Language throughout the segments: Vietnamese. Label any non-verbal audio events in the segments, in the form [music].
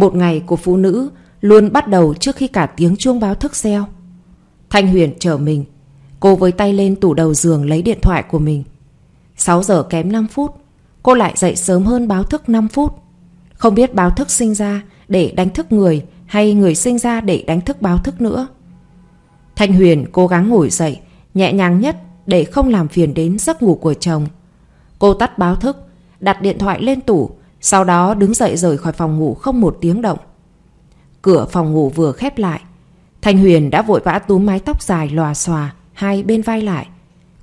Một ngày của phụ nữ luôn bắt đầu trước khi cả tiếng chuông báo thức reo. Thanh Huyền chở mình. Cô với tay lên tủ đầu giường lấy điện thoại của mình. 6 giờ kém 5 phút, cô lại dậy sớm hơn báo thức 5 phút. Không biết báo thức sinh ra để đánh thức người hay người sinh ra để đánh thức báo thức nữa. Thanh Huyền cố gắng ngồi dậy, nhẹ nhàng nhất để không làm phiền đến giấc ngủ của chồng. Cô tắt báo thức, đặt điện thoại lên tủ sau đó đứng dậy rời khỏi phòng ngủ không một tiếng động Cửa phòng ngủ vừa khép lại Thanh Huyền đã vội vã túm mái tóc dài lòa xòa Hai bên vai lại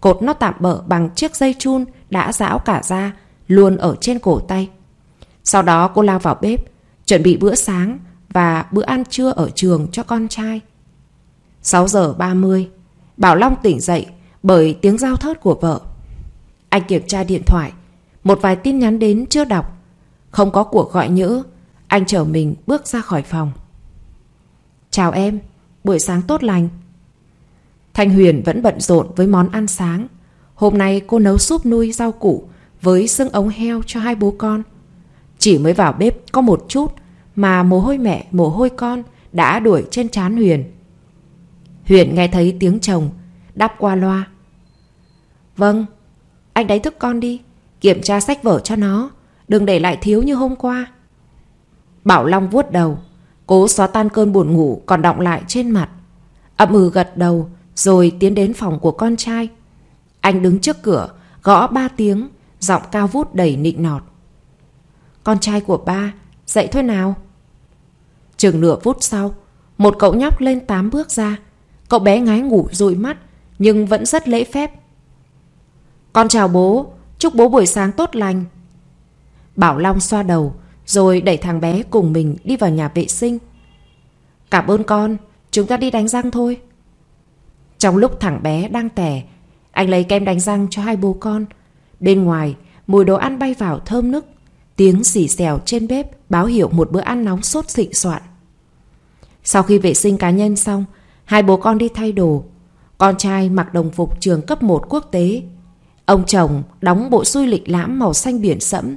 Cột nó tạm bỡ bằng chiếc dây chun Đã rão cả ra Luôn ở trên cổ tay Sau đó cô lao vào bếp Chuẩn bị bữa sáng Và bữa ăn trưa ở trường cho con trai 6 giờ 30 Bảo Long tỉnh dậy Bởi tiếng giao thớt của vợ Anh kiểm tra điện thoại Một vài tin nhắn đến chưa đọc không có cuộc gọi nhữ Anh chở mình bước ra khỏi phòng Chào em Buổi sáng tốt lành Thanh Huyền vẫn bận rộn với món ăn sáng Hôm nay cô nấu súp nuôi rau củ Với xương ống heo cho hai bố con Chỉ mới vào bếp có một chút Mà mồ hôi mẹ mồ hôi con Đã đuổi trên trán Huyền Huyền nghe thấy tiếng chồng Đáp qua loa Vâng Anh đánh thức con đi Kiểm tra sách vở cho nó Đừng để lại thiếu như hôm qua Bảo Long vuốt đầu Cố xóa tan cơn buồn ngủ còn đọng lại trên mặt Ậm ừ gật đầu Rồi tiến đến phòng của con trai Anh đứng trước cửa Gõ ba tiếng Giọng cao vút đầy nịnh nọt Con trai của ba Dậy thôi nào Chừng nửa phút sau Một cậu nhóc lên tám bước ra Cậu bé ngái ngủ dụi mắt Nhưng vẫn rất lễ phép Con chào bố Chúc bố buổi sáng tốt lành Bảo Long xoa đầu, rồi đẩy thằng bé cùng mình đi vào nhà vệ sinh. Cảm ơn con, chúng ta đi đánh răng thôi. Trong lúc thằng bé đang tẻ, anh lấy kem đánh răng cho hai bố con. Bên ngoài, mùi đồ ăn bay vào thơm nức. Tiếng xì xèo trên bếp báo hiệu một bữa ăn nóng sốt xịn soạn. Sau khi vệ sinh cá nhân xong, hai bố con đi thay đồ. Con trai mặc đồng phục trường cấp 1 quốc tế. Ông chồng đóng bộ xui lịch lãm màu xanh biển sẫm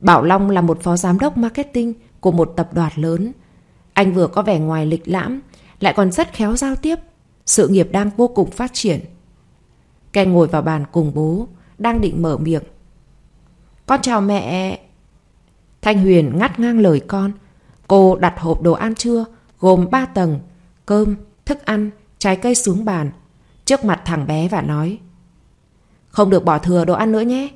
Bảo Long là một phó giám đốc marketing của một tập đoàn lớn. Anh vừa có vẻ ngoài lịch lãm, lại còn rất khéo giao tiếp. Sự nghiệp đang vô cùng phát triển. Ken ngồi vào bàn cùng bố, đang định mở miệng. Con chào mẹ. Thanh Huyền ngắt ngang lời con. Cô đặt hộp đồ ăn trưa gồm ba tầng, cơm, thức ăn, trái cây xuống bàn, trước mặt thằng bé và nói. Không được bỏ thừa đồ ăn nữa nhé.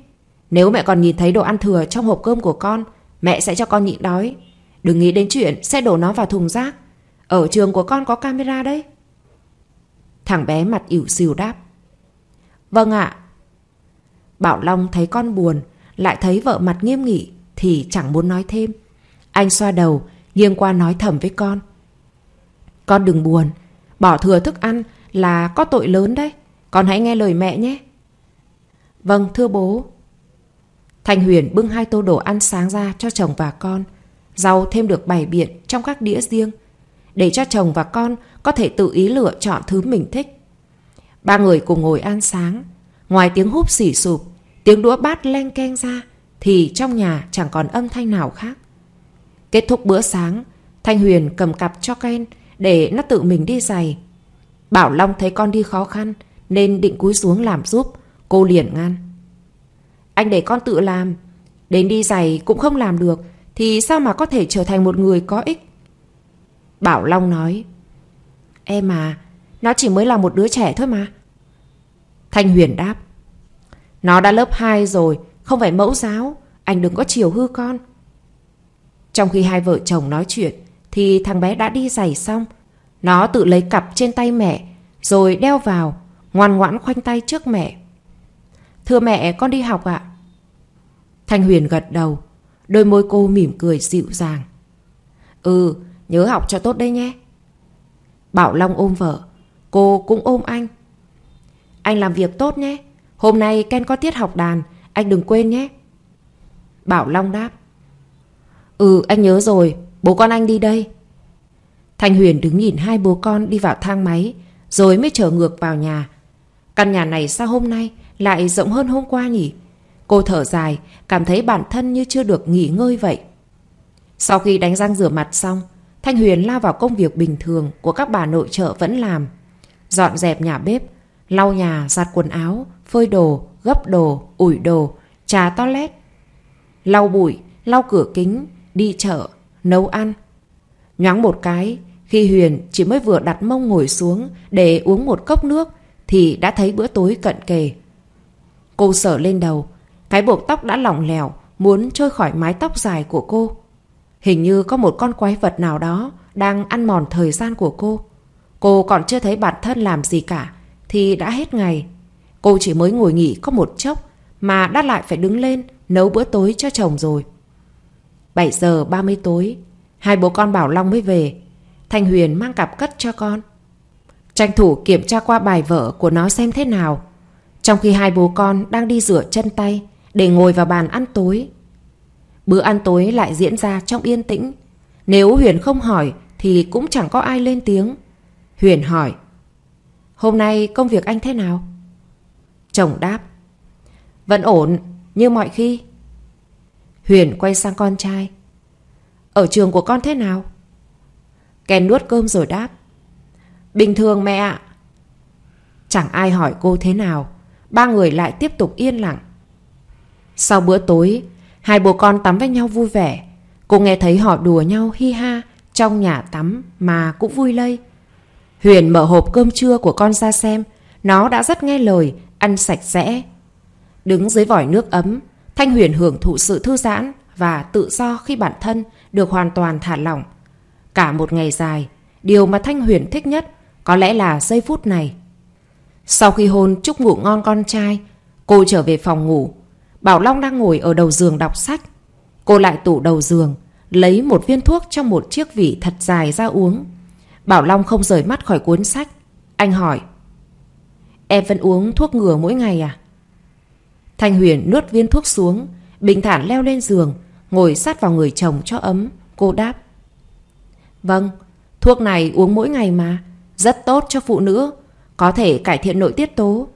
Nếu mẹ còn nhìn thấy đồ ăn thừa trong hộp cơm của con Mẹ sẽ cho con nhịn đói Đừng nghĩ đến chuyện sẽ đổ nó vào thùng rác Ở trường của con có camera đấy Thằng bé mặt ỉu xìu đáp Vâng ạ Bảo Long thấy con buồn Lại thấy vợ mặt nghiêm nghị Thì chẳng muốn nói thêm Anh xoa đầu Nghiêng qua nói thầm với con Con đừng buồn Bỏ thừa thức ăn là có tội lớn đấy Con hãy nghe lời mẹ nhé Vâng thưa bố Thanh Huyền bưng hai tô đồ ăn sáng ra cho chồng và con. Rau thêm được bày biện trong các đĩa riêng. Để cho chồng và con có thể tự ý lựa chọn thứ mình thích. Ba người cùng ngồi ăn sáng. Ngoài tiếng húp xỉ sụp, tiếng đũa bát len keng ra, thì trong nhà chẳng còn âm thanh nào khác. Kết thúc bữa sáng, Thanh Huyền cầm cặp cho Ken để nó tự mình đi giày. Bảo Long thấy con đi khó khăn nên định cúi xuống làm giúp, cô liền ngăn. Anh để con tự làm. Đến đi giày cũng không làm được thì sao mà có thể trở thành một người có ích? Bảo Long nói Em à, nó chỉ mới là một đứa trẻ thôi mà. Thanh Huyền đáp Nó đã lớp 2 rồi, không phải mẫu giáo. Anh đừng có chiều hư con. Trong khi hai vợ chồng nói chuyện thì thằng bé đã đi giày xong. Nó tự lấy cặp trên tay mẹ rồi đeo vào, ngoan ngoãn khoanh tay trước mẹ. Thưa mẹ con đi học ạ Thanh Huyền gật đầu Đôi môi cô mỉm cười dịu dàng Ừ nhớ học cho tốt đấy nhé Bảo Long ôm vợ Cô cũng ôm anh Anh làm việc tốt nhé Hôm nay Ken có tiết học đàn Anh đừng quên nhé Bảo Long đáp Ừ anh nhớ rồi Bố con anh đi đây Thanh Huyền đứng nhìn hai bố con đi vào thang máy Rồi mới trở ngược vào nhà Căn nhà này sao hôm nay lại rộng hơn hôm qua nhỉ? Cô thở dài, cảm thấy bản thân như chưa được nghỉ ngơi vậy. Sau khi đánh răng rửa mặt xong, Thanh Huyền lao vào công việc bình thường của các bà nội trợ vẫn làm. Dọn dẹp nhà bếp, lau nhà, giặt quần áo, phơi đồ, gấp đồ, ủi đồ, trà toilet. Lau bụi, lau cửa kính, đi chợ, nấu ăn. Nhoáng một cái, khi Huyền chỉ mới vừa đặt mông ngồi xuống để uống một cốc nước thì đã thấy bữa tối cận kề. Cô sở lên đầu. Cái buộc tóc đã lỏng lẻo, muốn trôi khỏi mái tóc dài của cô. Hình như có một con quái vật nào đó đang ăn mòn thời gian của cô. Cô còn chưa thấy bản thân làm gì cả, thì đã hết ngày. Cô chỉ mới ngồi nghỉ có một chốc, mà đã lại phải đứng lên nấu bữa tối cho chồng rồi. 7 giờ 30 tối, hai bố con Bảo Long mới về. Thanh Huyền mang cặp cất cho con. Tranh thủ kiểm tra qua bài vở của nó xem thế nào trong khi hai bố con đang đi rửa chân tay để ngồi vào bàn ăn tối. Bữa ăn tối lại diễn ra trong yên tĩnh. Nếu Huyền không hỏi thì cũng chẳng có ai lên tiếng. Huyền hỏi Hôm nay công việc anh thế nào? Chồng đáp Vẫn ổn, như mọi khi. Huyền quay sang con trai Ở trường của con thế nào? Ken nuốt cơm rồi đáp Bình thường mẹ ạ Chẳng ai hỏi cô thế nào ba người lại tiếp tục yên lặng. Sau bữa tối, hai bố con tắm với nhau vui vẻ. Cô nghe thấy họ đùa nhau hi ha trong nhà tắm mà cũng vui lây. Huyền mở hộp cơm trưa của con ra xem, nó đã rất nghe lời, ăn sạch sẽ. Đứng dưới vòi nước ấm, Thanh Huyền hưởng thụ sự thư giãn và tự do khi bản thân được hoàn toàn thả lỏng. Cả một ngày dài, điều mà Thanh Huyền thích nhất có lẽ là giây phút này. Sau khi hôn chúc ngủ ngon con trai Cô trở về phòng ngủ Bảo Long đang ngồi ở đầu giường đọc sách Cô lại tủ đầu giường Lấy một viên thuốc trong một chiếc vỉ thật dài ra uống Bảo Long không rời mắt khỏi cuốn sách Anh hỏi Em vẫn uống thuốc ngừa mỗi ngày à? Thanh Huyền nuốt viên thuốc xuống Bình thản leo lên giường Ngồi sát vào người chồng cho ấm Cô đáp Vâng, thuốc này uống mỗi ngày mà Rất tốt cho phụ nữ có thể cải thiện nội tiết tố.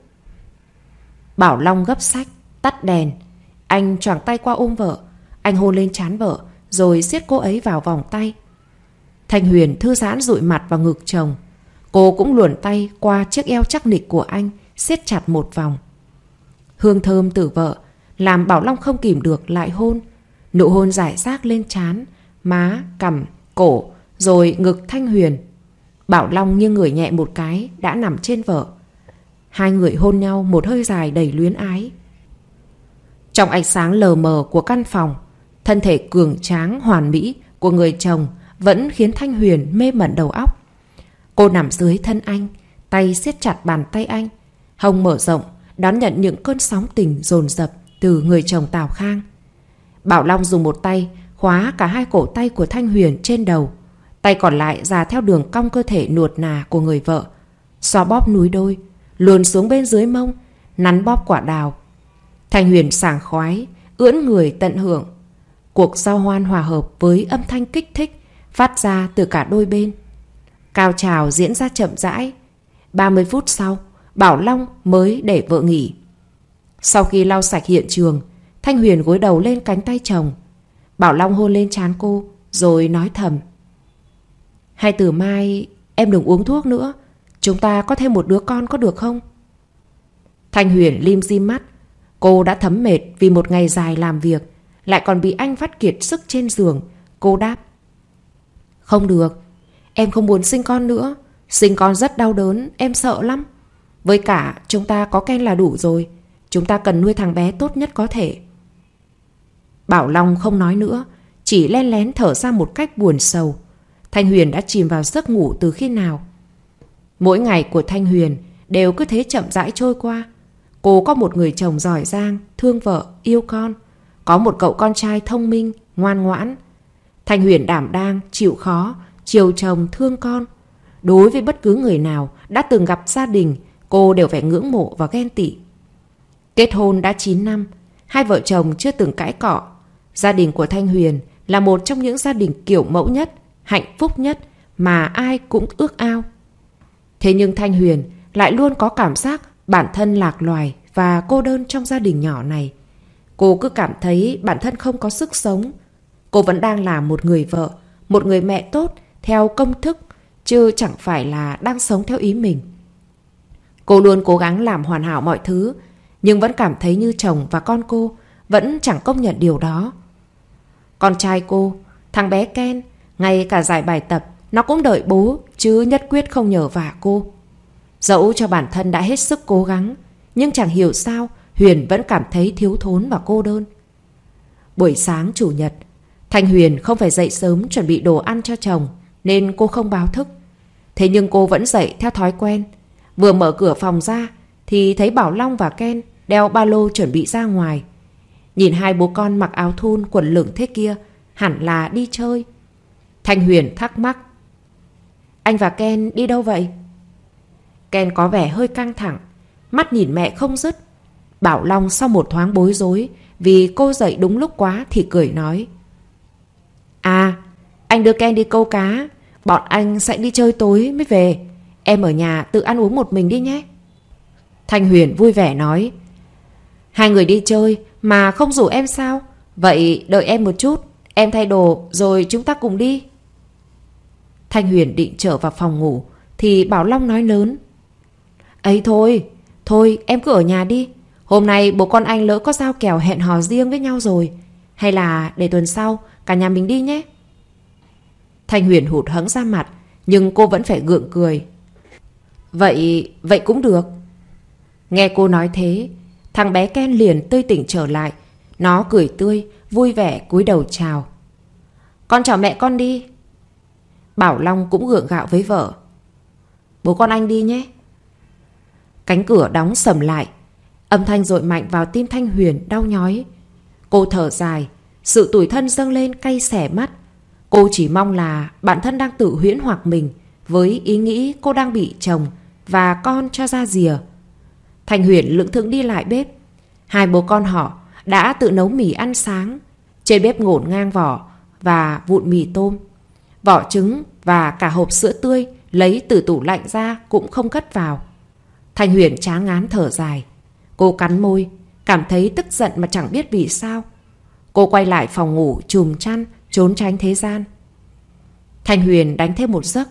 Bảo Long gấp sách, tắt đèn. Anh choàng tay qua ôm vợ. Anh hôn lên chán vợ, rồi siết cô ấy vào vòng tay. Thanh Huyền thư giãn rụi mặt vào ngực chồng. Cô cũng luồn tay qua chiếc eo chắc nịch của anh, siết chặt một vòng. Hương thơm từ vợ, làm Bảo Long không kìm được lại hôn. Nụ hôn giải rác lên chán, má, cằm, cổ, rồi ngực Thanh Huyền. Bảo Long như người nhẹ một cái đã nằm trên vợ. Hai người hôn nhau một hơi dài đầy luyến ái. Trong ánh sáng lờ mờ của căn phòng, thân thể cường tráng hoàn mỹ của người chồng vẫn khiến Thanh Huyền mê mẩn đầu óc. Cô nằm dưới thân anh, tay siết chặt bàn tay anh, hồng mở rộng, đón nhận những cơn sóng tình dồn dập từ người chồng Tào Khang. Bảo Long dùng một tay khóa cả hai cổ tay của Thanh Huyền trên đầu, Tay còn lại ra theo đường cong cơ thể nuột nà của người vợ. xoa bóp núi đôi, luồn xuống bên dưới mông, nắn bóp quả đào. Thanh Huyền sảng khoái, ưỡn người tận hưởng. Cuộc giao hoan hòa hợp với âm thanh kích thích phát ra từ cả đôi bên. Cao trào diễn ra chậm rãi. 30 phút sau, Bảo Long mới để vợ nghỉ. Sau khi lau sạch hiện trường, Thanh Huyền gối đầu lên cánh tay chồng. Bảo Long hôn lên trán cô, rồi nói thầm. Hay từ mai em đừng uống thuốc nữa Chúng ta có thêm một đứa con có được không? Thanh Huyền lim di mắt Cô đã thấm mệt vì một ngày dài làm việc Lại còn bị anh phát kiệt sức trên giường Cô đáp Không được Em không muốn sinh con nữa Sinh con rất đau đớn Em sợ lắm Với cả chúng ta có Ken là đủ rồi Chúng ta cần nuôi thằng bé tốt nhất có thể Bảo Long không nói nữa Chỉ len lén thở ra một cách buồn sầu Thanh Huyền đã chìm vào giấc ngủ từ khi nào? Mỗi ngày của Thanh Huyền đều cứ thế chậm rãi trôi qua. Cô có một người chồng giỏi giang, thương vợ, yêu con. Có một cậu con trai thông minh, ngoan ngoãn. Thanh Huyền đảm đang, chịu khó, chiều chồng, thương con. Đối với bất cứ người nào đã từng gặp gia đình, cô đều phải ngưỡng mộ và ghen tị. Kết hôn đã 9 năm, hai vợ chồng chưa từng cãi cọ. Gia đình của Thanh Huyền là một trong những gia đình kiểu mẫu nhất hạnh phúc nhất mà ai cũng ước ao. Thế nhưng Thanh Huyền lại luôn có cảm giác bản thân lạc loài và cô đơn trong gia đình nhỏ này. Cô cứ cảm thấy bản thân không có sức sống. Cô vẫn đang là một người vợ, một người mẹ tốt theo công thức, chứ chẳng phải là đang sống theo ý mình. Cô luôn cố gắng làm hoàn hảo mọi thứ, nhưng vẫn cảm thấy như chồng và con cô vẫn chẳng công nhận điều đó. Con trai cô, thằng bé Ken ngay cả giải bài tập Nó cũng đợi bố Chứ nhất quyết không nhờ vả cô Dẫu cho bản thân đã hết sức cố gắng Nhưng chẳng hiểu sao Huyền vẫn cảm thấy thiếu thốn và cô đơn Buổi sáng chủ nhật Thanh Huyền không phải dậy sớm Chuẩn bị đồ ăn cho chồng Nên cô không báo thức Thế nhưng cô vẫn dậy theo thói quen Vừa mở cửa phòng ra Thì thấy Bảo Long và Ken Đeo ba lô chuẩn bị ra ngoài Nhìn hai bố con mặc áo thun quần lửng thế kia Hẳn là đi chơi Thanh Huyền thắc mắc. Anh và Ken đi đâu vậy? Ken có vẻ hơi căng thẳng, mắt nhìn mẹ không dứt. Bảo Long sau một thoáng bối rối, vì cô dậy đúng lúc quá thì cười nói. À, anh đưa Ken đi câu cá, bọn anh sẽ đi chơi tối mới về. Em ở nhà tự ăn uống một mình đi nhé. Thanh Huyền vui vẻ nói. Hai người đi chơi mà không rủ em sao? Vậy đợi em một chút, em thay đồ rồi chúng ta cùng đi. Thanh Huyền định trở vào phòng ngủ thì Bảo Long nói lớn. Ấy thôi, thôi em cứ ở nhà đi. Hôm nay bố con anh lỡ có giao kèo hẹn hò riêng với nhau rồi. Hay là để tuần sau cả nhà mình đi nhé. Thanh Huyền hụt hẫng ra mặt nhưng cô vẫn phải gượng cười. Vậy, vậy cũng được. Nghe cô nói thế, thằng bé Ken liền tươi tỉnh trở lại. Nó cười tươi, vui vẻ cúi đầu chào. Con chào mẹ con đi, Bảo Long cũng gượng gạo với vợ Bố con anh đi nhé Cánh cửa đóng sầm lại Âm thanh rội mạnh vào tim Thanh Huyền đau nhói Cô thở dài Sự tủi thân dâng lên cay xẻ mắt Cô chỉ mong là bản thân đang tự huyễn hoặc mình Với ý nghĩ cô đang bị chồng Và con cho ra rìa Thanh Huyền lững thững đi lại bếp Hai bố con họ đã tự nấu mì ăn sáng trên bếp ngổn ngang vỏ và vụn mì tôm. Vỏ trứng và cả hộp sữa tươi lấy từ tủ lạnh ra cũng không cất vào. Thanh Huyền chán ngán thở dài. Cô cắn môi, cảm thấy tức giận mà chẳng biết vì sao. Cô quay lại phòng ngủ chùm chăn, trốn tránh thế gian. Thanh Huyền đánh thêm một giấc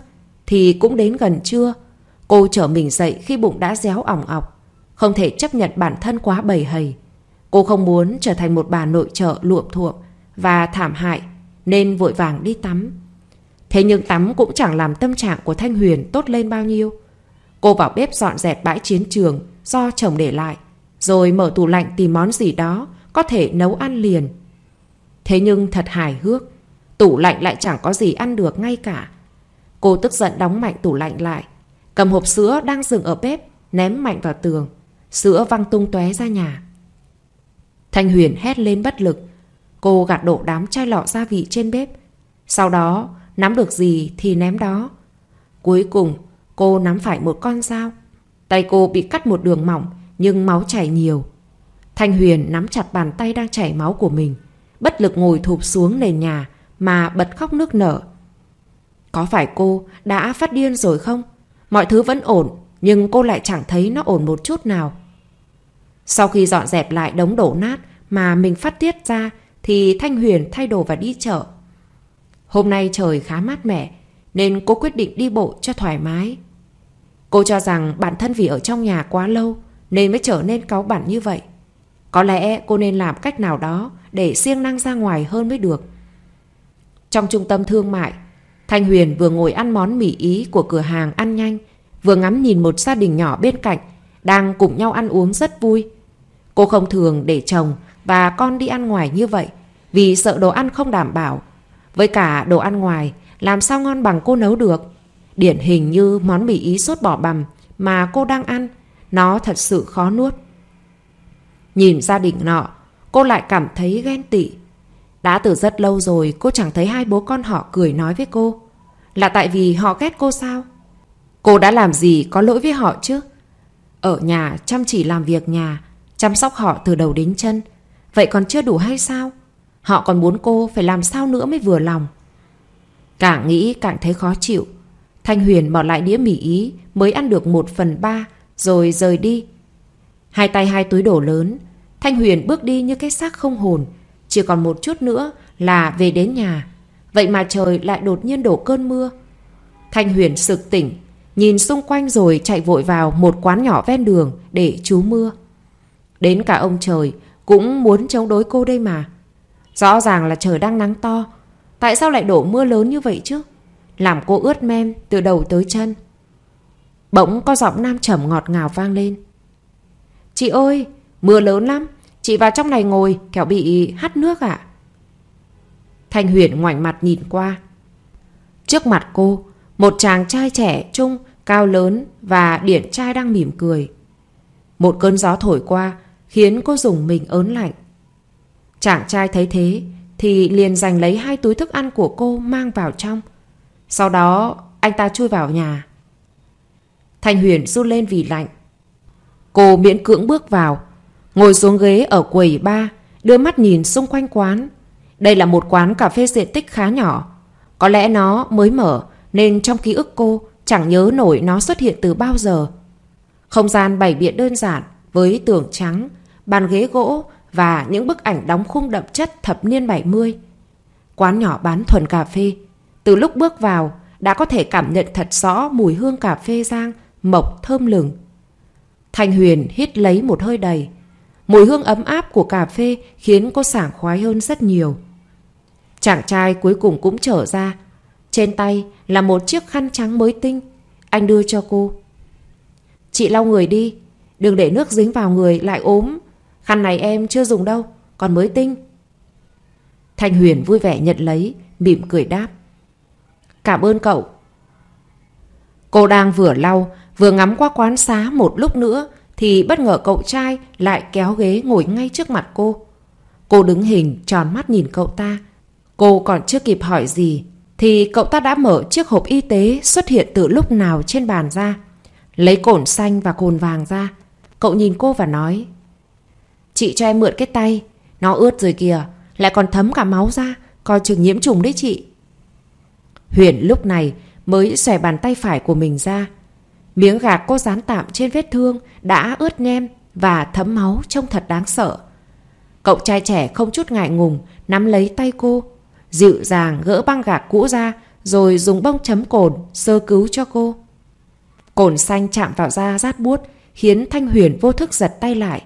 thì cũng đến gần trưa. Cô trở mình dậy khi bụng đã réo ỏng ọc. Không thể chấp nhận bản thân quá bầy hầy. Cô không muốn trở thành một bà nội trợ luộm thuộm và thảm hại nên vội vàng đi tắm. Thế nhưng tắm cũng chẳng làm tâm trạng của Thanh Huyền tốt lên bao nhiêu. Cô vào bếp dọn dẹp bãi chiến trường do chồng để lại, rồi mở tủ lạnh tìm món gì đó có thể nấu ăn liền. Thế nhưng thật hài hước, tủ lạnh lại chẳng có gì ăn được ngay cả. Cô tức giận đóng mạnh tủ lạnh lại, cầm hộp sữa đang dừng ở bếp, ném mạnh vào tường. Sữa văng tung tóe ra nhà. Thanh Huyền hét lên bất lực. Cô gạt đổ đám chai lọ gia vị trên bếp. Sau đó, nắm được gì thì ném đó. Cuối cùng, cô nắm phải một con dao. Tay cô bị cắt một đường mỏng, nhưng máu chảy nhiều. Thanh Huyền nắm chặt bàn tay đang chảy máu của mình, bất lực ngồi thụp xuống nền nhà mà bật khóc nước nở. Có phải cô đã phát điên rồi không? Mọi thứ vẫn ổn, nhưng cô lại chẳng thấy nó ổn một chút nào. Sau khi dọn dẹp lại đống đổ nát mà mình phát tiết ra, thì Thanh Huyền thay đồ và đi chợ. Hôm nay trời khá mát mẻ nên cô quyết định đi bộ cho thoải mái. Cô cho rằng bản thân vì ở trong nhà quá lâu nên mới trở nên cáu bẳn như vậy. Có lẽ cô nên làm cách nào đó để siêng năng ra ngoài hơn mới được. Trong trung tâm thương mại, Thanh Huyền vừa ngồi ăn món mì ý của cửa hàng ăn nhanh, vừa ngắm nhìn một gia đình nhỏ bên cạnh, đang cùng nhau ăn uống rất vui. Cô không thường để chồng và con đi ăn ngoài như vậy, vì sợ đồ ăn không đảm bảo với cả đồ ăn ngoài, làm sao ngon bằng cô nấu được? Điển hình như món mì ý sốt bỏ bằm mà cô đang ăn, nó thật sự khó nuốt. Nhìn gia đình nọ, cô lại cảm thấy ghen tị. Đã từ rất lâu rồi cô chẳng thấy hai bố con họ cười nói với cô. Là tại vì họ ghét cô sao? Cô đã làm gì có lỗi với họ chứ? Ở nhà chăm chỉ làm việc nhà, chăm sóc họ từ đầu đến chân. Vậy còn chưa đủ hay sao? Họ còn muốn cô phải làm sao nữa mới vừa lòng. Càng nghĩ càng thấy khó chịu. Thanh Huyền bỏ lại đĩa mì ý mới ăn được một phần ba rồi rời đi. Hai tay hai túi đổ lớn, Thanh Huyền bước đi như cái xác không hồn, chỉ còn một chút nữa là về đến nhà. Vậy mà trời lại đột nhiên đổ cơn mưa. Thanh Huyền sực tỉnh, nhìn xung quanh rồi chạy vội vào một quán nhỏ ven đường để trú mưa. Đến cả ông trời cũng muốn chống đối cô đây mà. Rõ ràng là trời đang nắng to Tại sao lại đổ mưa lớn như vậy chứ Làm cô ướt men từ đầu tới chân Bỗng có giọng nam trầm ngọt ngào vang lên Chị ơi Mưa lớn lắm Chị vào trong này ngồi kẻo bị hắt nước ạ à? Thanh Huyền ngoảnh mặt nhìn qua Trước mặt cô Một chàng trai trẻ trung Cao lớn và điển trai đang mỉm cười Một cơn gió thổi qua Khiến cô dùng mình ớn lạnh Chàng trai thấy thế thì liền giành lấy hai túi thức ăn của cô mang vào trong. Sau đó anh ta chui vào nhà. Thanh Huyền run lên vì lạnh. Cô miễn cưỡng bước vào, ngồi xuống ghế ở quầy ba, đưa mắt nhìn xung quanh quán. Đây là một quán cà phê diện tích khá nhỏ. Có lẽ nó mới mở nên trong ký ức cô chẳng nhớ nổi nó xuất hiện từ bao giờ. Không gian bảy biện đơn giản với tường trắng, bàn ghế gỗ và những bức ảnh đóng khung đậm chất thập niên 70. Quán nhỏ bán thuần cà phê. Từ lúc bước vào, đã có thể cảm nhận thật rõ mùi hương cà phê rang, mộc thơm lừng. Thanh Huyền hít lấy một hơi đầy. Mùi hương ấm áp của cà phê khiến cô sảng khoái hơn rất nhiều. Chàng trai cuối cùng cũng trở ra. Trên tay là một chiếc khăn trắng mới tinh. Anh đưa cho cô. Chị lau người đi. Đừng để nước dính vào người lại ốm Khăn này em chưa dùng đâu Còn mới tinh Thanh Huyền vui vẻ nhận lấy Mỉm cười đáp Cảm ơn cậu Cô đang vừa lau Vừa ngắm qua quán xá một lúc nữa Thì bất ngờ cậu trai Lại kéo ghế ngồi ngay trước mặt cô Cô đứng hình tròn mắt nhìn cậu ta Cô còn chưa kịp hỏi gì Thì cậu ta đã mở chiếc hộp y tế Xuất hiện từ lúc nào trên bàn ra Lấy cổn xanh và cồn vàng ra Cậu nhìn cô và nói Chị cho em mượn cái tay Nó ướt rồi kìa Lại còn thấm cả máu ra Coi chừng nhiễm trùng đấy chị Huyền lúc này mới xòe bàn tay phải của mình ra Miếng gạc cô dán tạm trên vết thương Đã ướt nhem Và thấm máu trông thật đáng sợ Cậu trai trẻ không chút ngại ngùng Nắm lấy tay cô Dịu dàng gỡ băng gạc cũ ra Rồi dùng bông chấm cồn Sơ cứu cho cô Cồn xanh chạm vào da rát buốt Khiến Thanh Huyền vô thức giật tay lại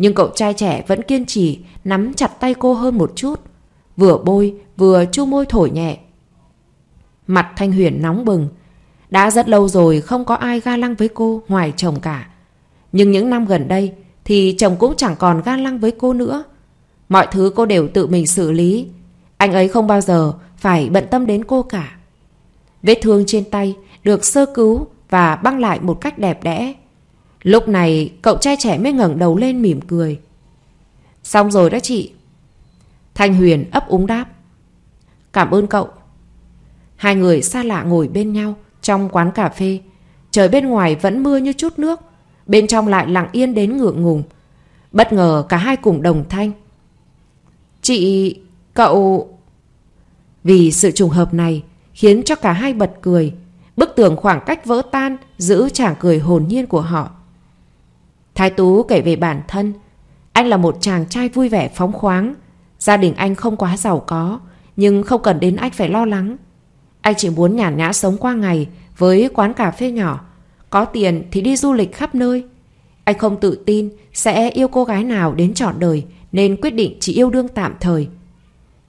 nhưng cậu trai trẻ vẫn kiên trì nắm chặt tay cô hơn một chút, vừa bôi vừa chu môi thổi nhẹ. Mặt Thanh Huyền nóng bừng, đã rất lâu rồi không có ai ga lăng với cô ngoài chồng cả. Nhưng những năm gần đây thì chồng cũng chẳng còn ga lăng với cô nữa. Mọi thứ cô đều tự mình xử lý. Anh ấy không bao giờ phải bận tâm đến cô cả. Vết thương trên tay được sơ cứu và băng lại một cách đẹp đẽ. Lúc này cậu trai trẻ mới ngẩng đầu lên mỉm cười Xong rồi đó chị Thanh Huyền ấp úng đáp Cảm ơn cậu Hai người xa lạ ngồi bên nhau Trong quán cà phê Trời bên ngoài vẫn mưa như chút nước Bên trong lại lặng yên đến ngượng ngùng Bất ngờ cả hai cùng đồng thanh Chị... cậu... Vì sự trùng hợp này Khiến cho cả hai bật cười Bức tường khoảng cách vỡ tan Giữ chàng cười hồn nhiên của họ Thái Tú kể về bản thân. Anh là một chàng trai vui vẻ phóng khoáng. Gia đình anh không quá giàu có, nhưng không cần đến anh phải lo lắng. Anh chỉ muốn nhàn nhã sống qua ngày với quán cà phê nhỏ. Có tiền thì đi du lịch khắp nơi. Anh không tự tin sẽ yêu cô gái nào đến trọn đời nên quyết định chỉ yêu đương tạm thời.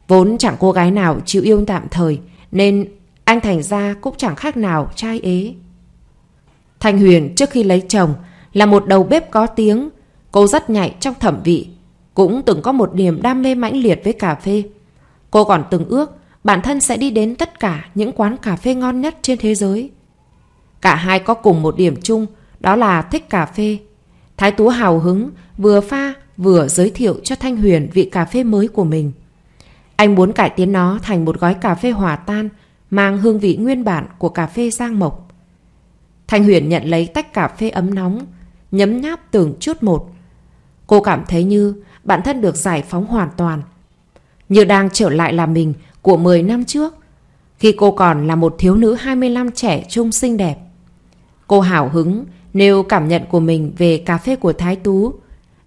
Vốn chẳng cô gái nào chịu yêu tạm thời nên anh thành ra cũng chẳng khác nào trai ế. Thanh Huyền trước khi lấy chồng là một đầu bếp có tiếng, cô rất nhạy trong thẩm vị, cũng từng có một niềm đam mê mãnh liệt với cà phê. Cô còn từng ước bản thân sẽ đi đến tất cả những quán cà phê ngon nhất trên thế giới. Cả hai có cùng một điểm chung, đó là thích cà phê. Thái Tú hào hứng, vừa pha vừa giới thiệu cho Thanh Huyền vị cà phê mới của mình. Anh muốn cải tiến nó thành một gói cà phê hòa tan, mang hương vị nguyên bản của cà phê sang Mộc. Thanh Huyền nhận lấy tách cà phê ấm nóng, nhấm nháp từng chút một. Cô cảm thấy như bản thân được giải phóng hoàn toàn. Như đang trở lại là mình của 10 năm trước, khi cô còn là một thiếu nữ 25 trẻ trung xinh đẹp. Cô hào hứng nêu cảm nhận của mình về cà phê của Thái Tú.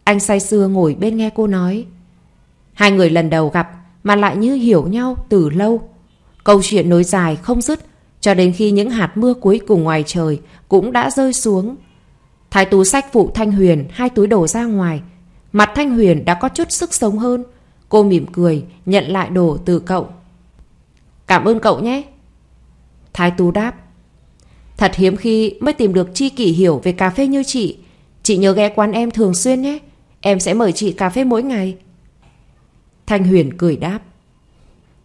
Anh say sưa ngồi bên nghe cô nói. Hai người lần đầu gặp mà lại như hiểu nhau từ lâu. Câu chuyện nối dài không dứt cho đến khi những hạt mưa cuối cùng ngoài trời cũng đã rơi xuống Thái Tú sách phụ Thanh Huyền hai túi đồ ra ngoài. Mặt Thanh Huyền đã có chút sức sống hơn. Cô mỉm cười, nhận lại đồ từ cậu. Cảm ơn cậu nhé. Thái Tú đáp. Thật hiếm khi mới tìm được chi kỷ hiểu về cà phê như chị. Chị nhớ ghé quán em thường xuyên nhé. Em sẽ mời chị cà phê mỗi ngày. Thanh Huyền cười đáp.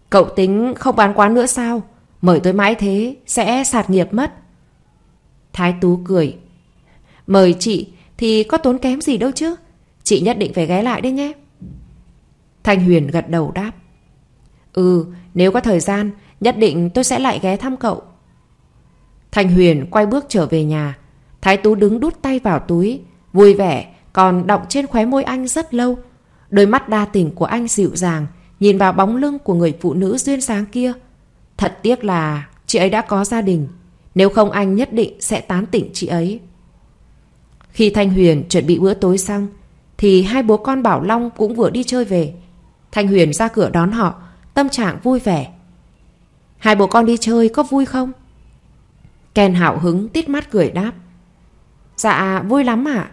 Cậu tính không bán quán nữa sao? Mời tôi mãi thế, sẽ sạt nghiệp mất. Thái Tú cười. Mời chị thì có tốn kém gì đâu chứ. Chị nhất định phải ghé lại đấy nhé. Thanh Huyền gật đầu đáp. Ừ, nếu có thời gian, nhất định tôi sẽ lại ghé thăm cậu. Thanh Huyền quay bước trở về nhà. Thái Tú đứng đút tay vào túi, vui vẻ, còn đọng trên khóe môi anh rất lâu. Đôi mắt đa tình của anh dịu dàng, nhìn vào bóng lưng của người phụ nữ duyên sáng kia. Thật tiếc là chị ấy đã có gia đình, nếu không anh nhất định sẽ tán tỉnh chị ấy. Khi Thanh Huyền chuẩn bị bữa tối xong Thì hai bố con Bảo Long cũng vừa đi chơi về Thanh Huyền ra cửa đón họ Tâm trạng vui vẻ Hai bố con đi chơi có vui không? Ken hạo hứng tít mắt cười đáp Dạ vui lắm ạ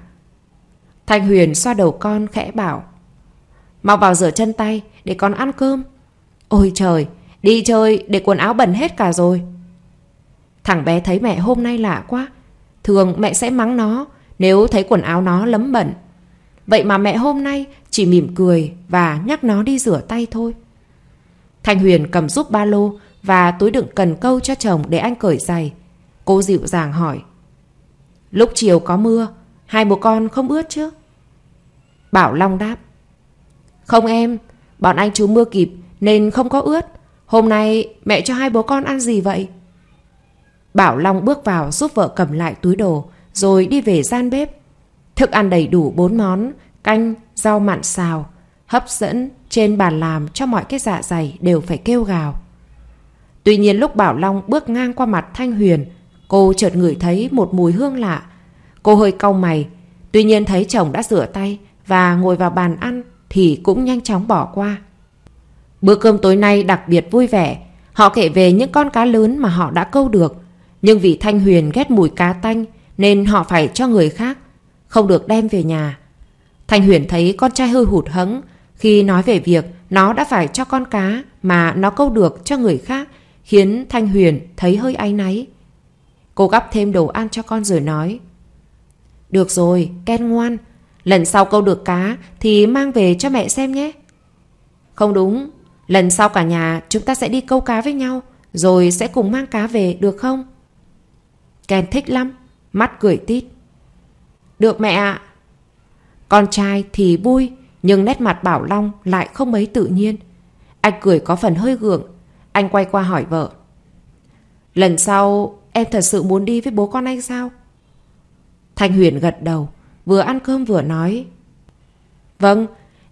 Thanh Huyền xoa đầu con khẽ bảo Mau vào rửa chân tay để con ăn cơm Ôi trời Đi chơi để quần áo bẩn hết cả rồi Thằng bé thấy mẹ hôm nay lạ quá Thường mẹ sẽ mắng nó nếu thấy quần áo nó lấm bẩn. Vậy mà mẹ hôm nay chỉ mỉm cười và nhắc nó đi rửa tay thôi. Thanh Huyền cầm giúp ba lô và túi đựng cần câu cho chồng để anh cởi giày. Cô dịu dàng hỏi. Lúc chiều có mưa, hai bố con không ướt chứ? Bảo Long đáp. Không em, bọn anh chú mưa kịp nên không có ướt. Hôm nay mẹ cho hai bố con ăn gì vậy? Bảo Long bước vào giúp vợ cầm lại túi đồ rồi đi về gian bếp. Thức ăn đầy đủ bốn món, canh, rau mặn xào, hấp dẫn trên bàn làm cho mọi cái dạ dày đều phải kêu gào. Tuy nhiên lúc Bảo Long bước ngang qua mặt Thanh Huyền, cô chợt ngửi thấy một mùi hương lạ. Cô hơi cau mày, tuy nhiên thấy chồng đã rửa tay và ngồi vào bàn ăn thì cũng nhanh chóng bỏ qua. Bữa cơm tối nay đặc biệt vui vẻ, họ kể về những con cá lớn mà họ đã câu được. Nhưng vì Thanh Huyền ghét mùi cá tanh nên họ phải cho người khác Không được đem về nhà Thành Huyền thấy con trai hơi hụt hẫng Khi nói về việc Nó đã phải cho con cá Mà nó câu được cho người khác Khiến Thanh Huyền thấy hơi áy náy Cô gắp thêm đồ ăn cho con rồi nói Được rồi, Ken ngoan Lần sau câu được cá Thì mang về cho mẹ xem nhé Không đúng Lần sau cả nhà chúng ta sẽ đi câu cá với nhau Rồi sẽ cùng mang cá về được không Ken thích lắm mắt cười tít. Được mẹ ạ. Con trai thì vui, nhưng nét mặt Bảo Long lại không mấy tự nhiên. Anh cười có phần hơi gượng, anh quay qua hỏi vợ. Lần sau em thật sự muốn đi với bố con anh sao? Thanh Huyền gật đầu, vừa ăn cơm vừa nói. Vâng,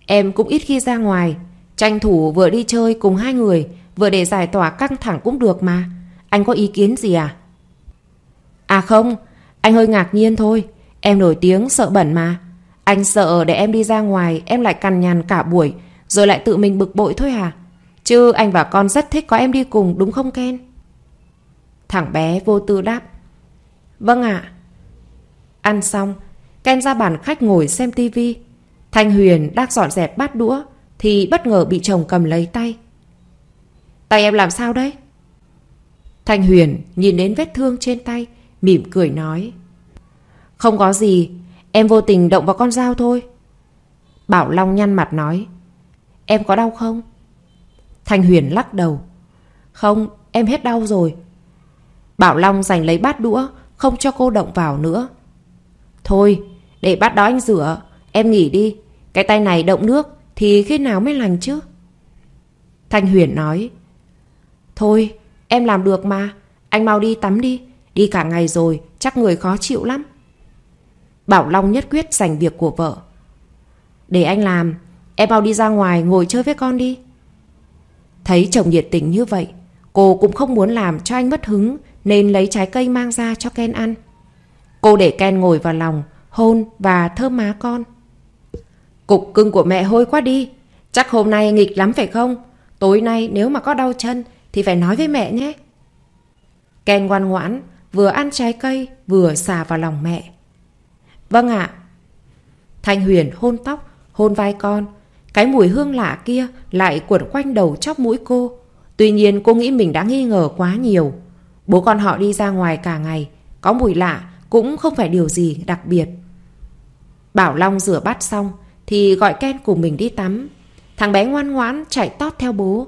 em cũng ít khi ra ngoài, tranh thủ vừa đi chơi cùng hai người, vừa để giải tỏa căng thẳng cũng được mà. Anh có ý kiến gì à? À không, anh hơi ngạc nhiên thôi Em nổi tiếng sợ bẩn mà Anh sợ để em đi ra ngoài Em lại cằn nhằn cả buổi Rồi lại tự mình bực bội thôi à Chứ anh và con rất thích có em đi cùng đúng không Ken Thằng bé vô tư đáp Vâng ạ Ăn xong Ken ra bàn khách ngồi xem tivi Thanh Huyền đang dọn dẹp bát đũa Thì bất ngờ bị chồng cầm lấy tay Tay em làm sao đấy Thanh Huyền nhìn đến vết thương trên tay mỉm cười nói. Không có gì, em vô tình động vào con dao thôi. Bảo Long nhăn mặt nói. Em có đau không? Thanh Huyền lắc đầu. Không, em hết đau rồi. Bảo Long giành lấy bát đũa, không cho cô động vào nữa. Thôi, để bát đó anh rửa, em nghỉ đi. Cái tay này động nước thì khi nào mới lành chứ? Thanh Huyền nói. Thôi, em làm được mà, anh mau đi tắm đi, Đi cả ngày rồi, chắc người khó chịu lắm. Bảo Long nhất quyết giành việc của vợ. Để anh làm, em mau đi ra ngoài ngồi chơi với con đi. Thấy chồng nhiệt tình như vậy, cô cũng không muốn làm cho anh mất hứng nên lấy trái cây mang ra cho Ken ăn. Cô để Ken ngồi vào lòng, hôn và thơm má con. Cục cưng của mẹ hôi quá đi, chắc hôm nay nghịch lắm phải không? Tối nay nếu mà có đau chân thì phải nói với mẹ nhé. Ken ngoan ngoãn, vừa ăn trái cây, vừa xà vào lòng mẹ. Vâng ạ. Thanh Huyền hôn tóc, hôn vai con. Cái mùi hương lạ kia lại quẩn quanh đầu chóc mũi cô. Tuy nhiên cô nghĩ mình đã nghi ngờ quá nhiều. Bố con họ đi ra ngoài cả ngày, có mùi lạ cũng không phải điều gì đặc biệt. Bảo Long rửa bát xong thì gọi Ken cùng mình đi tắm. Thằng bé ngoan ngoãn chạy tót theo bố.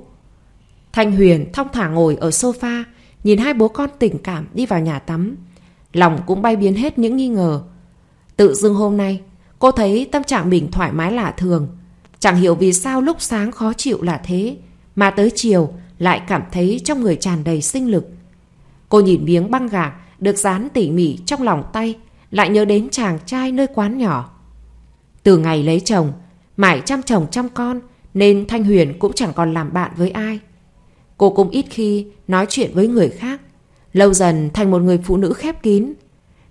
Thanh Huyền thong thả ngồi ở sofa Nhìn hai bố con tình cảm đi vào nhà tắm Lòng cũng bay biến hết những nghi ngờ Tự dưng hôm nay Cô thấy tâm trạng mình thoải mái lạ thường Chẳng hiểu vì sao lúc sáng khó chịu là thế Mà tới chiều lại cảm thấy trong người tràn đầy sinh lực Cô nhìn miếng băng gạc được dán tỉ mỉ trong lòng tay lại nhớ đến chàng trai nơi quán nhỏ. Từ ngày lấy chồng, mãi chăm chồng chăm con nên Thanh Huyền cũng chẳng còn làm bạn với ai. Cô cũng ít khi nói chuyện với người khác Lâu dần thành một người phụ nữ khép kín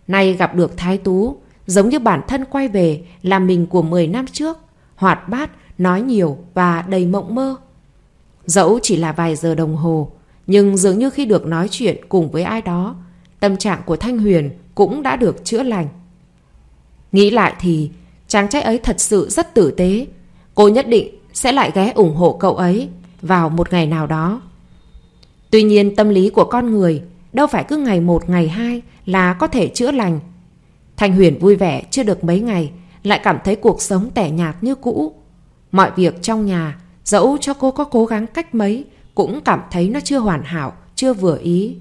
Nay gặp được Thái Tú Giống như bản thân quay về làm mình của 10 năm trước Hoạt bát, nói nhiều và đầy mộng mơ Dẫu chỉ là vài giờ đồng hồ Nhưng dường như khi được nói chuyện cùng với ai đó Tâm trạng của Thanh Huyền cũng đã được chữa lành Nghĩ lại thì Chàng trai ấy thật sự rất tử tế Cô nhất định sẽ lại ghé ủng hộ cậu ấy Vào một ngày nào đó Tuy nhiên tâm lý của con người đâu phải cứ ngày một ngày hai là có thể chữa lành. Thanh Huyền vui vẻ chưa được mấy ngày lại cảm thấy cuộc sống tẻ nhạt như cũ. Mọi việc trong nhà dẫu cho cô có cố gắng cách mấy cũng cảm thấy nó chưa hoàn hảo, chưa vừa ý.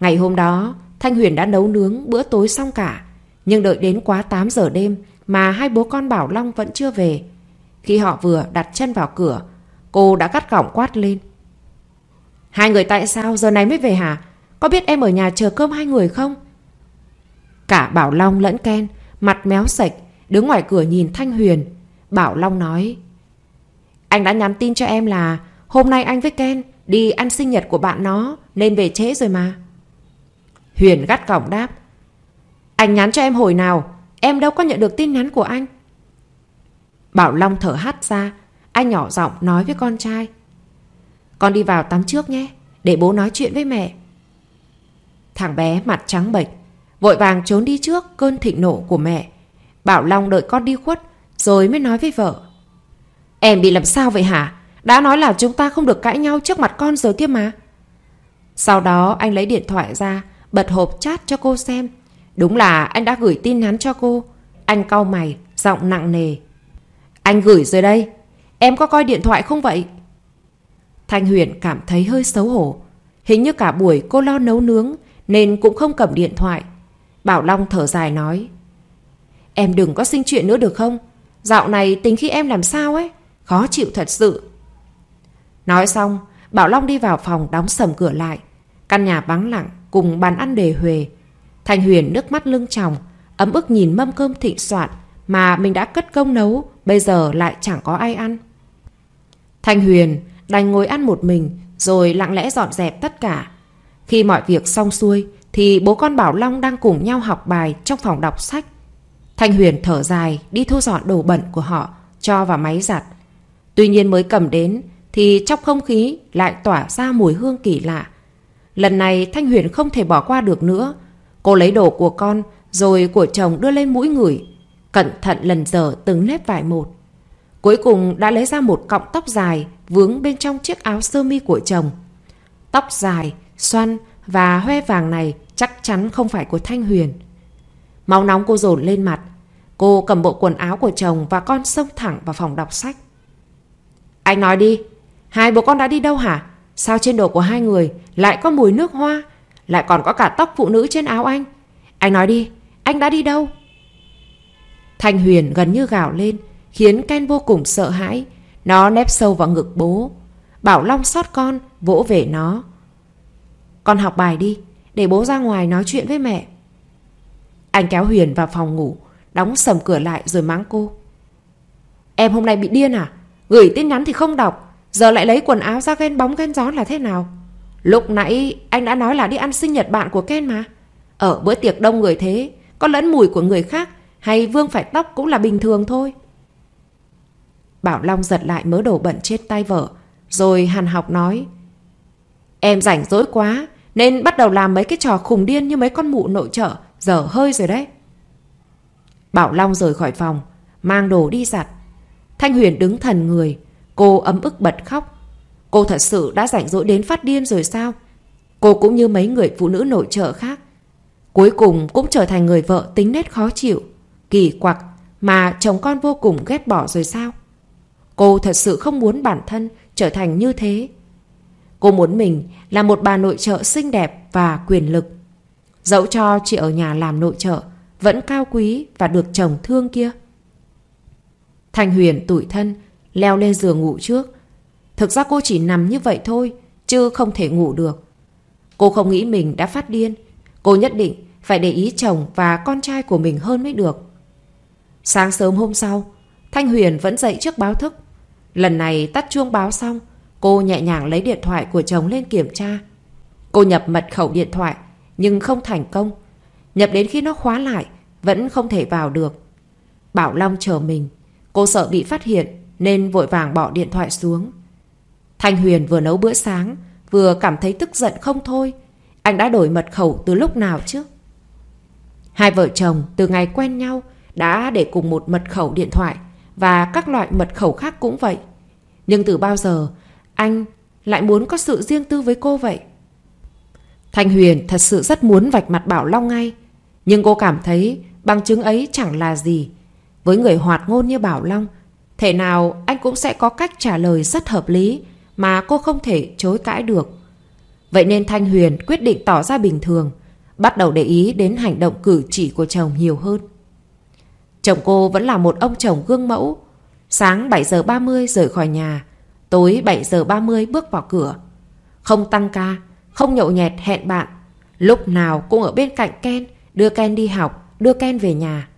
Ngày hôm đó, Thanh Huyền đã nấu nướng bữa tối xong cả, nhưng đợi đến quá 8 giờ đêm mà hai bố con Bảo Long vẫn chưa về. Khi họ vừa đặt chân vào cửa, cô đã gắt gỏng quát lên. Hai người tại sao giờ này mới về hả? Có biết em ở nhà chờ cơm hai người không? Cả Bảo Long lẫn Ken, mặt méo sạch, đứng ngoài cửa nhìn Thanh Huyền. Bảo Long nói, anh đã nhắn tin cho em là hôm nay anh với Ken đi ăn sinh nhật của bạn nó nên về trễ rồi mà. Huyền gắt gỏng đáp, anh nhắn cho em hồi nào, em đâu có nhận được tin nhắn của anh. Bảo Long thở hắt ra, anh nhỏ giọng nói với con trai. Con đi vào tắm trước nhé Để bố nói chuyện với mẹ Thằng bé mặt trắng bệch Vội vàng trốn đi trước cơn thịnh nộ của mẹ Bảo Long đợi con đi khuất Rồi mới nói với vợ Em bị làm sao vậy hả Đã nói là chúng ta không được cãi nhau trước mặt con rồi kia mà Sau đó anh lấy điện thoại ra Bật hộp chat cho cô xem Đúng là anh đã gửi tin nhắn cho cô Anh cau mày Giọng nặng nề Anh gửi rồi đây Em có coi điện thoại không vậy Thanh Huyền cảm thấy hơi xấu hổ. Hình như cả buổi cô lo nấu nướng nên cũng không cầm điện thoại. Bảo Long thở dài nói Em đừng có sinh chuyện nữa được không? Dạo này tính khi em làm sao ấy? Khó chịu thật sự. Nói xong, Bảo Long đi vào phòng đóng sầm cửa lại. Căn nhà vắng lặng cùng bàn ăn đề huề. Thanh Huyền nước mắt lưng tròng, ấm ức nhìn mâm cơm thịnh soạn mà mình đã cất công nấu, bây giờ lại chẳng có ai ăn. Thanh Huyền đành ngồi ăn một mình rồi lặng lẽ dọn dẹp tất cả. Khi mọi việc xong xuôi thì bố con Bảo Long đang cùng nhau học bài trong phòng đọc sách. Thanh Huyền thở dài đi thu dọn đồ bẩn của họ cho vào máy giặt. Tuy nhiên mới cầm đến thì trong không khí lại tỏa ra mùi hương kỳ lạ. Lần này Thanh Huyền không thể bỏ qua được nữa. Cô lấy đồ của con rồi của chồng đưa lên mũi người. Cẩn thận lần dở từng nếp vải một. Cuối cùng đã lấy ra một cọng tóc dài vướng bên trong chiếc áo sơ mi của chồng. Tóc dài, xoăn và hoe vàng này chắc chắn không phải của Thanh Huyền. Máu nóng cô dồn lên mặt. Cô cầm bộ quần áo của chồng và con xông thẳng vào phòng đọc sách. Anh nói đi, hai bố con đã đi đâu hả? Sao trên đồ của hai người lại có mùi nước hoa, lại còn có cả tóc phụ nữ trên áo anh? Anh nói đi, anh đã đi đâu? Thanh Huyền gần như gào lên khiến Ken vô cùng sợ hãi. Nó nép sâu vào ngực bố. Bảo Long xót con, vỗ về nó. Con học bài đi, để bố ra ngoài nói chuyện với mẹ. Anh kéo Huyền vào phòng ngủ, đóng sầm cửa lại rồi mắng cô. Em hôm nay bị điên à? Gửi tin nhắn thì không đọc, giờ lại lấy quần áo ra ghen bóng ghen gió là thế nào? Lúc nãy anh đã nói là đi ăn sinh nhật bạn của Ken mà. Ở bữa tiệc đông người thế, có lẫn mùi của người khác hay vương phải tóc cũng là bình thường thôi. Bảo Long giật lại mớ đồ bẩn trên tay vợ. Rồi hàn học nói. Em rảnh rỗi quá, nên bắt đầu làm mấy cái trò khùng điên như mấy con mụ nội trợ, dở hơi rồi đấy. Bảo Long rời khỏi phòng, mang đồ đi giặt. Thanh Huyền đứng thần người, cô ấm ức bật khóc. Cô thật sự đã rảnh rỗi đến phát điên rồi sao? Cô cũng như mấy người phụ nữ nội trợ khác. Cuối cùng cũng trở thành người vợ tính nết khó chịu, kỳ quặc mà chồng con vô cùng ghét bỏ rồi sao? Cô thật sự không muốn bản thân trở thành như thế. Cô muốn mình là một bà nội trợ xinh đẹp và quyền lực. Dẫu cho chị ở nhà làm nội trợ, vẫn cao quý và được chồng thương kia. Thanh Huyền tủi thân, leo lên giường ngủ trước. Thực ra cô chỉ nằm như vậy thôi, chứ không thể ngủ được. Cô không nghĩ mình đã phát điên. Cô nhất định phải để ý chồng và con trai của mình hơn mới được. Sáng sớm hôm sau, Thanh Huyền vẫn dậy trước báo thức. Lần này tắt chuông báo xong, cô nhẹ nhàng lấy điện thoại của chồng lên kiểm tra. Cô nhập mật khẩu điện thoại, nhưng không thành công. Nhập đến khi nó khóa lại, vẫn không thể vào được. Bảo Long chờ mình, cô sợ bị phát hiện nên vội vàng bỏ điện thoại xuống. Thanh Huyền vừa nấu bữa sáng, vừa cảm thấy tức giận không thôi. Anh đã đổi mật khẩu từ lúc nào chứ? Hai vợ chồng từ ngày quen nhau đã để cùng một mật khẩu điện thoại và các loại mật khẩu khác cũng vậy. Nhưng từ bao giờ anh lại muốn có sự riêng tư với cô vậy? Thanh Huyền thật sự rất muốn vạch mặt Bảo Long ngay, nhưng cô cảm thấy bằng chứng ấy chẳng là gì. Với người hoạt ngôn như Bảo Long, thể nào anh cũng sẽ có cách trả lời rất hợp lý mà cô không thể chối cãi được. Vậy nên Thanh Huyền quyết định tỏ ra bình thường, bắt đầu để ý đến hành động cử chỉ của chồng nhiều hơn. Chồng cô vẫn là một ông chồng gương mẫu. Sáng 7 giờ 30 rời khỏi nhà, tối 7 giờ 30 bước vào cửa. Không tăng ca, không nhậu nhẹt hẹn bạn, lúc nào cũng ở bên cạnh Ken, đưa Ken đi học, đưa Ken về nhà.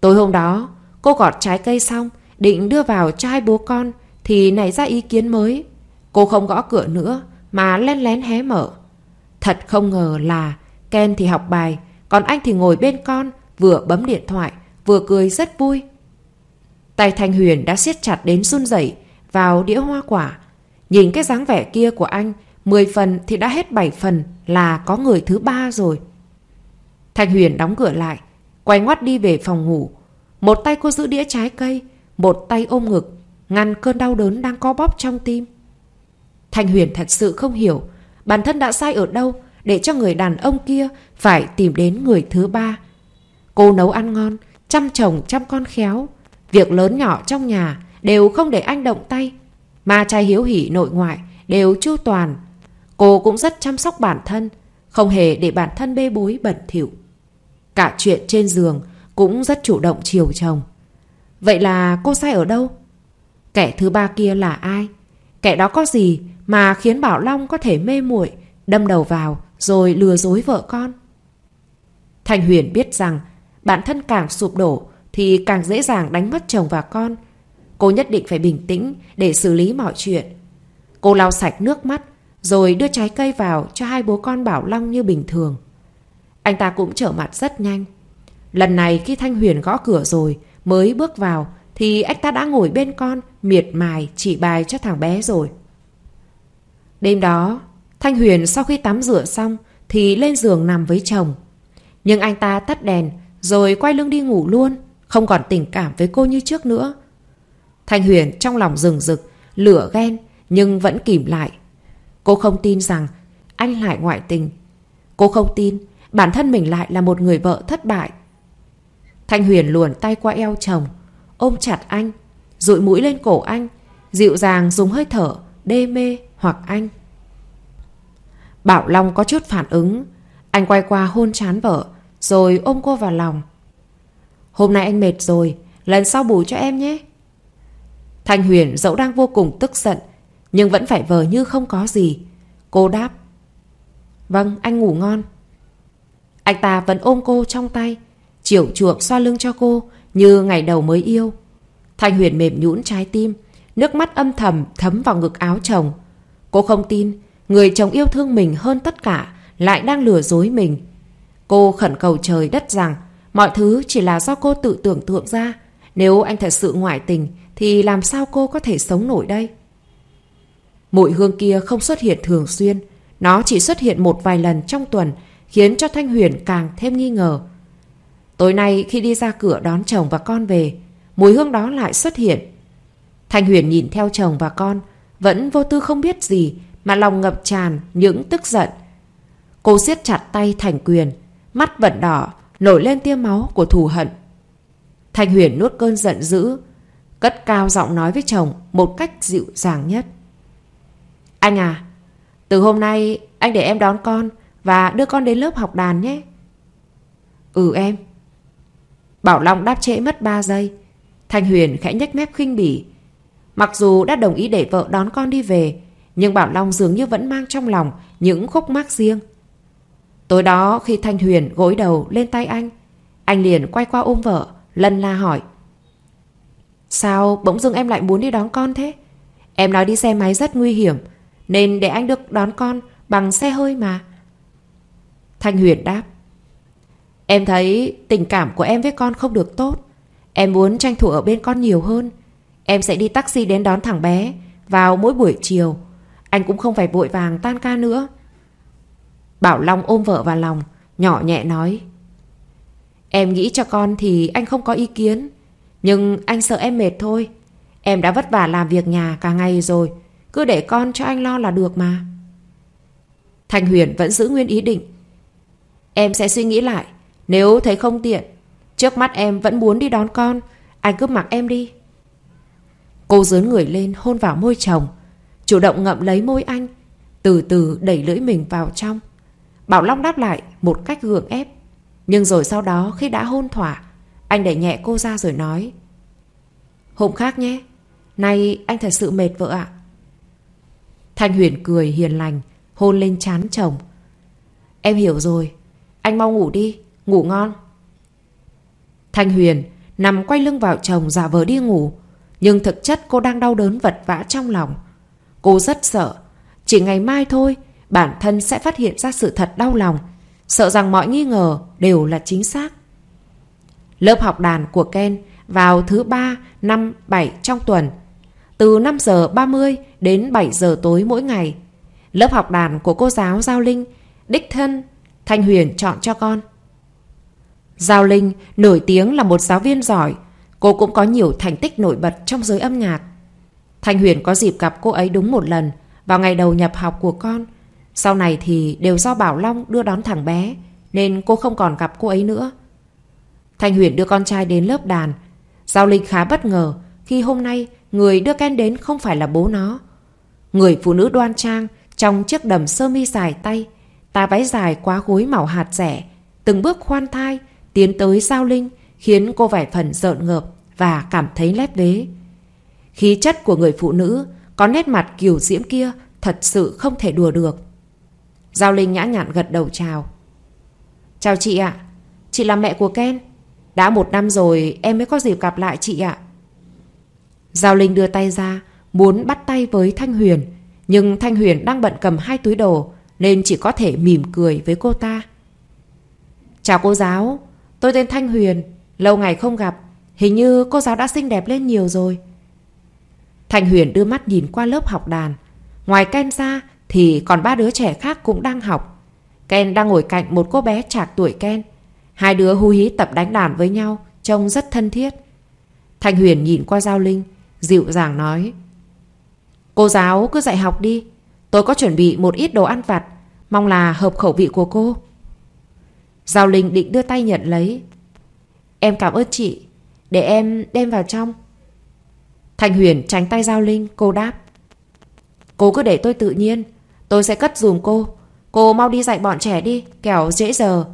Tối hôm đó, cô gọt trái cây xong, định đưa vào cho hai bố con thì nảy ra ý kiến mới. Cô không gõ cửa nữa mà len lén hé mở. Thật không ngờ là Ken thì học bài, còn anh thì ngồi bên con vừa bấm điện thoại vừa cười rất vui. Tay Thanh Huyền đã siết chặt đến run rẩy vào đĩa hoa quả. Nhìn cái dáng vẻ kia của anh, 10 phần thì đã hết 7 phần là có người thứ ba rồi. Thanh Huyền đóng cửa lại, quay ngoắt đi về phòng ngủ. Một tay cô giữ đĩa trái cây, một tay ôm ngực, ngăn cơn đau đớn đang co bóp trong tim. Thanh Huyền thật sự không hiểu bản thân đã sai ở đâu để cho người đàn ông kia phải tìm đến người thứ ba. Cô nấu ăn ngon, Chăm chồng chăm con khéo Việc lớn nhỏ trong nhà Đều không để anh động tay Mà trai hiếu hỉ nội ngoại Đều chu toàn Cô cũng rất chăm sóc bản thân Không hề để bản thân bê bối bẩn thỉu Cả chuyện trên giường Cũng rất chủ động chiều chồng Vậy là cô sai ở đâu? Kẻ thứ ba kia là ai? Kẻ đó có gì mà khiến Bảo Long có thể mê muội đâm đầu vào rồi lừa dối vợ con? Thành Huyền biết rằng bản thân càng sụp đổ thì càng dễ dàng đánh mất chồng và con. Cô nhất định phải bình tĩnh để xử lý mọi chuyện. Cô lau sạch nước mắt rồi đưa trái cây vào cho hai bố con Bảo Long như bình thường. Anh ta cũng trở mặt rất nhanh. Lần này khi Thanh Huyền gõ cửa rồi mới bước vào thì anh ta đã ngồi bên con miệt mài chỉ bài cho thằng bé rồi. Đêm đó, Thanh Huyền sau khi tắm rửa xong thì lên giường nằm với chồng. Nhưng anh ta tắt đèn rồi quay lưng đi ngủ luôn, không còn tình cảm với cô như trước nữa. Thanh Huyền trong lòng rừng rực, lửa ghen nhưng vẫn kìm lại. Cô không tin rằng anh lại ngoại tình. Cô không tin bản thân mình lại là một người vợ thất bại. Thanh Huyền luồn tay qua eo chồng, ôm chặt anh, dụi mũi lên cổ anh, dịu dàng dùng hơi thở, đê mê hoặc anh. Bảo Long có chút phản ứng, anh quay qua hôn chán vợ, rồi ôm cô vào lòng. Hôm nay anh mệt rồi, lần sau bù cho em nhé. Thanh Huyền dẫu đang vô cùng tức giận, nhưng vẫn phải vờ như không có gì. Cô đáp. Vâng, anh ngủ ngon. Anh ta vẫn ôm cô trong tay, chiều chuộng xoa lưng cho cô như ngày đầu mới yêu. Thanh Huyền mềm nhũn trái tim, nước mắt âm thầm thấm vào ngực áo chồng. Cô không tin, người chồng yêu thương mình hơn tất cả lại đang lừa dối mình. Cô khẩn cầu trời đất rằng mọi thứ chỉ là do cô tự tưởng tượng ra. Nếu anh thật sự ngoại tình thì làm sao cô có thể sống nổi đây? Mùi hương kia không xuất hiện thường xuyên. Nó chỉ xuất hiện một vài lần trong tuần khiến cho Thanh Huyền càng thêm nghi ngờ. Tối nay khi đi ra cửa đón chồng và con về, mùi hương đó lại xuất hiện. Thanh Huyền nhìn theo chồng và con, vẫn vô tư không biết gì mà lòng ngập tràn những tức giận. Cô siết chặt tay Thành Quyền, mắt vẫn đỏ, nổi lên tia máu của thù hận. Thanh Huyền nuốt cơn giận dữ, cất cao giọng nói với chồng một cách dịu dàng nhất. Anh à, từ hôm nay anh để em đón con và đưa con đến lớp học đàn nhé. Ừ em. Bảo Long đáp trễ mất 3 giây. Thanh Huyền khẽ nhếch mép khinh bỉ. Mặc dù đã đồng ý để vợ đón con đi về, nhưng Bảo Long dường như vẫn mang trong lòng những khúc mắc riêng Tối đó khi Thanh Huyền gối đầu lên tay anh, anh liền quay qua ôm vợ, lân la hỏi. Sao bỗng dưng em lại muốn đi đón con thế? Em nói đi xe máy rất nguy hiểm, nên để anh được đón con bằng xe hơi mà. Thanh Huyền đáp. Em thấy tình cảm của em với con không được tốt. Em muốn tranh thủ ở bên con nhiều hơn. Em sẽ đi taxi đến đón thằng bé vào mỗi buổi chiều. Anh cũng không phải vội vàng tan ca nữa. Bảo Long ôm vợ vào lòng, nhỏ nhẹ nói. Em nghĩ cho con thì anh không có ý kiến. Nhưng anh sợ em mệt thôi. Em đã vất vả làm việc nhà cả ngày rồi. Cứ để con cho anh lo là được mà. Thành Huyền vẫn giữ nguyên ý định. Em sẽ suy nghĩ lại. Nếu thấy không tiện, trước mắt em vẫn muốn đi đón con. Anh cứ mặc em đi. Cô dướn người lên hôn vào môi chồng. Chủ động ngậm lấy môi anh. Từ từ đẩy lưỡi mình vào trong. Bảo Long đáp lại một cách gượng ép. Nhưng rồi sau đó khi đã hôn thỏa, anh đẩy nhẹ cô ra rồi nói. Hôm khác nhé. Nay anh thật sự mệt vợ ạ. Thanh Huyền cười hiền lành, hôn lên chán chồng. Em hiểu rồi. Anh mau ngủ đi, ngủ ngon. Thanh Huyền nằm quay lưng vào chồng giả vờ đi ngủ. Nhưng thực chất cô đang đau đớn vật vã trong lòng. Cô rất sợ. Chỉ ngày mai thôi bản thân sẽ phát hiện ra sự thật đau lòng, sợ rằng mọi nghi ngờ đều là chính xác. Lớp học đàn của Ken vào thứ 3, 5, 7 trong tuần, từ 5 giờ 30 đến 7 giờ tối mỗi ngày. Lớp học đàn của cô giáo Giao Linh, đích thân, Thanh Huyền chọn cho con. Giao Linh nổi tiếng là một giáo viên giỏi, cô cũng có nhiều thành tích nổi bật trong giới âm nhạc. Thanh Huyền có dịp gặp cô ấy đúng một lần vào ngày đầu nhập học của con sau này thì đều do Bảo Long đưa đón thằng bé Nên cô không còn gặp cô ấy nữa Thanh Huyền đưa con trai đến lớp đàn Giao Linh khá bất ngờ Khi hôm nay người đưa Ken đến không phải là bố nó Người phụ nữ đoan trang Trong chiếc đầm sơ mi dài tay Tà váy dài quá khối màu hạt rẻ Từng bước khoan thai Tiến tới Giao Linh Khiến cô vải phần rợn ngợp Và cảm thấy lép vế Khí chất của người phụ nữ Có nét mặt kiều diễm kia Thật sự không thể đùa được Giao Linh nhã nhặn gật đầu chào. Chào chị ạ. Chị là mẹ của Ken. Đã một năm rồi em mới có dịp gặp lại chị ạ. Giao Linh đưa tay ra, muốn bắt tay với Thanh Huyền. Nhưng Thanh Huyền đang bận cầm hai túi đồ, nên chỉ có thể mỉm cười với cô ta. Chào cô giáo, tôi tên Thanh Huyền, lâu ngày không gặp, hình như cô giáo đã xinh đẹp lên nhiều rồi. Thanh Huyền đưa mắt nhìn qua lớp học đàn. Ngoài Ken ra thì còn ba đứa trẻ khác cũng đang học. Ken đang ngồi cạnh một cô bé chạc tuổi Ken. Hai đứa hú hí tập đánh đàn với nhau, trông rất thân thiết. Thanh Huyền nhìn qua Giao Linh, dịu dàng nói. Cô giáo cứ dạy học đi, tôi có chuẩn bị một ít đồ ăn vặt, mong là hợp khẩu vị của cô. Giao Linh định đưa tay nhận lấy. Em cảm ơn chị, để em đem vào trong. Thanh Huyền tránh tay Giao Linh, cô đáp. Cô cứ để tôi tự nhiên, Tôi sẽ cất dùm cô. Cô mau đi dạy bọn trẻ đi, kẻo dễ giờ.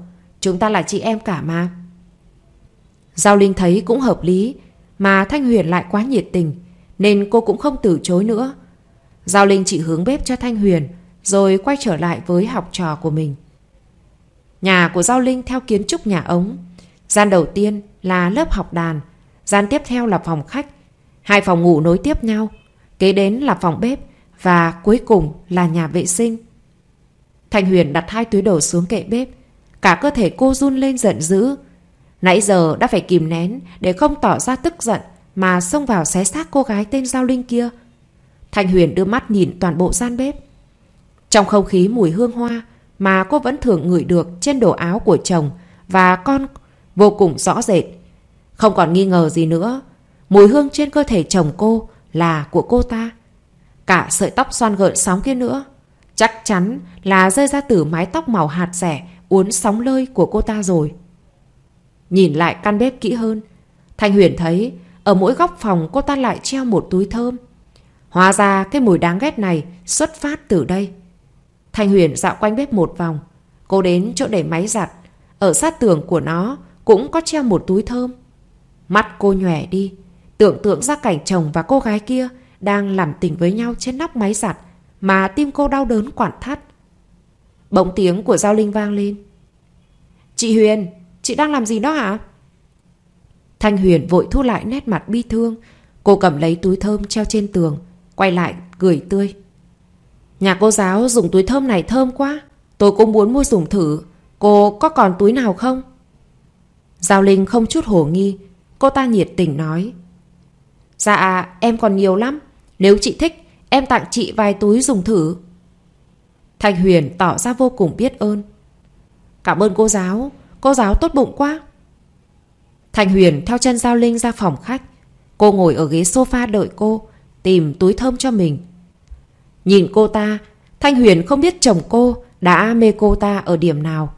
Chúng ta là chị em cả mà. Giao Linh thấy cũng hợp lý, mà Thanh Huyền lại quá nhiệt tình, nên cô cũng không từ chối nữa. Giao Linh chỉ hướng bếp cho Thanh Huyền, rồi quay trở lại với học trò của mình. Nhà của Giao Linh theo kiến trúc nhà ống. Gian đầu tiên là lớp học đàn, gian tiếp theo là phòng khách. Hai phòng ngủ nối tiếp nhau, kế đến là phòng bếp, và cuối cùng là nhà vệ sinh. Thanh Huyền đặt hai túi đồ xuống kệ bếp. Cả cơ thể cô run lên giận dữ. Nãy giờ đã phải kìm nén để không tỏ ra tức giận mà xông vào xé xác cô gái tên Giao Linh kia. Thanh Huyền đưa mắt nhìn toàn bộ gian bếp. Trong không khí mùi hương hoa mà cô vẫn thường ngửi được trên đồ áo của chồng và con vô cùng rõ rệt. Không còn nghi ngờ gì nữa, mùi hương trên cơ thể chồng cô là của cô ta. Cả sợi tóc xoan gợn sóng kia nữa Chắc chắn là rơi ra từ mái tóc màu hạt rẻ Uốn sóng lơi của cô ta rồi Nhìn lại căn bếp kỹ hơn Thanh Huyền thấy Ở mỗi góc phòng cô ta lại treo một túi thơm Hóa ra cái mùi đáng ghét này Xuất phát từ đây Thanh Huyền dạo quanh bếp một vòng Cô đến chỗ để máy giặt Ở sát tường của nó Cũng có treo một túi thơm Mắt cô nhòe đi Tưởng tượng ra cảnh chồng và cô gái kia đang làm tình với nhau trên nóc máy giặt mà tim cô đau đớn quản thắt. Bỗng tiếng của Giao Linh vang lên. Chị Huyền, chị đang làm gì đó hả? Thanh Huyền vội thu lại nét mặt bi thương. Cô cầm lấy túi thơm treo trên tường, quay lại, cười tươi. Nhà cô giáo dùng túi thơm này thơm quá. Tôi cũng muốn mua dùng thử. Cô có còn túi nào không? Giao Linh không chút hổ nghi. Cô ta nhiệt tình nói. Dạ, em còn nhiều lắm. Nếu chị thích, em tặng chị vài túi dùng thử. Thanh Huyền tỏ ra vô cùng biết ơn. Cảm ơn cô giáo, cô giáo tốt bụng quá. Thanh Huyền theo chân Giao Linh ra phòng khách. Cô ngồi ở ghế sofa đợi cô, tìm túi thơm cho mình. Nhìn cô ta, Thanh Huyền không biết chồng cô đã mê cô ta ở điểm nào.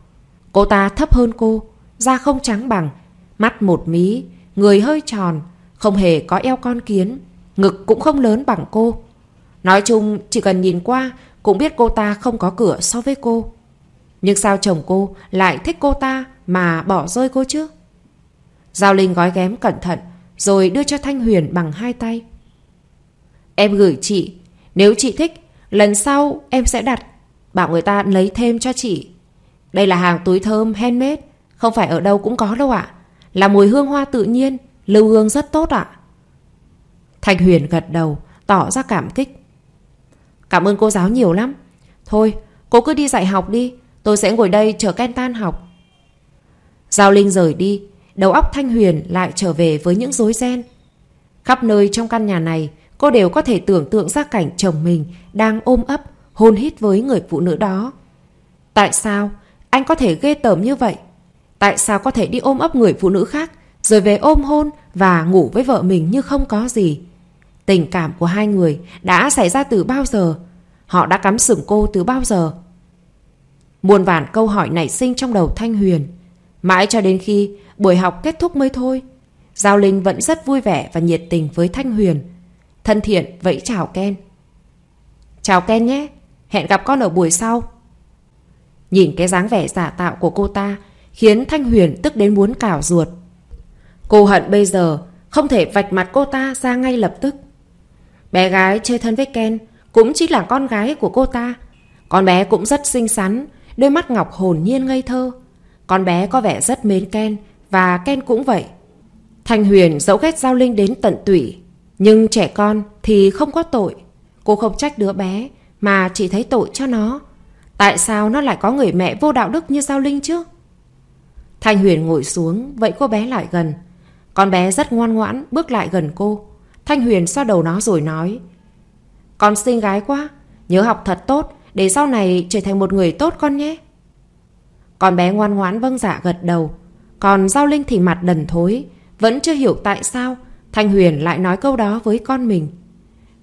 Cô ta thấp hơn cô, da không trắng bằng, mắt một mí, người hơi tròn, không hề có eo con kiến ngực cũng không lớn bằng cô. Nói chung, chỉ cần nhìn qua, cũng biết cô ta không có cửa so với cô. Nhưng sao chồng cô lại thích cô ta mà bỏ rơi cô chứ? Giao Linh gói ghém cẩn thận, rồi đưa cho Thanh Huyền bằng hai tay. Em gửi chị, nếu chị thích, lần sau em sẽ đặt, bảo người ta lấy thêm cho chị. Đây là hàng túi thơm handmade, không phải ở đâu cũng có đâu ạ. Là mùi hương hoa tự nhiên, lưu hương rất tốt ạ. Thanh Huyền gật đầu, tỏ ra cảm kích. Cảm ơn cô giáo nhiều lắm. Thôi, cô cứ đi dạy học đi, tôi sẽ ngồi đây chờ Ken tan học. Giao Linh rời đi, đầu óc Thanh Huyền lại trở về với những rối ren. Khắp nơi trong căn nhà này, cô đều có thể tưởng tượng ra cảnh chồng mình đang ôm ấp, hôn hít với người phụ nữ đó. Tại sao anh có thể ghê tởm như vậy? Tại sao có thể đi ôm ấp người phụ nữ khác, rồi về ôm hôn và ngủ với vợ mình như không có gì? Tình cảm của hai người đã xảy ra từ bao giờ? Họ đã cắm sừng cô từ bao giờ? Muôn vàn câu hỏi nảy sinh trong đầu Thanh Huyền. Mãi cho đến khi buổi học kết thúc mới thôi. Giao Linh vẫn rất vui vẻ và nhiệt tình với Thanh Huyền. Thân thiện vẫy chào Ken. Chào Ken nhé, hẹn gặp con ở buổi sau. Nhìn cái dáng vẻ giả tạo của cô ta khiến Thanh Huyền tức đến muốn cào ruột. Cô hận bây giờ không thể vạch mặt cô ta ra ngay lập tức. Bé gái chơi thân với Ken cũng chỉ là con gái của cô ta. Con bé cũng rất xinh xắn, đôi mắt ngọc hồn nhiên ngây thơ. Con bé có vẻ rất mến Ken và Ken cũng vậy. Thanh Huyền dẫu ghét Giao Linh đến tận tủy, nhưng trẻ con thì không có tội. Cô không trách đứa bé mà chỉ thấy tội cho nó. Tại sao nó lại có người mẹ vô đạo đức như Giao Linh chứ? Thanh Huyền ngồi xuống, vậy cô bé lại gần. Con bé rất ngoan ngoãn bước lại gần cô. Thanh Huyền xoa đầu nó rồi nói Con xinh gái quá Nhớ học thật tốt Để sau này trở thành một người tốt con nhé Con bé ngoan ngoãn vâng dạ gật đầu Còn Giao Linh thì mặt đần thối Vẫn chưa hiểu tại sao Thanh Huyền lại nói câu đó với con mình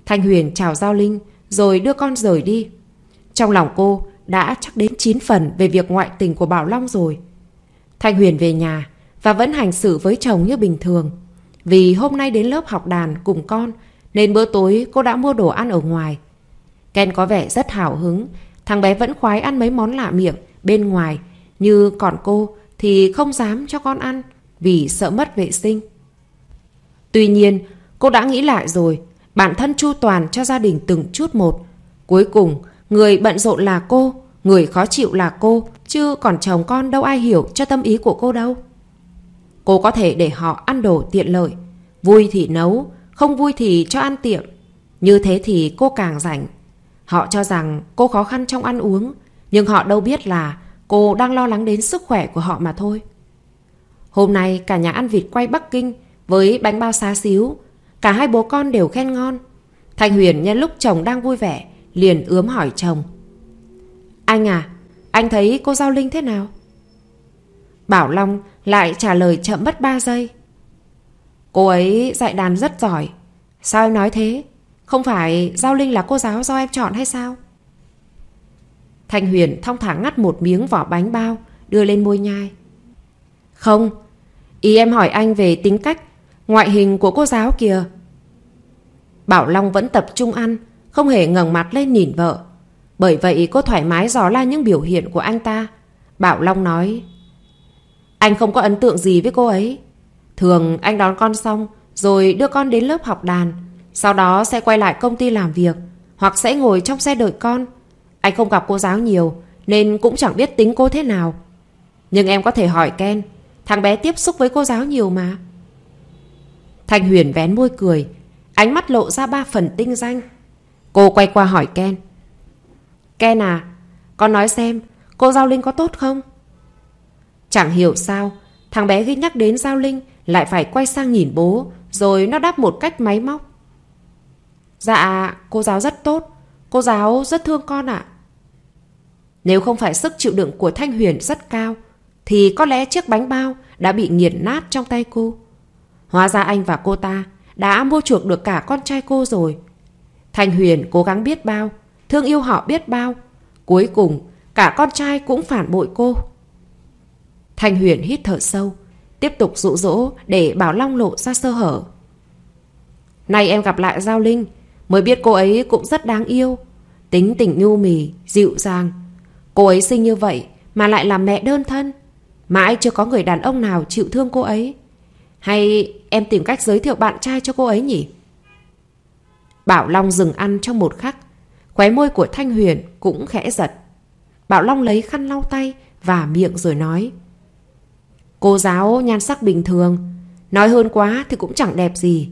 Thanh Huyền chào Giao Linh Rồi đưa con rời đi Trong lòng cô đã chắc đến 9 phần Về việc ngoại tình của Bảo Long rồi Thanh Huyền về nhà Và vẫn hành xử với chồng như bình thường vì hôm nay đến lớp học đàn cùng con nên bữa tối cô đã mua đồ ăn ở ngoài. Ken có vẻ rất hào hứng, thằng bé vẫn khoái ăn mấy món lạ miệng bên ngoài, như còn cô thì không dám cho con ăn vì sợ mất vệ sinh. Tuy nhiên, cô đã nghĩ lại rồi, bản thân chu toàn cho gia đình từng chút một. Cuối cùng, người bận rộn là cô, người khó chịu là cô, chứ còn chồng con đâu ai hiểu cho tâm ý của cô đâu. Cô có thể để họ ăn đồ tiện lợi, vui thì nấu, không vui thì cho ăn tiệm. Như thế thì cô càng rảnh. Họ cho rằng cô khó khăn trong ăn uống, nhưng họ đâu biết là cô đang lo lắng đến sức khỏe của họ mà thôi. Hôm nay cả nhà ăn vịt quay Bắc Kinh với bánh bao xá xíu. Cả hai bố con đều khen ngon. Thanh Huyền nhân lúc chồng đang vui vẻ, liền ướm hỏi chồng. Anh à, anh thấy cô Giao Linh thế nào? Bảo Long lại trả lời chậm mất 3 giây. Cô ấy dạy đàn rất giỏi. Sao em nói thế? Không phải Giao Linh là cô giáo do em chọn hay sao? Thanh Huyền thong thả ngắt một miếng vỏ bánh bao, đưa lên môi nhai. Không, ý em hỏi anh về tính cách, ngoại hình của cô giáo kìa. Bảo Long vẫn tập trung ăn, không hề ngẩng mặt lên nhìn vợ. Bởi vậy cô thoải mái dò la những biểu hiện của anh ta. Bảo Long nói anh không có ấn tượng gì với cô ấy. Thường anh đón con xong rồi đưa con đến lớp học đàn. Sau đó sẽ quay lại công ty làm việc hoặc sẽ ngồi trong xe đợi con. Anh không gặp cô giáo nhiều nên cũng chẳng biết tính cô thế nào. Nhưng em có thể hỏi Ken. Thằng bé tiếp xúc với cô giáo nhiều mà. Thanh Huyền vén môi cười. Ánh mắt lộ ra ba phần tinh danh. Cô quay qua hỏi Ken. Ken à, con nói xem, cô Giao Linh có tốt không? Chẳng hiểu sao, thằng bé ghi nhắc đến Giao Linh lại phải quay sang nhìn bố, rồi nó đáp một cách máy móc. Dạ, cô giáo rất tốt, cô giáo rất thương con ạ. Nếu không phải sức chịu đựng của Thanh Huyền rất cao, thì có lẽ chiếc bánh bao đã bị nghiền nát trong tay cô. Hóa ra anh và cô ta đã mua chuộc được cả con trai cô rồi. Thanh Huyền cố gắng biết bao, thương yêu họ biết bao. Cuối cùng, cả con trai cũng phản bội cô. Thanh Huyền hít thở sâu, tiếp tục dụ dỗ để Bảo Long lộ ra sơ hở. Nay em gặp lại Giao Linh, mới biết cô ấy cũng rất đáng yêu. Tính tình nhu mì, dịu dàng. Cô ấy sinh như vậy mà lại là mẹ đơn thân. Mãi chưa có người đàn ông nào chịu thương cô ấy. Hay em tìm cách giới thiệu bạn trai cho cô ấy nhỉ? Bảo Long dừng ăn trong một khắc. Khóe môi của Thanh Huyền cũng khẽ giật. Bảo Long lấy khăn lau tay và miệng rồi nói. Cô giáo nhan sắc bình thường, nói hơn quá thì cũng chẳng đẹp gì.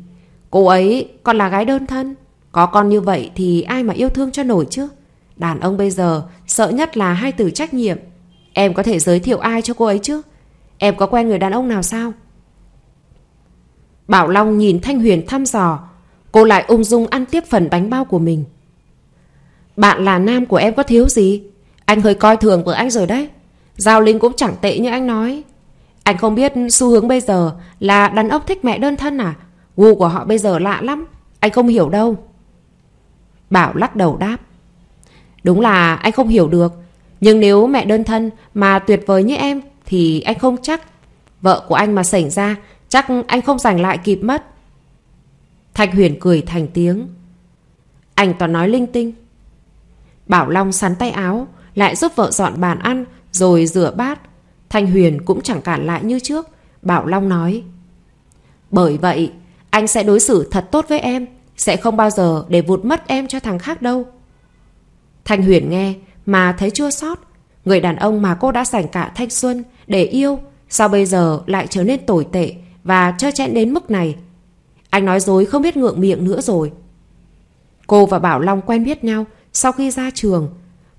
Cô ấy còn là gái đơn thân, có con như vậy thì ai mà yêu thương cho nổi chứ? Đàn ông bây giờ sợ nhất là hai từ trách nhiệm. Em có thể giới thiệu ai cho cô ấy chứ? Em có quen người đàn ông nào sao? Bảo Long nhìn Thanh Huyền thăm dò, cô lại ung dung ăn tiếp phần bánh bao của mình. Bạn là nam của em có thiếu gì? Anh hơi coi thường với anh rồi đấy. Giao Linh cũng chẳng tệ như anh nói. Anh không biết xu hướng bây giờ là đàn ông thích mẹ đơn thân à? Gu của họ bây giờ lạ lắm. Anh không hiểu đâu. Bảo lắc đầu đáp. Đúng là anh không hiểu được. Nhưng nếu mẹ đơn thân mà tuyệt vời như em thì anh không chắc. Vợ của anh mà xảy ra chắc anh không giành lại kịp mất. Thạch Huyền cười thành tiếng. Anh toàn nói linh tinh. Bảo Long sắn tay áo lại giúp vợ dọn bàn ăn rồi rửa bát Thanh Huyền cũng chẳng cản lại như trước. Bảo Long nói. Bởi vậy, anh sẽ đối xử thật tốt với em. Sẽ không bao giờ để vụt mất em cho thằng khác đâu. Thanh Huyền nghe mà thấy chua sót. Người đàn ông mà cô đã dành cả thanh xuân để yêu sao bây giờ lại trở nên tồi tệ và trơ chẽn đến mức này. Anh nói dối không biết ngượng miệng nữa rồi. Cô và Bảo Long quen biết nhau sau khi ra trường.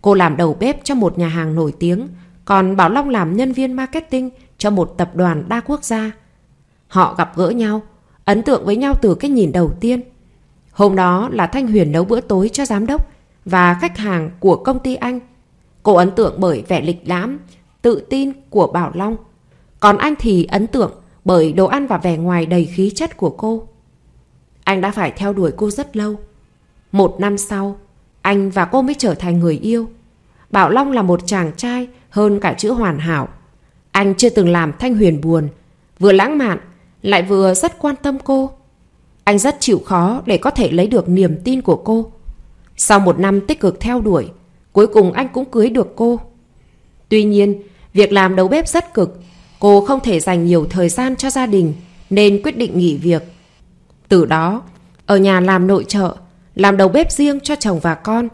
Cô làm đầu bếp cho một nhà hàng nổi tiếng còn Bảo Long làm nhân viên marketing cho một tập đoàn đa quốc gia. Họ gặp gỡ nhau, ấn tượng với nhau từ cái nhìn đầu tiên. Hôm đó là Thanh Huyền nấu bữa tối cho giám đốc và khách hàng của công ty anh. Cô ấn tượng bởi vẻ lịch lãm, tự tin của Bảo Long. Còn anh thì ấn tượng bởi đồ ăn và vẻ ngoài đầy khí chất của cô. Anh đã phải theo đuổi cô rất lâu. Một năm sau, anh và cô mới trở thành người yêu. Bảo Long là một chàng trai hơn cả chữ hoàn hảo. Anh chưa từng làm Thanh Huyền buồn, vừa lãng mạn, lại vừa rất quan tâm cô. Anh rất chịu khó để có thể lấy được niềm tin của cô. Sau một năm tích cực theo đuổi, cuối cùng anh cũng cưới được cô. Tuy nhiên, việc làm đầu bếp rất cực, cô không thể dành nhiều thời gian cho gia đình nên quyết định nghỉ việc. Từ đó, ở nhà làm nội trợ, làm đầu bếp riêng cho chồng và con.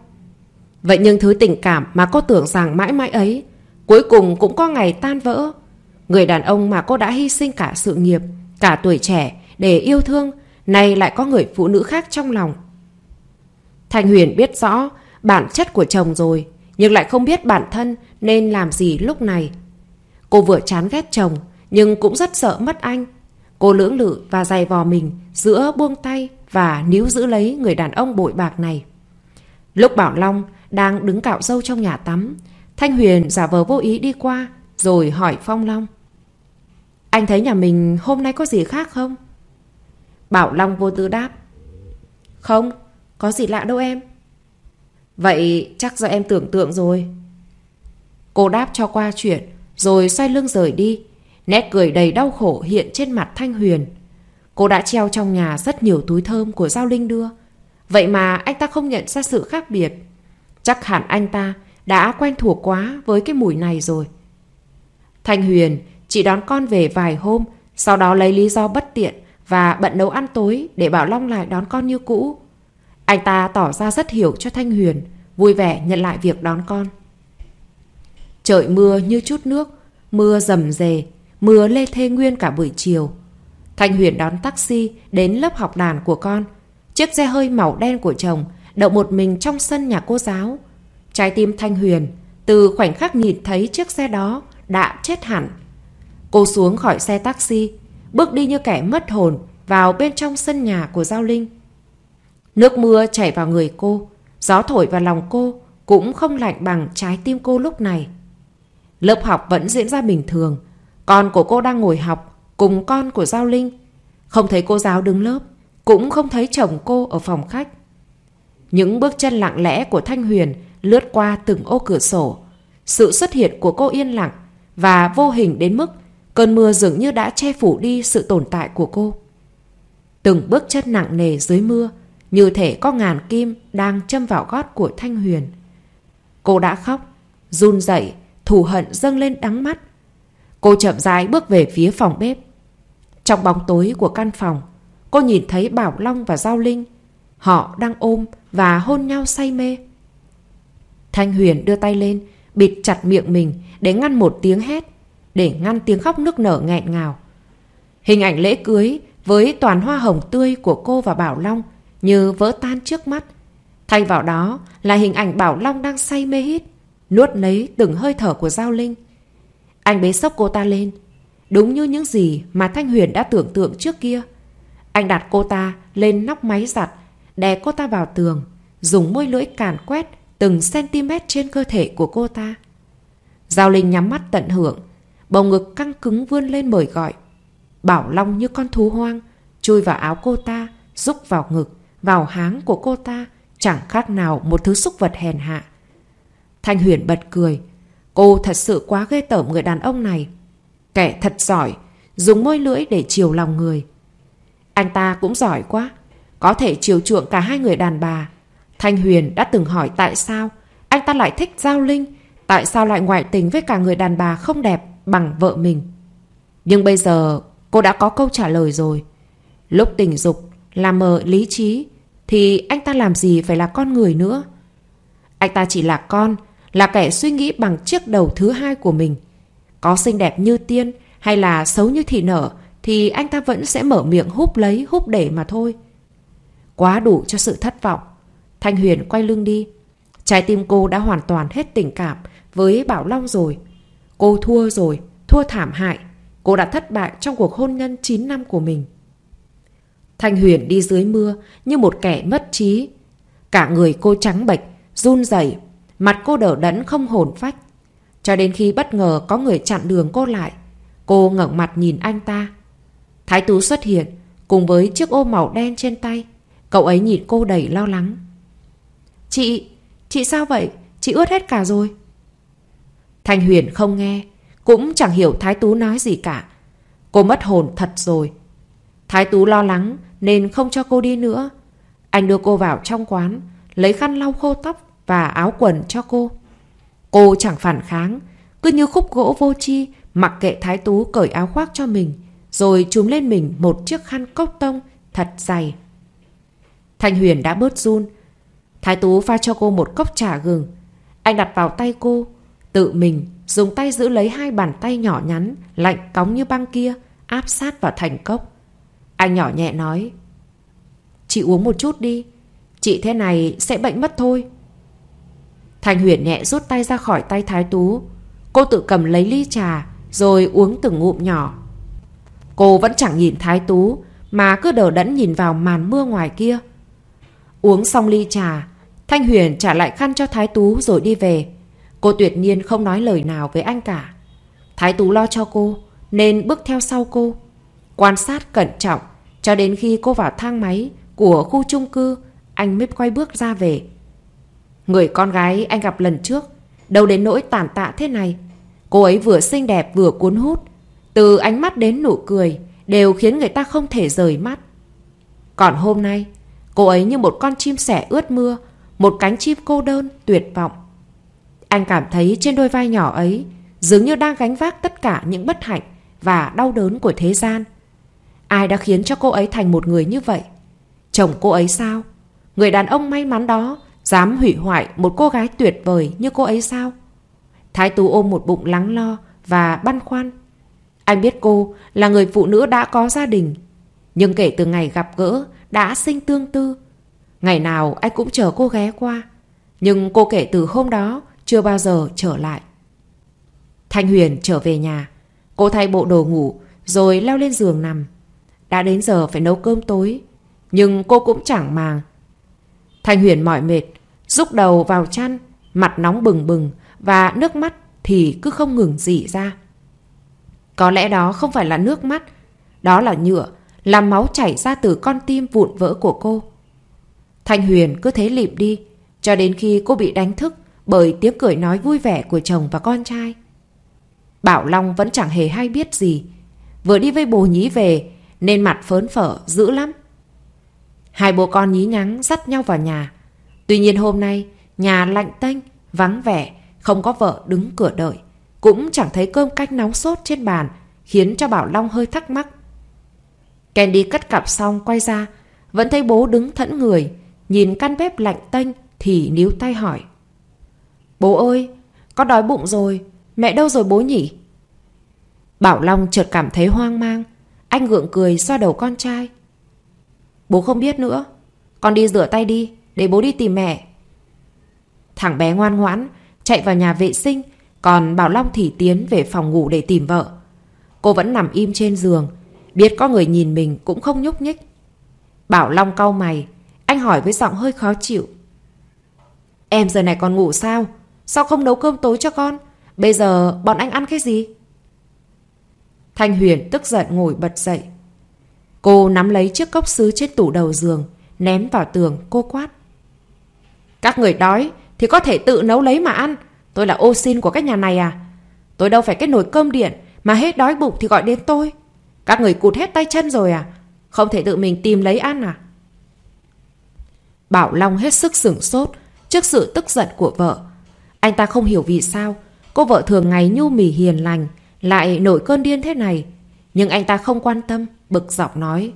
Vậy nhưng thứ tình cảm mà cô tưởng rằng mãi mãi ấy Cuối cùng cũng có ngày tan vỡ Người đàn ông mà cô đã hy sinh cả sự nghiệp Cả tuổi trẻ Để yêu thương Nay lại có người phụ nữ khác trong lòng Thanh Huyền biết rõ Bản chất của chồng rồi Nhưng lại không biết bản thân Nên làm gì lúc này Cô vừa chán ghét chồng Nhưng cũng rất sợ mất anh Cô lưỡng lự và dày vò mình Giữa buông tay và níu giữ lấy Người đàn ông bội bạc này Lúc Bảo Long đang đứng cạo râu trong nhà tắm Thanh Huyền giả vờ vô ý đi qua rồi hỏi Phong Long. Anh thấy nhà mình hôm nay có gì khác không? Bảo Long vô tư đáp. Không, có gì lạ đâu em. Vậy chắc do em tưởng tượng rồi. Cô đáp cho qua chuyện rồi xoay lưng rời đi. Nét cười đầy đau khổ hiện trên mặt Thanh Huyền. Cô đã treo trong nhà rất nhiều túi thơm của Giao Linh đưa. Vậy mà anh ta không nhận ra sự khác biệt. Chắc hẳn anh ta đã quen thuộc quá với cái mùi này rồi. Thanh Huyền chỉ đón con về vài hôm, sau đó lấy lý do bất tiện và bận nấu ăn tối để Bảo Long lại đón con như cũ. Anh ta tỏ ra rất hiểu cho Thanh Huyền, vui vẻ nhận lại việc đón con. Trời mưa như chút nước, mưa rầm rề, mưa lê thê nguyên cả buổi chiều. Thanh Huyền đón taxi đến lớp học đàn của con. Chiếc xe hơi màu đen của chồng đậu một mình trong sân nhà cô giáo Trái tim Thanh Huyền từ khoảnh khắc nhìn thấy chiếc xe đó đã chết hẳn. Cô xuống khỏi xe taxi, bước đi như kẻ mất hồn vào bên trong sân nhà của Giao Linh. Nước mưa chảy vào người cô, gió thổi vào lòng cô cũng không lạnh bằng trái tim cô lúc này. Lớp học vẫn diễn ra bình thường, con của cô đang ngồi học cùng con của Giao Linh. Không thấy cô giáo đứng lớp, cũng không thấy chồng cô ở phòng khách. Những bước chân lặng lẽ của Thanh Huyền lướt qua từng ô cửa sổ. Sự xuất hiện của cô yên lặng và vô hình đến mức cơn mưa dường như đã che phủ đi sự tồn tại của cô. Từng bước chân nặng nề dưới mưa, như thể có ngàn kim đang châm vào gót của Thanh Huyền. Cô đã khóc, run dậy, thù hận dâng lên đắng mắt. Cô chậm rãi bước về phía phòng bếp. Trong bóng tối của căn phòng, cô nhìn thấy Bảo Long và Giao Linh. Họ đang ôm và hôn nhau say mê. Thanh Huyền đưa tay lên, bịt chặt miệng mình để ngăn một tiếng hét, để ngăn tiếng khóc nức nở nghẹn ngào. Hình ảnh lễ cưới với toàn hoa hồng tươi của cô và Bảo Long như vỡ tan trước mắt. Thay vào đó là hình ảnh Bảo Long đang say mê hít, nuốt lấy từng hơi thở của Giao Linh. Anh bế sốc cô ta lên, đúng như những gì mà Thanh Huyền đã tưởng tượng trước kia. Anh đặt cô ta lên nóc máy giặt, đè cô ta vào tường, dùng môi lưỡi càn quét từng cm trên cơ thể của cô ta. Giao Linh nhắm mắt tận hưởng, bầu ngực căng cứng vươn lên mời gọi. Bảo Long như con thú hoang, chui vào áo cô ta, rúc vào ngực, vào háng của cô ta, chẳng khác nào một thứ xúc vật hèn hạ. Thanh Huyền bật cười, cô thật sự quá ghê tởm người đàn ông này. Kẻ thật giỏi, dùng môi lưỡi để chiều lòng người. Anh ta cũng giỏi quá, có thể chiều chuộng cả hai người đàn bà, Thanh Huyền đã từng hỏi tại sao anh ta lại thích Giao Linh, tại sao lại ngoại tình với cả người đàn bà không đẹp bằng vợ mình. Nhưng bây giờ cô đã có câu trả lời rồi. Lúc tình dục, làm mờ lý trí, thì anh ta làm gì phải là con người nữa. Anh ta chỉ là con, là kẻ suy nghĩ bằng chiếc đầu thứ hai của mình. Có xinh đẹp như tiên hay là xấu như thị nở thì anh ta vẫn sẽ mở miệng húp lấy húp để mà thôi. Quá đủ cho sự thất vọng Thanh Huyền quay lưng đi. Trái tim cô đã hoàn toàn hết tình cảm với Bảo Long rồi. Cô thua rồi, thua thảm hại. Cô đã thất bại trong cuộc hôn nhân 9 năm của mình. Thanh Huyền đi dưới mưa như một kẻ mất trí. Cả người cô trắng bệch, run rẩy, mặt cô đỡ đẫn không hồn phách. Cho đến khi bất ngờ có người chặn đường cô lại, cô ngẩng mặt nhìn anh ta. Thái Tú xuất hiện cùng với chiếc ô màu đen trên tay. Cậu ấy nhìn cô đầy lo lắng. Chị, chị sao vậy? Chị ướt hết cả rồi. Thanh Huyền không nghe, cũng chẳng hiểu Thái Tú nói gì cả. Cô mất hồn thật rồi. Thái Tú lo lắng nên không cho cô đi nữa. Anh đưa cô vào trong quán, lấy khăn lau khô tóc và áo quần cho cô. Cô chẳng phản kháng, cứ như khúc gỗ vô chi mặc kệ Thái Tú cởi áo khoác cho mình, rồi trúm lên mình một chiếc khăn cốc tông thật dày. Thanh Huyền đã bớt run, Thái Tú pha cho cô một cốc trà gừng. Anh đặt vào tay cô, tự mình dùng tay giữ lấy hai bàn tay nhỏ nhắn, lạnh cóng như băng kia, áp sát vào thành cốc. Anh nhỏ nhẹ nói, Chị uống một chút đi, chị thế này sẽ bệnh mất thôi. Thành Huyền nhẹ rút tay ra khỏi tay Thái Tú. Cô tự cầm lấy ly trà, rồi uống từng ngụm nhỏ. Cô vẫn chẳng nhìn Thái Tú, mà cứ đờ đẫn nhìn vào màn mưa ngoài kia. Uống xong ly trà, Thanh Huyền trả lại khăn cho Thái Tú rồi đi về. Cô tuyệt nhiên không nói lời nào với anh cả. Thái Tú lo cho cô, nên bước theo sau cô. Quan sát cẩn trọng, cho đến khi cô vào thang máy của khu chung cư, anh mới quay bước ra về. Người con gái anh gặp lần trước, đâu đến nỗi tàn tạ thế này. Cô ấy vừa xinh đẹp vừa cuốn hút, từ ánh mắt đến nụ cười đều khiến người ta không thể rời mắt. Còn hôm nay, cô ấy như một con chim sẻ ướt mưa, một cánh chim cô đơn, tuyệt vọng. Anh cảm thấy trên đôi vai nhỏ ấy dường như đang gánh vác tất cả những bất hạnh và đau đớn của thế gian. Ai đã khiến cho cô ấy thành một người như vậy? Chồng cô ấy sao? Người đàn ông may mắn đó dám hủy hoại một cô gái tuyệt vời như cô ấy sao? Thái Tú ôm một bụng lắng lo và băn khoăn. Anh biết cô là người phụ nữ đã có gia đình, nhưng kể từ ngày gặp gỡ đã sinh tương tư Ngày nào anh cũng chờ cô ghé qua Nhưng cô kể từ hôm đó Chưa bao giờ trở lại Thanh Huyền trở về nhà Cô thay bộ đồ ngủ Rồi leo lên giường nằm Đã đến giờ phải nấu cơm tối Nhưng cô cũng chẳng màng Thanh Huyền mỏi mệt Rúc đầu vào chăn Mặt nóng bừng bừng Và nước mắt thì cứ không ngừng dỉ ra Có lẽ đó không phải là nước mắt Đó là nhựa Làm máu chảy ra từ con tim vụn vỡ của cô Thanh Huyền cứ thế lịm đi, cho đến khi cô bị đánh thức bởi tiếng cười nói vui vẻ của chồng và con trai. Bảo Long vẫn chẳng hề hay biết gì. Vừa đi với bồ nhí về, nên mặt phớn phở, dữ lắm. Hai bố con nhí nhắng dắt nhau vào nhà. Tuy nhiên hôm nay, nhà lạnh tanh, vắng vẻ, không có vợ đứng cửa đợi. Cũng chẳng thấy cơm cách nóng sốt trên bàn, khiến cho Bảo Long hơi thắc mắc. Candy cất cặp xong quay ra, vẫn thấy bố đứng thẫn người, nhìn căn bếp lạnh tanh thì níu tay hỏi. Bố ơi, con đói bụng rồi, mẹ đâu rồi bố nhỉ? Bảo Long chợt cảm thấy hoang mang, anh gượng cười xoa đầu con trai. Bố không biết nữa, con đi rửa tay đi, để bố đi tìm mẹ. Thằng bé ngoan ngoãn, chạy vào nhà vệ sinh, còn Bảo Long thì tiến về phòng ngủ để tìm vợ. Cô vẫn nằm im trên giường, biết có người nhìn mình cũng không nhúc nhích. Bảo Long cau mày, anh hỏi với giọng hơi khó chịu. Em giờ này còn ngủ sao? Sao không nấu cơm tối cho con? Bây giờ bọn anh ăn cái gì? Thanh Huyền tức giận ngồi bật dậy. Cô nắm lấy chiếc cốc sứ trên tủ đầu giường, ném vào tường, cô quát. Các người đói thì có thể tự nấu lấy mà ăn. Tôi là ô xin của các nhà này à? Tôi đâu phải cái nồi cơm điện mà hết đói bụng thì gọi đến tôi. Các người cụt hết tay chân rồi à? Không thể tự mình tìm lấy ăn à? Bảo Long hết sức sửng sốt trước sự tức giận của vợ. Anh ta không hiểu vì sao cô vợ thường ngày nhu mì hiền lành lại nổi cơn điên thế này. Nhưng anh ta không quan tâm, bực dọc nói.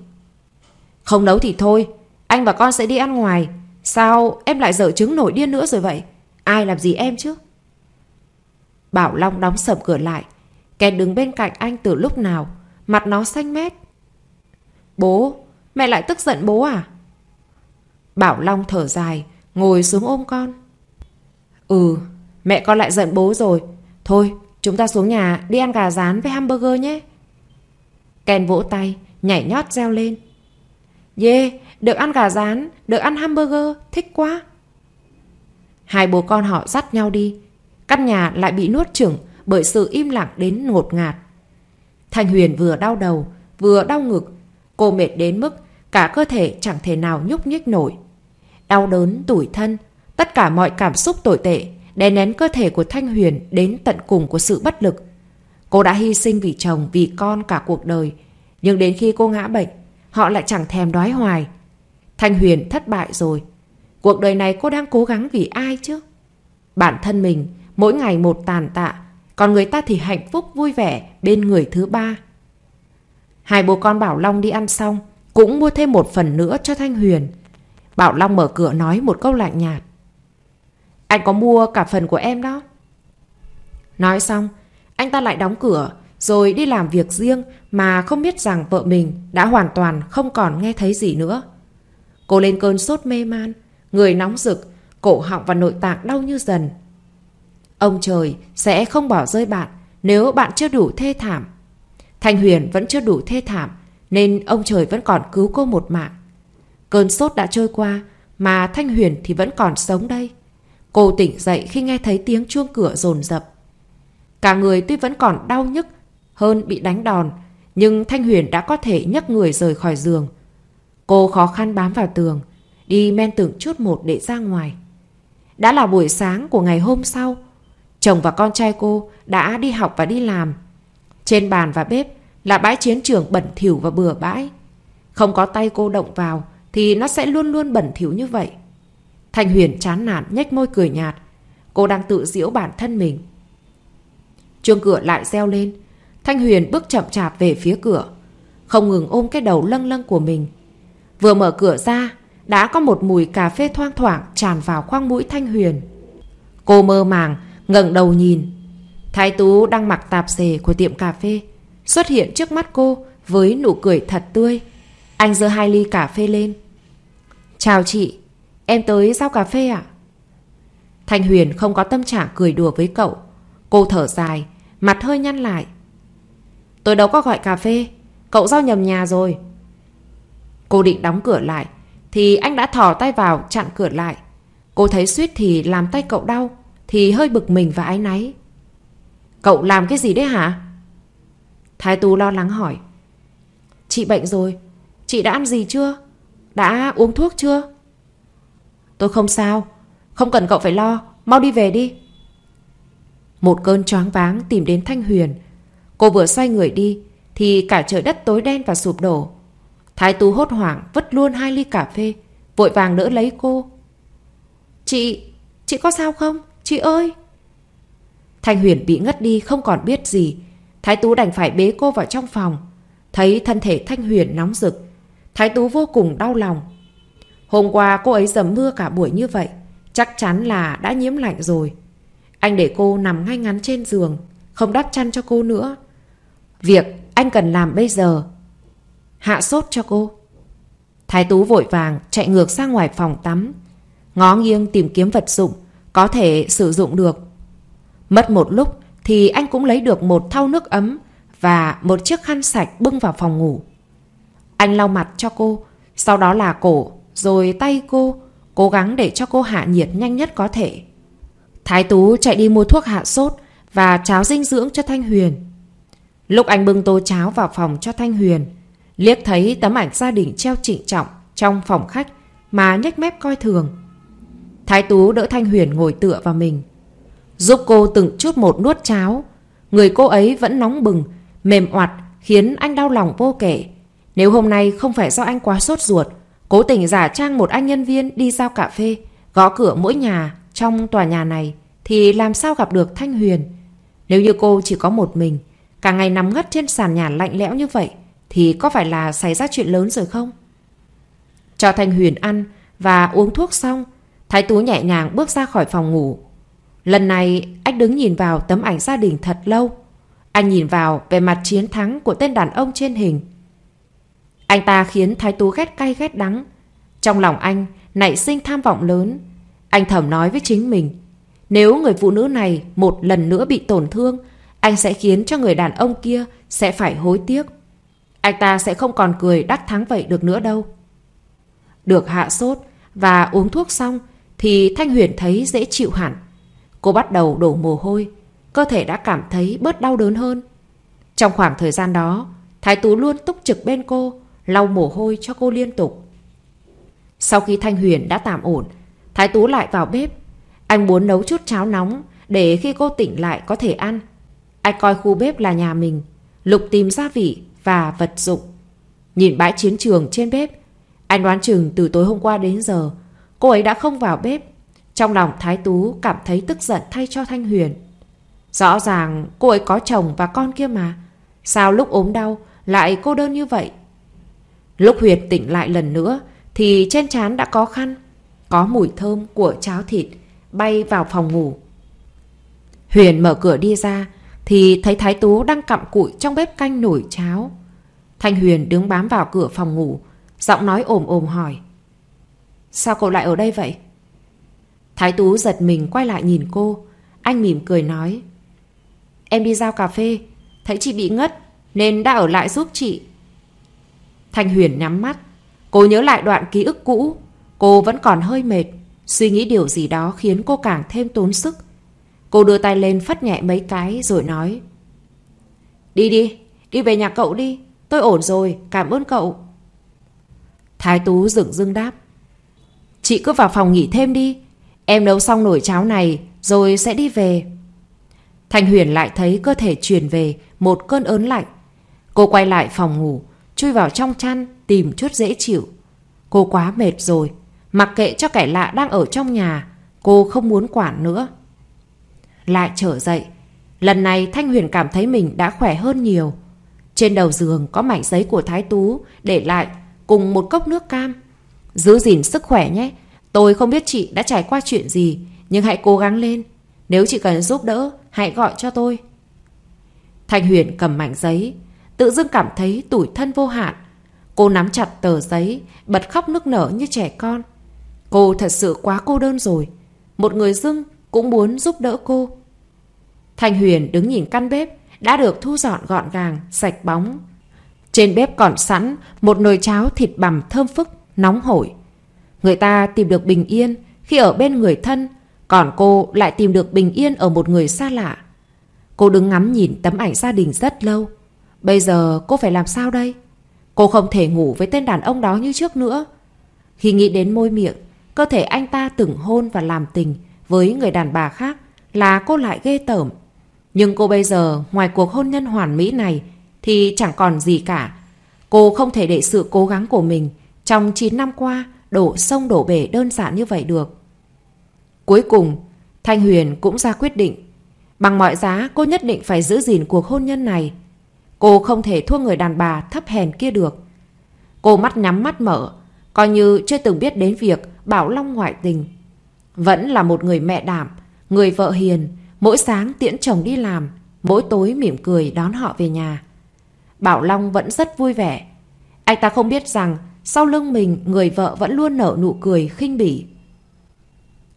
Không nấu thì thôi, anh và con sẽ đi ăn ngoài. Sao em lại dở trứng nổi điên nữa rồi vậy? Ai làm gì em chứ? Bảo Long đóng sầm cửa lại. Kẻ đứng bên cạnh anh từ lúc nào, mặt nó xanh mét. Bố, mẹ lại tức giận bố à? Bảo Long thở dài, ngồi xuống ôm con. Ừ, mẹ con lại giận bố rồi. Thôi, chúng ta xuống nhà đi ăn gà rán với hamburger nhé. Ken vỗ tay, nhảy nhót reo lên. Yeah, được ăn gà rán, được ăn hamburger, thích quá. Hai bố con họ dắt nhau đi. Căn nhà lại bị nuốt chửng bởi sự im lặng đến ngột ngạt. Thanh Huyền vừa đau đầu, vừa đau ngực. Cô mệt đến mức cả cơ thể chẳng thể nào nhúc nhích nổi. Đau đớn, tủi thân, tất cả mọi cảm xúc tồi tệ đè nén cơ thể của Thanh Huyền đến tận cùng của sự bất lực. Cô đã hy sinh vì chồng, vì con cả cuộc đời. Nhưng đến khi cô ngã bệnh, họ lại chẳng thèm đoái hoài. Thanh Huyền thất bại rồi. Cuộc đời này cô đang cố gắng vì ai chứ? Bản thân mình, mỗi ngày một tàn tạ, còn người ta thì hạnh phúc vui vẻ bên người thứ ba. Hai bố con Bảo Long đi ăn xong, cũng mua thêm một phần nữa cho Thanh Huyền. Bảo Long mở cửa nói một câu lạnh nhạt. Anh có mua cả phần của em đó. Nói xong, anh ta lại đóng cửa rồi đi làm việc riêng mà không biết rằng vợ mình đã hoàn toàn không còn nghe thấy gì nữa. Cô lên cơn sốt mê man, người nóng rực, cổ họng và nội tạng đau như dần. Ông trời sẽ không bỏ rơi bạn nếu bạn chưa đủ thê thảm. Thanh Huyền vẫn chưa đủ thê thảm nên ông trời vẫn còn cứu cô một mạng. Cơn sốt đã trôi qua, mà Thanh Huyền thì vẫn còn sống đây. Cô tỉnh dậy khi nghe thấy tiếng chuông cửa rồn rập. Cả người tuy vẫn còn đau nhức, hơn bị đánh đòn, nhưng Thanh Huyền đã có thể nhấc người rời khỏi giường. Cô khó khăn bám vào tường, đi men từng chút một để ra ngoài. Đã là buổi sáng của ngày hôm sau, chồng và con trai cô đã đi học và đi làm. Trên bàn và bếp là bãi chiến trường bẩn thỉu và bừa bãi. Không có tay cô động vào, thì nó sẽ luôn luôn bẩn thỉu như vậy. Thanh Huyền chán nản nhếch môi cười nhạt. Cô đang tự giễu bản thân mình. Chuông cửa lại reo lên. Thanh Huyền bước chậm chạp về phía cửa. Không ngừng ôm cái đầu lâng lâng của mình. Vừa mở cửa ra, đã có một mùi cà phê thoang thoảng tràn vào khoang mũi Thanh Huyền. Cô mơ màng, ngẩng đầu nhìn. Thái Tú đang mặc tạp dề của tiệm cà phê. Xuất hiện trước mắt cô với nụ cười thật tươi, anh dơ hai ly cà phê lên. Chào chị, em tới giao cà phê ạ? Thanh Huyền không có tâm trạng cười đùa với cậu. Cô thở dài, mặt hơi nhăn lại. Tôi đâu có gọi cà phê, cậu giao nhầm nhà rồi. Cô định đóng cửa lại, thì anh đã thò tay vào chặn cửa lại. Cô thấy suýt thì làm tay cậu đau, thì hơi bực mình và ái náy. Cậu làm cái gì đấy hả? Thái Tu lo lắng hỏi. Chị bệnh rồi, Chị đã ăn gì chưa? Đã uống thuốc chưa? Tôi không sao. Không cần cậu phải lo. Mau đi về đi. Một cơn choáng váng tìm đến Thanh Huyền. Cô vừa xoay người đi thì cả trời đất tối đen và sụp đổ. Thái Tú hốt hoảng vứt luôn hai ly cà phê, vội vàng đỡ lấy cô. Chị, chị có sao không? Chị ơi! Thanh Huyền bị ngất đi không còn biết gì. Thái Tú đành phải bế cô vào trong phòng. Thấy thân thể Thanh Huyền nóng rực, Thái Tú vô cùng đau lòng. Hôm qua cô ấy dầm mưa cả buổi như vậy, chắc chắn là đã nhiễm lạnh rồi. Anh để cô nằm ngay ngắn trên giường, không đắp chăn cho cô nữa. Việc anh cần làm bây giờ, hạ sốt cho cô. Thái Tú vội vàng chạy ngược sang ngoài phòng tắm, ngó nghiêng tìm kiếm vật dụng có thể sử dụng được. Mất một lúc thì anh cũng lấy được một thau nước ấm và một chiếc khăn sạch bưng vào phòng ngủ. Anh lau mặt cho cô, sau đó là cổ, rồi tay cô, cố gắng để cho cô hạ nhiệt nhanh nhất có thể. Thái Tú chạy đi mua thuốc hạ sốt và cháo dinh dưỡng cho Thanh Huyền. Lúc anh bưng tô cháo vào phòng cho Thanh Huyền, liếc thấy tấm ảnh gia đình treo trịnh trọng trong phòng khách mà nhếch mép coi thường. Thái Tú đỡ Thanh Huyền ngồi tựa vào mình. Giúp cô từng chút một nuốt cháo. Người cô ấy vẫn nóng bừng, mềm oặt khiến anh đau lòng vô kể. Nếu hôm nay không phải do anh quá sốt ruột, cố tình giả trang một anh nhân viên đi giao cà phê, gõ cửa mỗi nhà trong tòa nhà này, thì làm sao gặp được Thanh Huyền? Nếu như cô chỉ có một mình, cả ngày nằm ngất trên sàn nhà lạnh lẽo như vậy, thì có phải là xảy ra chuyện lớn rồi không? Cho Thanh Huyền ăn và uống thuốc xong, Thái Tú nhẹ nhàng bước ra khỏi phòng ngủ. Lần này, anh đứng nhìn vào tấm ảnh gia đình thật lâu. Anh nhìn vào về mặt chiến thắng của tên đàn ông trên hình. Anh ta khiến Thái Tú ghét cay ghét đắng. Trong lòng anh, nảy sinh tham vọng lớn. Anh thầm nói với chính mình. Nếu người phụ nữ này một lần nữa bị tổn thương, anh sẽ khiến cho người đàn ông kia sẽ phải hối tiếc. Anh ta sẽ không còn cười đắc thắng vậy được nữa đâu. Được hạ sốt và uống thuốc xong thì Thanh Huyền thấy dễ chịu hẳn. Cô bắt đầu đổ mồ hôi, cơ thể đã cảm thấy bớt đau đớn hơn. Trong khoảng thời gian đó, Thái Tú luôn túc trực bên cô, lau mồ hôi cho cô liên tục. Sau khi Thanh Huyền đã tạm ổn, Thái Tú lại vào bếp. Anh muốn nấu chút cháo nóng để khi cô tỉnh lại có thể ăn. Anh coi khu bếp là nhà mình, lục tìm gia vị và vật dụng. Nhìn bãi chiến trường trên bếp, anh đoán chừng từ tối hôm qua đến giờ, cô ấy đã không vào bếp. Trong lòng Thái Tú cảm thấy tức giận thay cho Thanh Huyền. Rõ ràng cô ấy có chồng và con kia mà. Sao lúc ốm đau lại cô đơn như vậy? Lúc Huyệt tỉnh lại lần nữa thì trên trán đã có khăn, có mùi thơm của cháo thịt bay vào phòng ngủ. Huyền mở cửa đi ra thì thấy Thái Tú đang cặm cụi trong bếp canh nổi cháo. Thanh Huyền đứng bám vào cửa phòng ngủ, giọng nói ồm ồm hỏi. Sao cậu lại ở đây vậy? Thái Tú giật mình quay lại nhìn cô, anh mỉm cười nói. Em đi giao cà phê, thấy chị bị ngất nên đã ở lại giúp chị. Thanh Huyền nhắm mắt. Cô nhớ lại đoạn ký ức cũ. Cô vẫn còn hơi mệt. Suy nghĩ điều gì đó khiến cô càng thêm tốn sức. Cô đưa tay lên phất nhẹ mấy cái rồi nói. Đi đi, đi về nhà cậu đi. Tôi ổn rồi, cảm ơn cậu. Thái Tú dựng dưng đáp. Chị cứ vào phòng nghỉ thêm đi. Em nấu xong nồi cháo này rồi sẽ đi về. Thanh Huyền lại thấy cơ thể chuyển về một cơn ớn lạnh. Cô quay lại phòng ngủ, chui vào trong chăn tìm chút dễ chịu. Cô quá mệt rồi, mặc kệ cho kẻ lạ đang ở trong nhà, cô không muốn quản nữa. Lại trở dậy, lần này Thanh Huyền cảm thấy mình đã khỏe hơn nhiều. Trên đầu giường có mảnh giấy của Thái Tú để lại cùng một cốc nước cam. Giữ gìn sức khỏe nhé, tôi không biết chị đã trải qua chuyện gì, nhưng hãy cố gắng lên. Nếu chị cần giúp đỡ, hãy gọi cho tôi. Thanh Huyền cầm mảnh giấy, tự dưng cảm thấy tủi thân vô hạn. Cô nắm chặt tờ giấy, bật khóc nức nở như trẻ con. Cô thật sự quá cô đơn rồi. Một người dưng cũng muốn giúp đỡ cô. Thanh Huyền đứng nhìn căn bếp, đã được thu dọn gọn gàng, sạch bóng. Trên bếp còn sẵn một nồi cháo thịt bằm thơm phức, nóng hổi. Người ta tìm được bình yên khi ở bên người thân, còn cô lại tìm được bình yên ở một người xa lạ. Cô đứng ngắm nhìn tấm ảnh gia đình rất lâu. Bây giờ cô phải làm sao đây? Cô không thể ngủ với tên đàn ông đó như trước nữa. Khi nghĩ đến môi miệng, cơ thể anh ta từng hôn và làm tình với người đàn bà khác là cô lại ghê tởm. Nhưng cô bây giờ, ngoài cuộc hôn nhân hoàn mỹ này, thì chẳng còn gì cả. Cô không thể để sự cố gắng của mình trong 9 năm qua đổ sông đổ bể đơn giản như vậy được. Cuối cùng, Thanh Huyền cũng ra quyết định. Bằng mọi giá, cô nhất định phải giữ gìn cuộc hôn nhân này. Cô không thể thua người đàn bà thấp hèn kia được. Cô mắt nhắm mắt mở, coi như chưa từng biết đến việc Bảo Long ngoại tình. Vẫn là một người mẹ đảm, người vợ hiền, mỗi sáng tiễn chồng đi làm, mỗi tối mỉm cười đón họ về nhà. Bảo Long vẫn rất vui vẻ. Anh ta không biết rằng sau lưng mình người vợ vẫn luôn nở nụ cười khinh bỉ.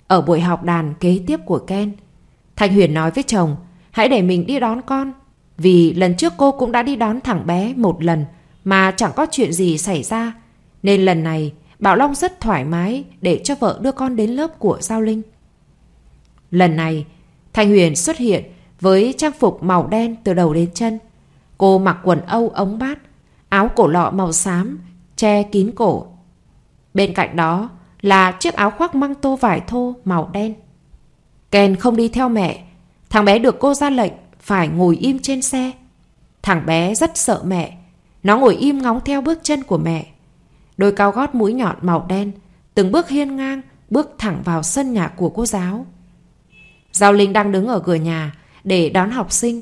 Ở buổi học đàn kế tiếp của Ken, Thanh Huyền nói với chồng, hãy để mình đi đón con. Vì lần trước cô cũng đã đi đón thằng bé một lần mà chẳng có chuyện gì xảy ra. Nên lần này Bảo Long rất thoải mái để cho vợ đưa con đến lớp của Giao Linh. Lần này, Thanh Huyền xuất hiện với trang phục màu đen từ đầu đến chân. Cô mặc quần âu ống bát, áo cổ lọ màu xám, che kín cổ. Bên cạnh đó là chiếc áo khoác măng tô vải thô màu đen. Ken không đi theo mẹ. Thằng bé được cô ra lệnh phải ngồi im trên xe. Thằng bé rất sợ mẹ. Nó ngồi im ngóng theo bước chân của mẹ. Đôi cao gót mũi nhọn màu đen, từng bước hiên ngang, bước thẳng vào sân nhà của cô giáo. Giao Linh đang đứng ở cửa nhà để đón học sinh.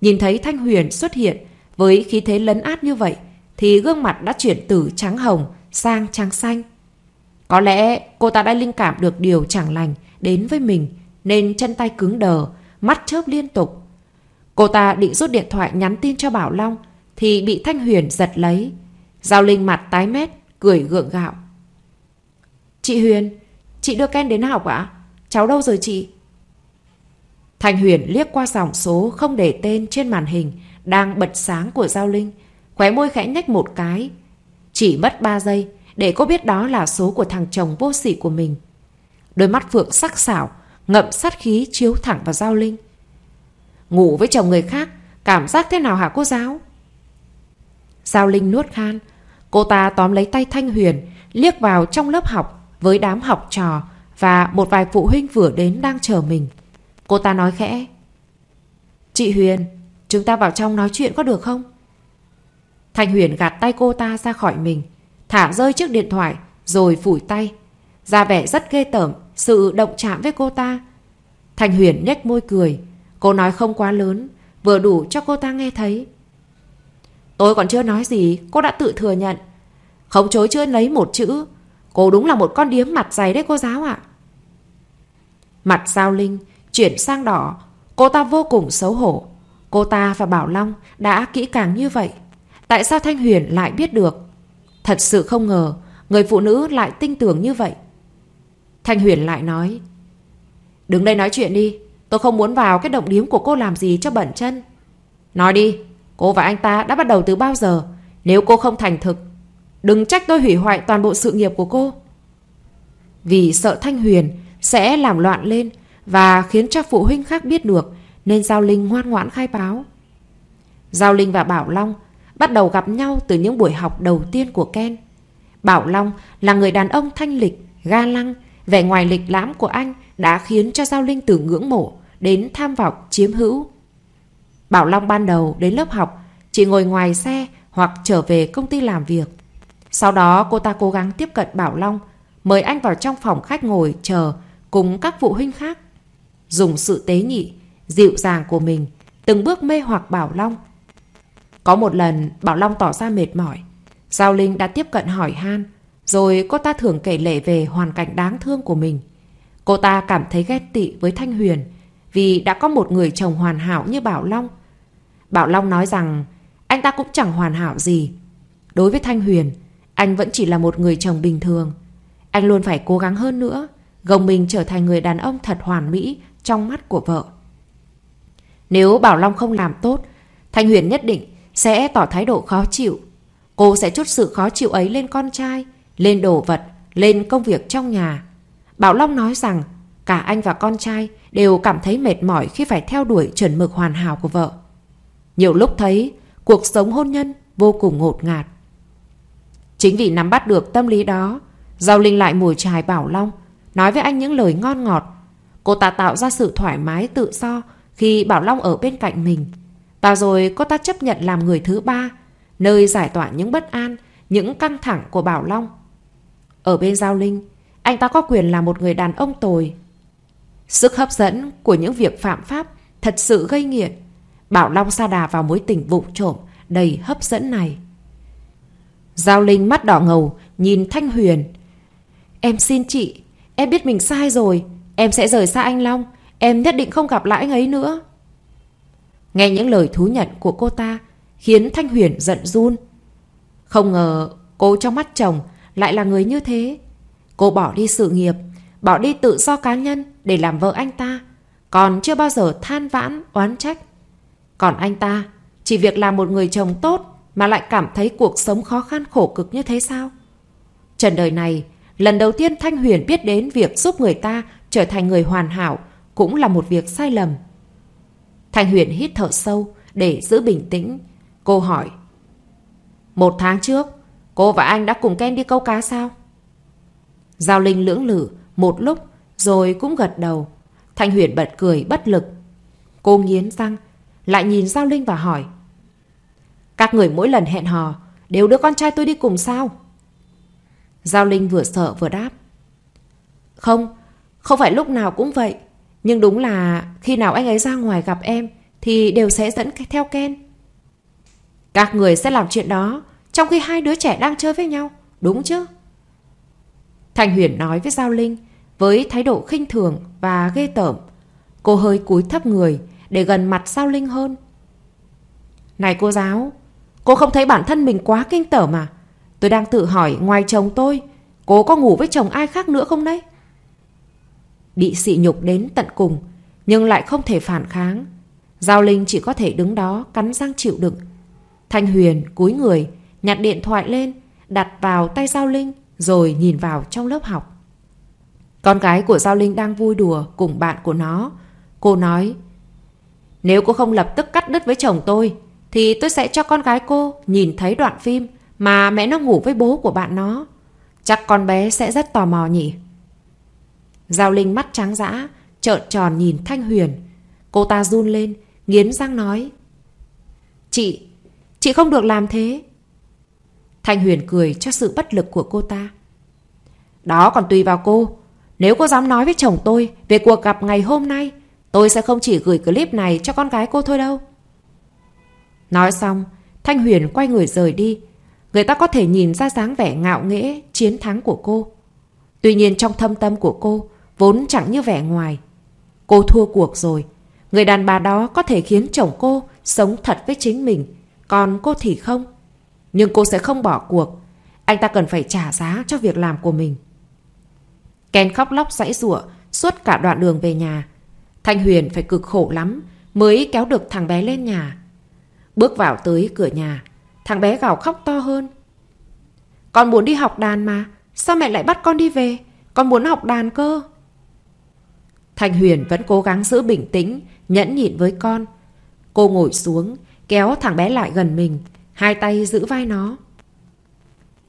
Nhìn thấy Thanh Huyền xuất hiện với khí thế lấn át như vậy thì gương mặt đã chuyển từ trắng hồng sang trắng xanh. Có lẽ cô ta đã linh cảm được điều chẳng lành đến với mình nên chân tay cứng đờ, mắt chớp liên tục, Cô ta định rút điện thoại nhắn tin cho Bảo Long thì bị Thanh Huyền giật lấy. Giao Linh mặt tái mét, cười gượng gạo. Chị Huyền, chị đưa Ken đến học ạ? Cháu đâu rồi chị? Thanh Huyền liếc qua dòng số không để tên trên màn hình đang bật sáng của Giao Linh. Khóe môi khẽ nhách một cái. Chỉ mất 3 giây để cô biết đó là số của thằng chồng vô sỉ của mình. Đôi mắt Phượng sắc sảo, ngậm sát khí chiếu thẳng vào Giao Linh. Ngủ với chồng người khác Cảm giác thế nào hả cô giáo Giao Linh nuốt khan Cô ta tóm lấy tay Thanh Huyền Liếc vào trong lớp học Với đám học trò Và một vài phụ huynh vừa đến đang chờ mình Cô ta nói khẽ Chị Huyền Chúng ta vào trong nói chuyện có được không Thanh Huyền gạt tay cô ta ra khỏi mình Thả rơi chiếc điện thoại Rồi phủi tay ra vẻ rất ghê tởm sự động chạm với cô ta. Thanh Huyền nhếch môi cười, Cô nói không quá lớn, vừa đủ cho cô ta nghe thấy. Tôi còn chưa nói gì, cô đã tự thừa nhận. Không chối chưa lấy một chữ. Cô đúng là một con điếm mặt dày đấy cô giáo ạ. Mặt Giao Linh chuyển sang đỏ, cô ta vô cùng xấu hổ. Cô ta và Bảo Long đã kỹ càng như vậy. Tại sao Thanh Huyền lại biết được? Thật sự không ngờ, người phụ nữ lại tinh tưởng như vậy. Thanh Huyền lại nói, Đứng đây nói chuyện đi, Tôi không muốn vào cái động điếm của cô làm gì cho bẩn chân. Nói đi, cô và anh ta đã bắt đầu từ bao giờ? Nếu cô không thành thực, đừng trách tôi hủy hoại toàn bộ sự nghiệp của cô. Vì sợ Thanh Huyền sẽ làm loạn lên và khiến cho phụ huynh khác biết được nên Giao Linh ngoan ngoãn khai báo. Giao Linh và Bảo Long bắt đầu gặp nhau từ những buổi học đầu tiên của Ken. Bảo Long là người đàn ông thanh lịch, ga lăng, vẻ ngoài lịch lãm của anh đã khiến cho Giao Linh từ ngưỡng mộ đến tham vọng chiếm hữu. Bảo Long ban đầu đến lớp học chỉ ngồi ngoài xe hoặc trở về công ty làm việc. Sau đó cô ta cố gắng tiếp cận Bảo Long, mời anh vào trong phòng khách ngồi chờ cùng các phụ huynh khác. Dùng sự tế nhị, dịu dàng của mình, từng bước mê hoặc Bảo Long. Có một lần Bảo Long tỏ ra mệt mỏi, Giao Linh đã tiếp cận hỏi han, rồi cô ta thường kể lệ về hoàn cảnh đáng thương của mình. Cô ta cảm thấy ghét tị với Thanh Huyền, vì đã có một người chồng hoàn hảo như Bảo Long. Bảo Long nói rằng anh ta cũng chẳng hoàn hảo gì. Đối với Thanh Huyền, anh vẫn chỉ là một người chồng bình thường. Anh luôn phải cố gắng hơn nữa, gồng mình trở thành người đàn ông thật hoàn mỹ trong mắt của vợ. Nếu Bảo Long không làm tốt, Thanh Huyền nhất định sẽ tỏ thái độ khó chịu. Cô sẽ chút sự khó chịu ấy lên con trai, lên đồ vật, lên công việc trong nhà. Bảo Long nói rằng Cả anh và con trai đều cảm thấy mệt mỏi khi phải theo đuổi chuẩn mực hoàn hảo của vợ. Nhiều lúc thấy cuộc sống hôn nhân vô cùng ngột ngạt. Chính vì nắm bắt được tâm lý đó, Giao Linh lại mùi trài bảo Long, nói với anh những lời ngon ngọt. Cô ta tạo ra sự thoải mái tự do khi Bảo Long ở bên cạnh mình. Và rồi cô ta chấp nhận làm người thứ ba, nơi giải tỏa những bất an, những căng thẳng của Bảo Long. Ở bên Giao Linh, anh ta có quyền là một người đàn ông tồi, Sức hấp dẫn của những việc phạm pháp thật sự gây nghiện. Bảo Long sa đà vào mối tình vụ trộm đầy hấp dẫn này. Giao Linh mắt đỏ ngầu nhìn Thanh Huyền. Em xin chị, em biết mình sai rồi. Em sẽ rời xa anh Long. Em nhất định không gặp lại anh ấy nữa. Nghe những lời thú nhận của cô ta khiến Thanh Huyền giận run. Không ngờ cô trong mắt chồng lại là người như thế. Cô bỏ đi sự nghiệp, bỏ đi tự do cá nhân để làm vợ anh ta, còn chưa bao giờ than vãn, oán trách. Còn anh ta, chỉ việc làm một người chồng tốt mà lại cảm thấy cuộc sống khó khăn khổ cực như thế sao? Trần đời này, lần đầu tiên Thanh Huyền biết đến việc giúp người ta trở thành người hoàn hảo cũng là một việc sai lầm. Thanh Huyền hít thở sâu để giữ bình tĩnh. Cô hỏi. Một tháng trước, cô và anh đã cùng Ken đi câu cá sao? Giao Linh lưỡng lử một lúc rồi cũng gật đầu. Thanh Huyền bật cười bất lực. Cô nghiến răng, lại nhìn Giao Linh và hỏi. Các người mỗi lần hẹn hò, đều đưa con trai tôi đi cùng sao? Giao Linh vừa sợ vừa đáp. Không, không phải lúc nào cũng vậy. Nhưng đúng là khi nào anh ấy ra ngoài gặp em thì đều sẽ dẫn theo Ken. Các người sẽ làm chuyện đó trong khi hai đứa trẻ đang chơi với nhau, đúng chứ? Thành Huyền nói với Giao Linh với thái độ khinh thường và ghê tởm. Cô hơi cúi thấp người để gần mặt Sao Linh hơn. Này cô giáo, cô không thấy bản thân mình quá kinh tởm mà. Tôi đang tự hỏi ngoài chồng tôi, cô có ngủ với chồng ai khác nữa không đấy? Bị sỉ nhục đến tận cùng, nhưng lại không thể phản kháng. Giao Linh chỉ có thể đứng đó cắn răng chịu đựng. Thanh Huyền cúi người, nhặt điện thoại lên, đặt vào tay Giao Linh rồi nhìn vào trong lớp học. Con gái của Giao Linh đang vui đùa cùng bạn của nó. Cô nói, nếu cô không lập tức cắt đứt với chồng tôi, thì tôi sẽ cho con gái cô nhìn thấy đoạn phim mà mẹ nó ngủ với bố của bạn nó. Chắc con bé sẽ rất tò mò nhỉ. Giao Linh mắt trắng dã, trợn tròn nhìn Thanh Huyền. Cô ta run lên, nghiến răng nói. Chị, chị không được làm thế. Thanh Huyền cười cho sự bất lực của cô ta. Đó còn tùy vào cô. Nếu cô dám nói với chồng tôi về cuộc gặp ngày hôm nay, tôi sẽ không chỉ gửi clip này cho con gái cô thôi đâu. Nói xong, Thanh Huyền quay người rời đi. Người ta có thể nhìn ra dáng vẻ ngạo nghễ, chiến thắng của cô. Tuy nhiên trong thâm tâm của cô, vốn chẳng như vẻ ngoài. Cô thua cuộc rồi. Người đàn bà đó có thể khiến chồng cô sống thật với chính mình, còn cô thì không. Nhưng cô sẽ không bỏ cuộc. Anh ta cần phải trả giá cho việc làm của mình. Ken khóc lóc giãy rủa suốt cả đoạn đường về nhà. Thanh Huyền phải cực khổ lắm mới kéo được thằng bé lên nhà. Bước vào tới cửa nhà, thằng bé gào khóc to hơn. Con muốn đi học đàn mà, sao mẹ lại bắt con đi về? Con muốn học đàn cơ. Thanh Huyền vẫn cố gắng giữ bình tĩnh, nhẫn nhịn với con. Cô ngồi xuống, kéo thằng bé lại gần mình, hai tay giữ vai nó.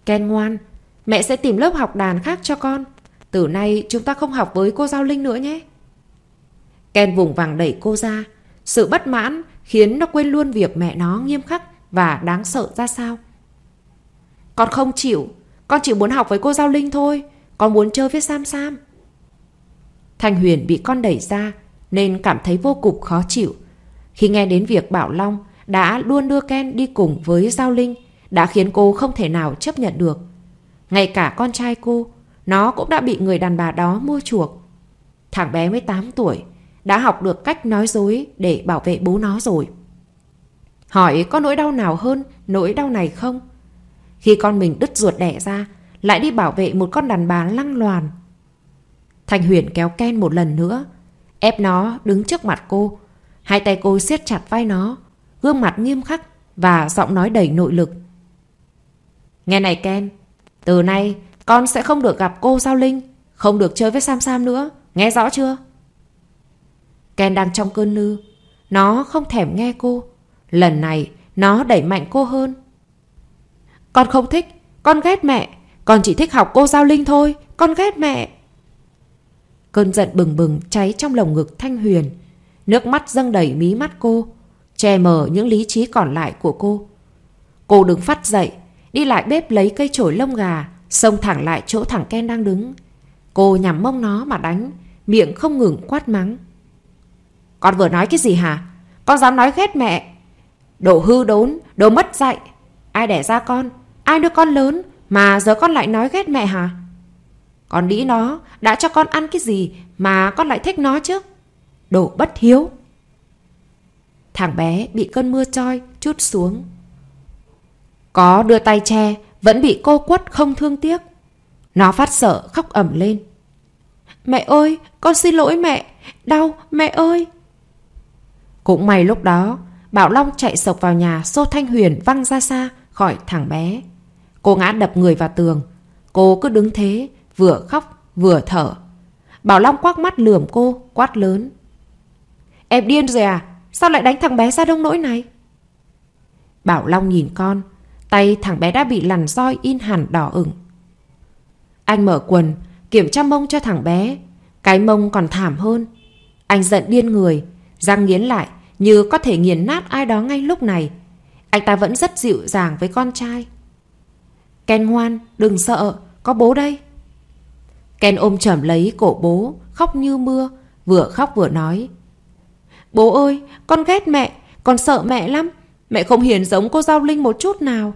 Ken ngoan, mẹ sẽ tìm lớp học đàn khác cho con. Từ nay chúng ta không học với cô Giao Linh nữa nhé. Ken vùng vàng đẩy cô ra. Sự bất mãn khiến nó quên luôn việc mẹ nó nghiêm khắc và đáng sợ ra sao. Con không chịu. Con chỉ muốn học với cô Giao Linh thôi. Con muốn chơi với Sam Sam. Thanh Huyền bị con đẩy ra nên cảm thấy vô cùng khó chịu. Khi nghe đến việc Bảo Long đã luôn đưa Ken đi cùng với Giao Linh đã khiến cô không thể nào chấp nhận được. Ngay cả con trai cô nó cũng đã bị người đàn bà đó mua chuộc. Thằng bé mới 8 tuổi, đã học được cách nói dối để bảo vệ bố nó rồi. Hỏi có nỗi đau nào hơn nỗi đau này không? Khi con mình đứt ruột đẻ ra, lại đi bảo vệ một con đàn bà lăng loàn. Thành Huyền kéo Ken một lần nữa, ép nó đứng trước mặt cô. Hai tay cô siết chặt vai nó, gương mặt nghiêm khắc và giọng nói đầy nội lực. Nghe này Ken, từ nay con sẽ không được gặp cô Giao Linh Không được chơi với Sam Sam nữa Nghe rõ chưa Ken đang trong cơn nư Nó không thèm nghe cô Lần này nó đẩy mạnh cô hơn Con không thích Con ghét mẹ Con chỉ thích học cô Giao Linh thôi Con ghét mẹ Cơn giận bừng bừng cháy trong lồng ngực Thanh Huyền Nước mắt dâng đầy mí mắt cô Che mờ những lý trí còn lại của cô Cô đứng phát dậy Đi lại bếp lấy cây chổi lông gà Xông thẳng lại chỗ thằng Ken đang đứng. Cô nhằm mông nó mà đánh, miệng không ngừng quát mắng. Con vừa nói cái gì hả? Con dám nói ghét mẹ. Đồ hư đốn, đồ mất dạy. Ai đẻ ra con? Ai đưa con lớn? Mà giờ con lại nói ghét mẹ hả? Con đĩ nó, đã cho con ăn cái gì mà con lại thích nó chứ? Đồ bất hiếu. Thằng bé bị cơn mưa choi chút xuống. Có đưa tay che, vẫn bị cô quất không thương tiếc. Nó phát sợ khóc ẩm lên. Mẹ ơi, con xin lỗi mẹ, đau, mẹ ơi. Cũng may lúc đó, Bảo Long chạy sộc vào nhà xô Thanh Huyền văng ra xa khỏi thằng bé. Cô ngã đập người vào tường. Cô cứ đứng thế, vừa khóc, vừa thở. Bảo Long quắc mắt lườm cô, quát lớn. Em điên rồi à? Sao lại đánh thằng bé ra đông nỗi này? Bảo Long nhìn con, Tay thằng bé đã bị lằn roi in hẳn đỏ ửng. Anh mở quần, kiểm tra mông cho thằng bé. Cái mông còn thảm hơn. Anh giận điên người, răng nghiến lại như có thể nghiền nát ai đó ngay lúc này. Anh ta vẫn rất dịu dàng với con trai. Ken ngoan, đừng sợ, có bố đây. Ken ôm chầm lấy cổ bố, khóc như mưa, vừa khóc vừa nói. Bố ơi, con ghét mẹ, con sợ mẹ lắm, Mẹ không hiền giống cô Giao Linh một chút nào.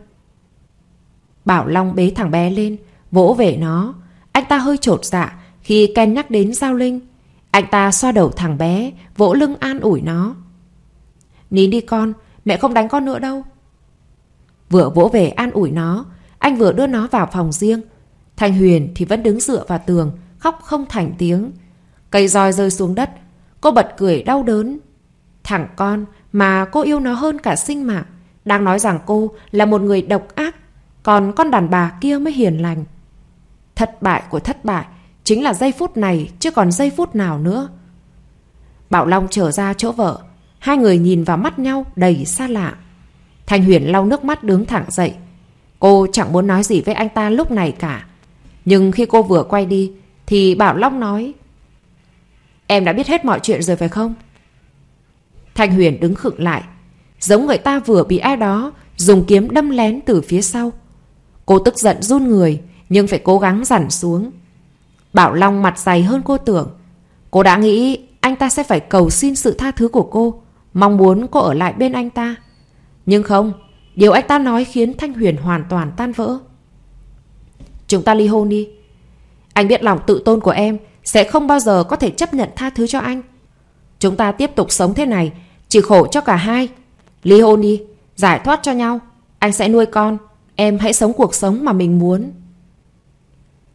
Bảo Long bế thằng bé lên, vỗ về nó. Anh ta hơi trột dạ khi Ken nhắc đến Giao Linh. Anh ta xoa đầu thằng bé, vỗ lưng an ủi nó. Nín đi con, mẹ không đánh con nữa đâu. Vừa vỗ về an ủi nó, anh vừa đưa nó vào phòng riêng. Thanh Huyền thì vẫn đứng dựa vào tường, khóc không thành tiếng. Cây roi rơi xuống đất, cô bật cười đau đớn. Thằng con mà cô yêu nó hơn cả sinh mạng, đang nói rằng cô là một người độc ác, còn con đàn bà kia mới hiền lành. Thất bại của thất bại chính là giây phút này chứ còn giây phút nào nữa. Bảo Long trở ra chỗ vợ, hai người nhìn vào mắt nhau đầy xa lạ. Thanh Huyền lau nước mắt đứng thẳng dậy. Cô chẳng muốn nói gì với anh ta lúc này cả. Nhưng khi cô vừa quay đi thì Bảo Long nói Em đã biết hết mọi chuyện rồi phải không? Thanh Huyền đứng khựng lại. Giống người ta vừa bị ai đó dùng kiếm đâm lén từ phía sau. Cô tức giận run người, nhưng phải cố gắng dằn xuống. Bảo Long mặt dày hơn cô tưởng. Cô đã nghĩ anh ta sẽ phải cầu xin sự tha thứ của cô, mong muốn cô ở lại bên anh ta. Nhưng không, điều anh ta nói khiến Thanh Huyền hoàn toàn tan vỡ. Chúng ta ly hôn đi. Anh biết lòng tự tôn của em sẽ không bao giờ có thể chấp nhận tha thứ cho anh. Chúng ta tiếp tục sống thế này chỉ khổ cho cả hai. Ly hôn đi, giải thoát cho nhau. Anh sẽ nuôi con, em hãy sống cuộc sống mà mình muốn.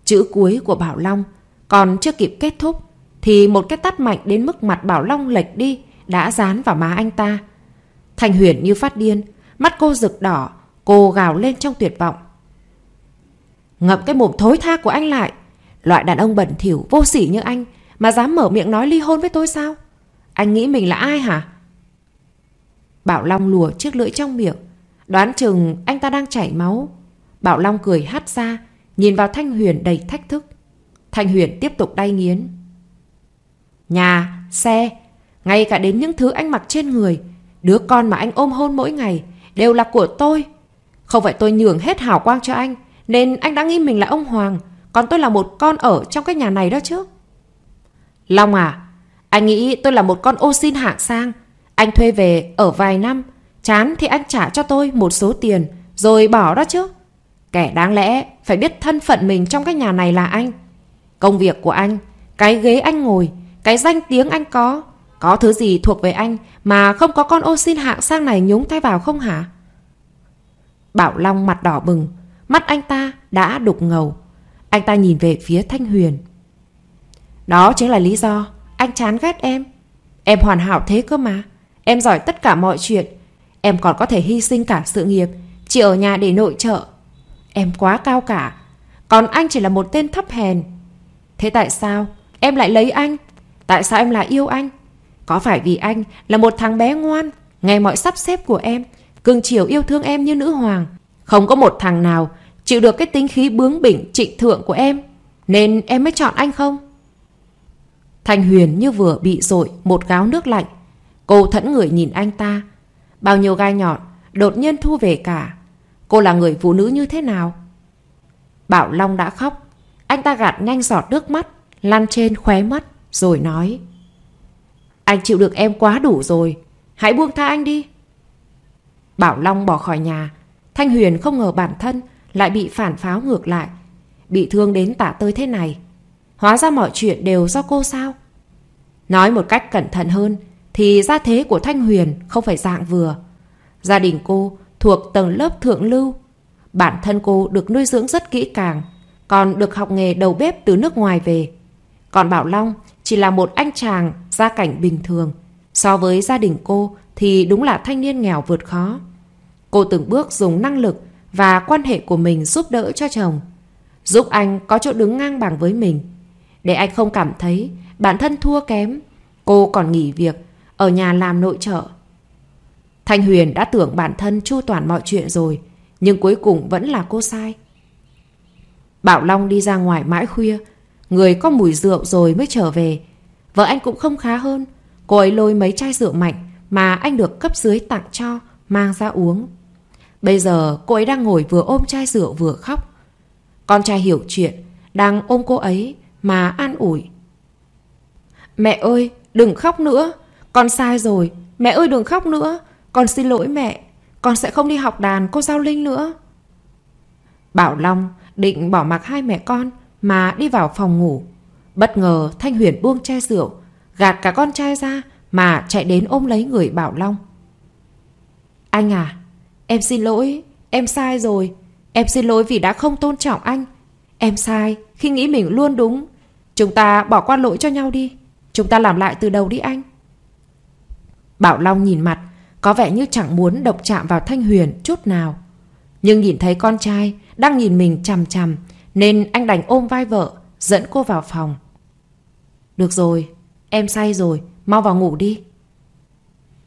Chữ cuối của Bảo Long còn chưa kịp kết thúc thì một cái tát mạnh đến mức mặt Bảo Long lệch đi đã dán vào má anh ta. Thành Huyền như phát điên, mắt cô rực đỏ, cô gào lên trong tuyệt vọng. Ngậm cái mồm thối tha của anh lại, loại đàn ông bẩn thỉu vô sỉ như anh mà dám mở miệng nói ly hôn với tôi sao? Anh nghĩ mình là ai hả? Bảo Long lùa chiếc lưỡi trong miệng. Đoán chừng anh ta đang chảy máu. Bảo Long cười hát ra, nhìn vào Thanh Huyền đầy thách thức. Thanh Huyền tiếp tục đay nghiến. Nhà, xe, ngay cả đến những thứ anh mặc trên người, đứa con mà anh ôm hôn mỗi ngày đều là của tôi. Không phải tôi nhường hết hào quang cho anh, nên anh đã nghĩ mình là ông Hoàng, còn tôi là một con ở trong cái nhà này đó chứ. Long à, anh nghĩ tôi là một con ô xin hạng sang, anh thuê về ở vài năm, chán thì anh trả cho tôi một số tiền, rồi bỏ đó chứ. Kẻ đáng lẽ phải biết thân phận mình trong cái nhà này là anh. Công việc của anh, cái ghế anh ngồi, cái danh tiếng anh có, có thứ gì thuộc về anh mà không có con ô xin hạng sang này nhúng tay vào không hả? Bảo Long mặt đỏ bừng, mắt anh ta đã đục ngầu. Anh ta nhìn về phía Thanh Huyền. Đó chính là lý do anh chán ghét em. Em hoàn hảo thế cơ mà. Em giỏi tất cả mọi chuyện Em còn có thể hy sinh cả sự nghiệp Chỉ ở nhà để nội trợ Em quá cao cả Còn anh chỉ là một tên thấp hèn Thế tại sao em lại lấy anh Tại sao em lại yêu anh Có phải vì anh là một thằng bé ngoan Nghe mọi sắp xếp của em Cưng chiều yêu thương em như nữ hoàng Không có một thằng nào chịu được cái tính khí bướng bỉnh trịnh thượng của em Nên em mới chọn anh không Thanh Huyền như vừa bị dội một gáo nước lạnh Cô thẫn người nhìn anh ta. Bao nhiêu gai nhọn, đột nhiên thu về cả. Cô là người phụ nữ như thế nào? Bảo Long đã khóc. Anh ta gạt nhanh giọt nước mắt, lăn trên khóe mắt, rồi nói. Anh chịu được em quá đủ rồi. Hãy buông tha anh đi. Bảo Long bỏ khỏi nhà. Thanh Huyền không ngờ bản thân lại bị phản pháo ngược lại. Bị thương đến tả tơi thế này. Hóa ra mọi chuyện đều do cô sao? Nói một cách cẩn thận hơn, thì gia thế của Thanh Huyền không phải dạng vừa. Gia đình cô thuộc tầng lớp thượng lưu. Bản thân cô được nuôi dưỡng rất kỹ càng, còn được học nghề đầu bếp từ nước ngoài về. Còn Bảo Long chỉ là một anh chàng gia cảnh bình thường. So với gia đình cô thì đúng là thanh niên nghèo vượt khó. Cô từng bước dùng năng lực và quan hệ của mình giúp đỡ cho chồng. Giúp anh có chỗ đứng ngang bằng với mình. Để anh không cảm thấy bản thân thua kém, cô còn nghỉ việc ở nhà làm nội trợ. Thanh Huyền đã tưởng bản thân chu toàn mọi chuyện rồi, nhưng cuối cùng vẫn là cô sai. Bảo Long đi ra ngoài mãi khuya, người có mùi rượu rồi mới trở về. Vợ anh cũng không khá hơn, cô ấy lôi mấy chai rượu mạnh mà anh được cấp dưới tặng cho, mang ra uống. Bây giờ cô ấy đang ngồi vừa ôm chai rượu vừa khóc. Con trai hiểu chuyện, đang ôm cô ấy mà an ủi. Mẹ ơi, đừng khóc nữa, con sai rồi, mẹ ơi đừng khóc nữa, con xin lỗi mẹ, con sẽ không đi học đàn cô Giao Linh nữa. Bảo Long định bỏ mặc hai mẹ con mà đi vào phòng ngủ. Bất ngờ Thanh Huyền buông chai rượu, gạt cả con trai ra mà chạy đến ôm lấy người Bảo Long. Anh à, em xin lỗi, em sai rồi, em xin lỗi vì đã không tôn trọng anh. Em sai khi nghĩ mình luôn đúng. Chúng ta bỏ qua lỗi cho nhau đi. Chúng ta làm lại từ đầu đi anh. Bảo Long nhìn mặt, có vẻ như chẳng muốn động chạm vào Thanh Huyền chút nào. Nhưng nhìn thấy con trai đang nhìn mình chằm chằm, nên anh đành ôm vai vợ, dẫn cô vào phòng. Được rồi, em say rồi, mau vào ngủ đi.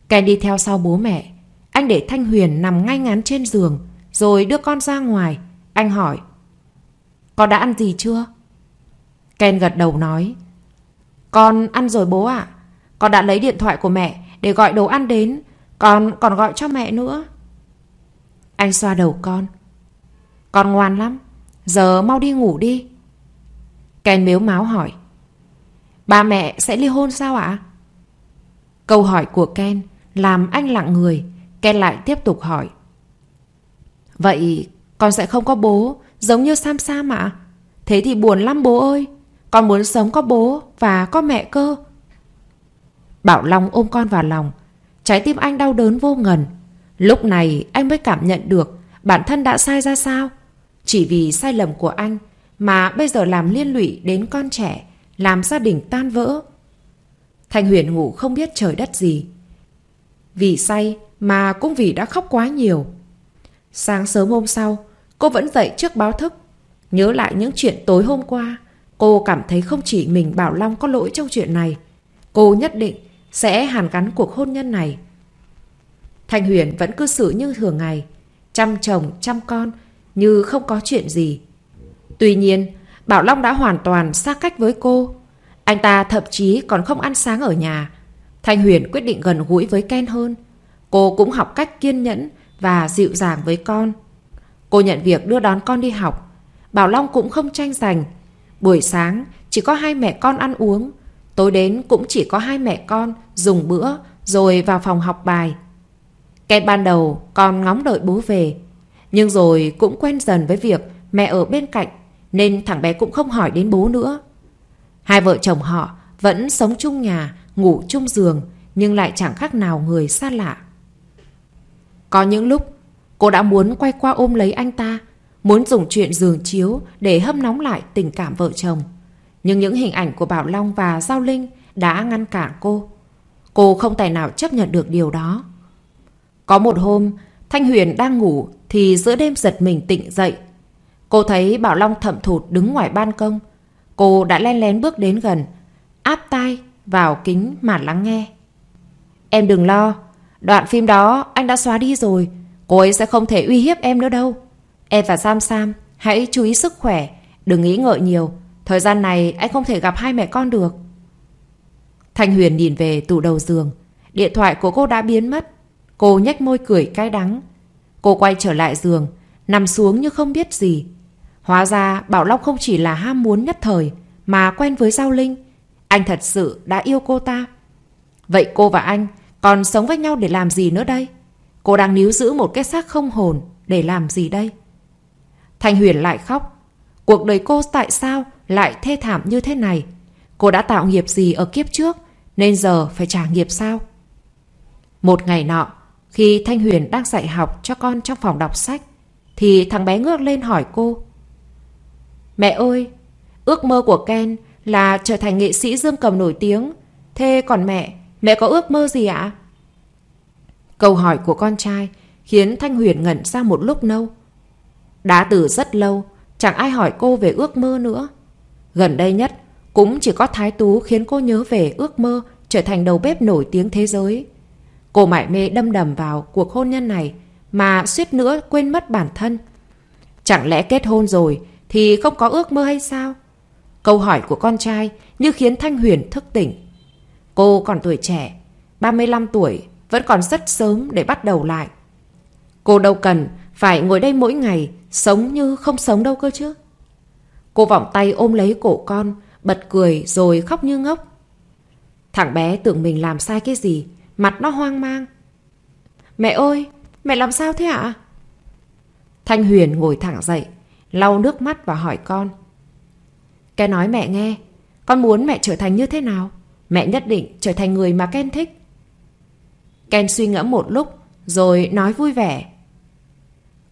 Ken đi theo sau bố mẹ. Anh để Thanh Huyền nằm ngay ngắn trên giường, rồi đưa con ra ngoài. Anh hỏi, con đã ăn gì chưa? Ken gật đầu nói, con ăn rồi bố ạ. Con đã lấy điện thoại của mẹ để gọi đồ ăn đến, còn còn gọi cho mẹ nữa. Anh xoa đầu con. Con ngoan lắm, giờ mau đi ngủ đi. Ken miếu máu hỏi. Ba mẹ sẽ ly hôn sao ạ? Câu hỏi của Ken làm anh lặng người, Ken lại tiếp tục hỏi. Vậy con sẽ không có bố, giống như Sam Sam ạ? Thế thì buồn lắm bố ơi, con muốn sống có bố và có mẹ cơ. Bảo Long ôm con vào lòng Trái tim anh đau đớn vô ngần Lúc này anh mới cảm nhận được Bản thân đã sai ra sao Chỉ vì sai lầm của anh Mà bây giờ làm liên lụy đến con trẻ Làm gia đình tan vỡ Thanh Huyền ngủ không biết trời đất gì Vì say Mà cũng vì đã khóc quá nhiều Sáng sớm hôm sau Cô vẫn dậy trước báo thức Nhớ lại những chuyện tối hôm qua Cô cảm thấy không chỉ mình Bảo Long có lỗi trong chuyện này Cô nhất định sẽ hàn gắn cuộc hôn nhân này. Thanh Huyền vẫn cư xử như thường ngày, chăm chồng chăm con như không có chuyện gì. Tuy nhiên, Bảo Long đã hoàn toàn xa cách với cô. Anh ta thậm chí còn không ăn sáng ở nhà. Thanh Huyền quyết định gần gũi với Ken hơn. Cô cũng học cách kiên nhẫn và dịu dàng với con. Cô nhận việc đưa đón con đi học. Bảo Long cũng không tranh giành. Buổi sáng, chỉ có hai mẹ con ăn uống, Tối đến cũng chỉ có hai mẹ con dùng bữa rồi vào phòng học bài. Cái ban đầu con ngóng đợi bố về, nhưng rồi cũng quen dần với việc mẹ ở bên cạnh nên thằng bé cũng không hỏi đến bố nữa. Hai vợ chồng họ vẫn sống chung nhà, ngủ chung giường nhưng lại chẳng khác nào người xa lạ. Có những lúc cô đã muốn quay qua ôm lấy anh ta, muốn dùng chuyện giường chiếu để hâm nóng lại tình cảm vợ chồng. Nhưng những hình ảnh của Bảo Long và Giao Linh đã ngăn cản cô. Cô không tài nào chấp nhận được điều đó. Có một hôm, Thanh Huyền đang ngủ thì giữa đêm giật mình tỉnh dậy. Cô thấy Bảo Long thậm thụt đứng ngoài ban công. Cô đã len lén bước đến gần, áp tai vào kính mà lắng nghe. Em đừng lo, đoạn phim đó anh đã xóa đi rồi. Cô ấy sẽ không thể uy hiếp em nữa đâu. Em và Sam Sam hãy chú ý sức khỏe, đừng nghĩ ngợi nhiều. Thời gian này anh không thể gặp hai mẹ con được Thanh Huyền nhìn về tủ đầu giường Điện thoại của cô đã biến mất Cô nhếch môi cười cay đắng Cô quay trở lại giường Nằm xuống như không biết gì Hóa ra Bảo Long không chỉ là ham muốn nhất thời Mà quen với Giao Linh Anh thật sự đã yêu cô ta Vậy cô và anh còn sống với nhau để làm gì nữa đây? Cô đang níu giữ một cái xác không hồn để làm gì đây? Thanh Huyền lại khóc. Cuộc đời cô tại sao lại thê thảm như thế này? Cô đã tạo nghiệp gì ở kiếp trước nên giờ phải trả nghiệp sao? Một ngày nọ, khi Thanh Huyền đang dạy học cho con trong phòng đọc sách thì thằng bé ngước lên hỏi cô. Mẹ ơi, ước mơ của Ken là trở thành nghệ sĩ dương cầm nổi tiếng. Thế còn mẹ, mẹ có ước mơ gì ạ? Câu hỏi của con trai khiến Thanh Huyền ngẩn ra một lúc lâu. Đã từ rất lâu, chẳng ai hỏi cô về ước mơ nữa. Gần đây nhất, cũng chỉ có Thái Tú khiến cô nhớ về ước mơ trở thành đầu bếp nổi tiếng thế giới. Cô mải mê đâm đầm vào cuộc hôn nhân này mà suýt nữa quên mất bản thân. Chẳng lẽ kết hôn rồi thì không có ước mơ hay sao? Câu hỏi của con trai như khiến Thanh Huyền thức tỉnh. Cô còn tuổi trẻ, 35 tuổi, vẫn còn rất sớm để bắt đầu lại. Cô đâu cần phải ngồi đây mỗi ngày, sống như không sống đâu cơ chứ. Cô vòng tay ôm lấy cổ con, bật cười rồi khóc như ngốc. Thằng bé tưởng mình làm sai cái gì, mặt nó hoang mang. Mẹ ơi, mẹ làm sao thế ạ? Thanh Huyền ngồi thẳng dậy, lau nước mắt và hỏi con. Cái nói mẹ nghe, con muốn mẹ trở thành như thế nào? Mẹ nhất định trở thành người mà Ken thích. Ken suy ngẫm một lúc, rồi nói vui vẻ.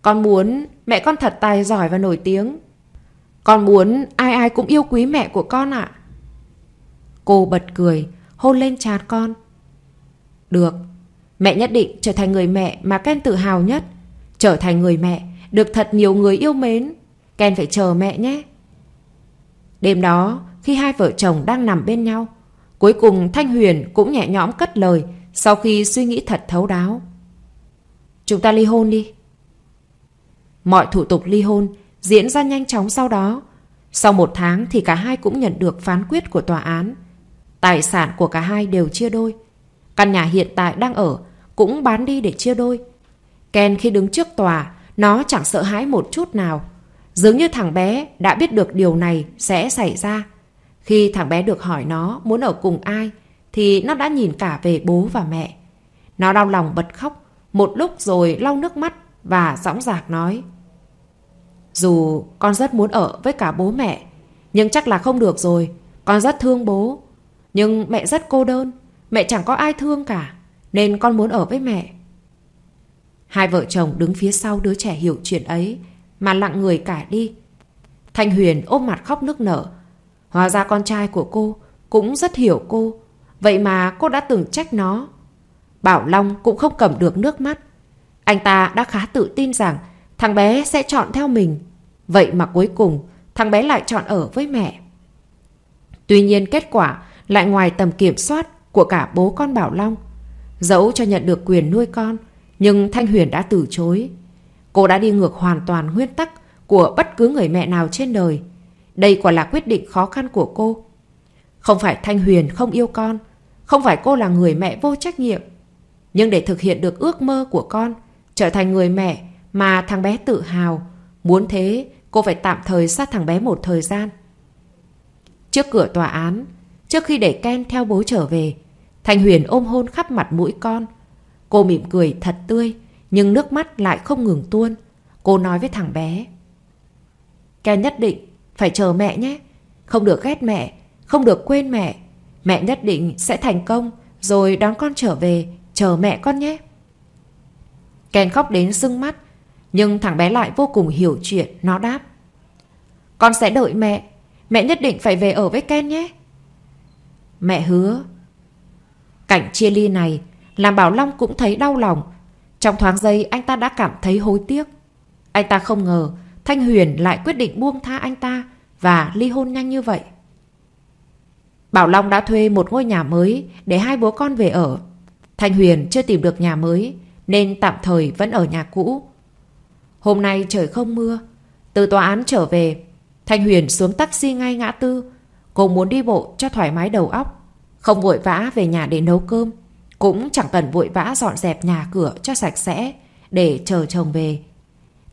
Con muốn mẹ con thật tài giỏi và nổi tiếng, con muốn ai ai cũng yêu quý mẹ của con ạ. Cô bật cười, hôn lên trán con. Được, mẹ nhất định trở thành người mẹ mà Ken tự hào nhất. Trở thành người mẹ, được thật nhiều người yêu mến. Ken phải chờ mẹ nhé. Đêm đó, khi hai vợ chồng đang nằm bên nhau, cuối cùng Thanh Huyền cũng nhẹ nhõm cất lời sau khi suy nghĩ thật thấu đáo. Chúng ta ly hôn đi. Mọi thủ tục ly hôn diễn ra nhanh chóng sau đó. Sau một tháng thì cả hai cũng nhận được phán quyết của tòa án. Tài sản của cả hai đều chia đôi. Căn nhà hiện tại đang ở cũng bán đi để chia đôi. Ken khi đứng trước tòa, nó chẳng sợ hãi một chút nào. Dường như thằng bé đã biết được điều này sẽ xảy ra. Khi thằng bé được hỏi nó muốn ở cùng ai, thì nó đã nhìn cả về bố và mẹ. Nó đau lòng bật khóc, một lúc rồi lau nước mắt và dõng dạc nói. Dù con rất muốn ở với cả bố mẹ Nhưng chắc là không được rồi Con rất thương bố Nhưng mẹ rất cô đơn Mẹ chẳng có ai thương cả Nên con muốn ở với mẹ Hai vợ chồng đứng phía sau đứa trẻ hiểu chuyện ấy Mà lặng người cả đi Thanh Huyền ôm mặt khóc nức nở Hóa ra con trai của cô Cũng rất hiểu cô Vậy mà cô đã từng trách nó Bảo Long cũng không cầm được nước mắt Anh ta đã khá tự tin rằng Thằng bé sẽ chọn theo mình. Vậy mà cuối cùng, thằng bé lại chọn ở với mẹ. Tuy nhiên kết quả lại ngoài tầm kiểm soát của cả bố con Bảo Long. Dẫu cho nhận được quyền nuôi con, nhưng Thanh Huyền đã từ chối. Cô đã đi ngược hoàn toàn nguyên tắc của bất cứ người mẹ nào trên đời. Đây quả là quyết định khó khăn của cô. Không phải Thanh Huyền không yêu con, không phải cô là người mẹ vô trách nhiệm. Nhưng để thực hiện được ước mơ của con, trở thành người mẹ mà thằng bé tự hào. Muốn thế, cô phải tạm thời sát thằng bé một thời gian. Trước cửa tòa án, trước khi để Ken theo bố trở về, Thành Huyền ôm hôn khắp mặt mũi con. Cô mỉm cười thật tươi, nhưng nước mắt lại không ngừng tuôn. Cô nói với thằng bé. Ken nhất định phải chờ mẹ nhé. Không được ghét mẹ, không được quên mẹ. Mẹ nhất định sẽ thành công rồi đón con trở về, chờ mẹ con nhé. Ken khóc đến sưng mắt, nhưng thằng bé lại vô cùng hiểu chuyện, nó đáp. Con sẽ đợi mẹ, mẹ nhất định phải về ở với Ken nhé. Mẹ hứa. Cảnh chia ly này làm Bảo Long cũng thấy đau lòng. Trong thoáng giây anh ta đã cảm thấy hối tiếc. Anh ta không ngờ Thanh Huyền lại quyết định buông tha anh ta và ly hôn nhanh như vậy. Bảo Long đã thuê một ngôi nhà mới để hai bố con về ở. Thanh Huyền chưa tìm được nhà mới nên tạm thời vẫn ở nhà cũ Hôm nay trời không mưa. Từ tòa án trở về, Thanh Huyền xuống taxi ngay ngã tư. Cô muốn đi bộ cho thoải mái đầu óc. Không vội vã về nhà để nấu cơm. Cũng chẳng cần vội vã dọn dẹp nhà cửa cho sạch sẽ để chờ chồng về.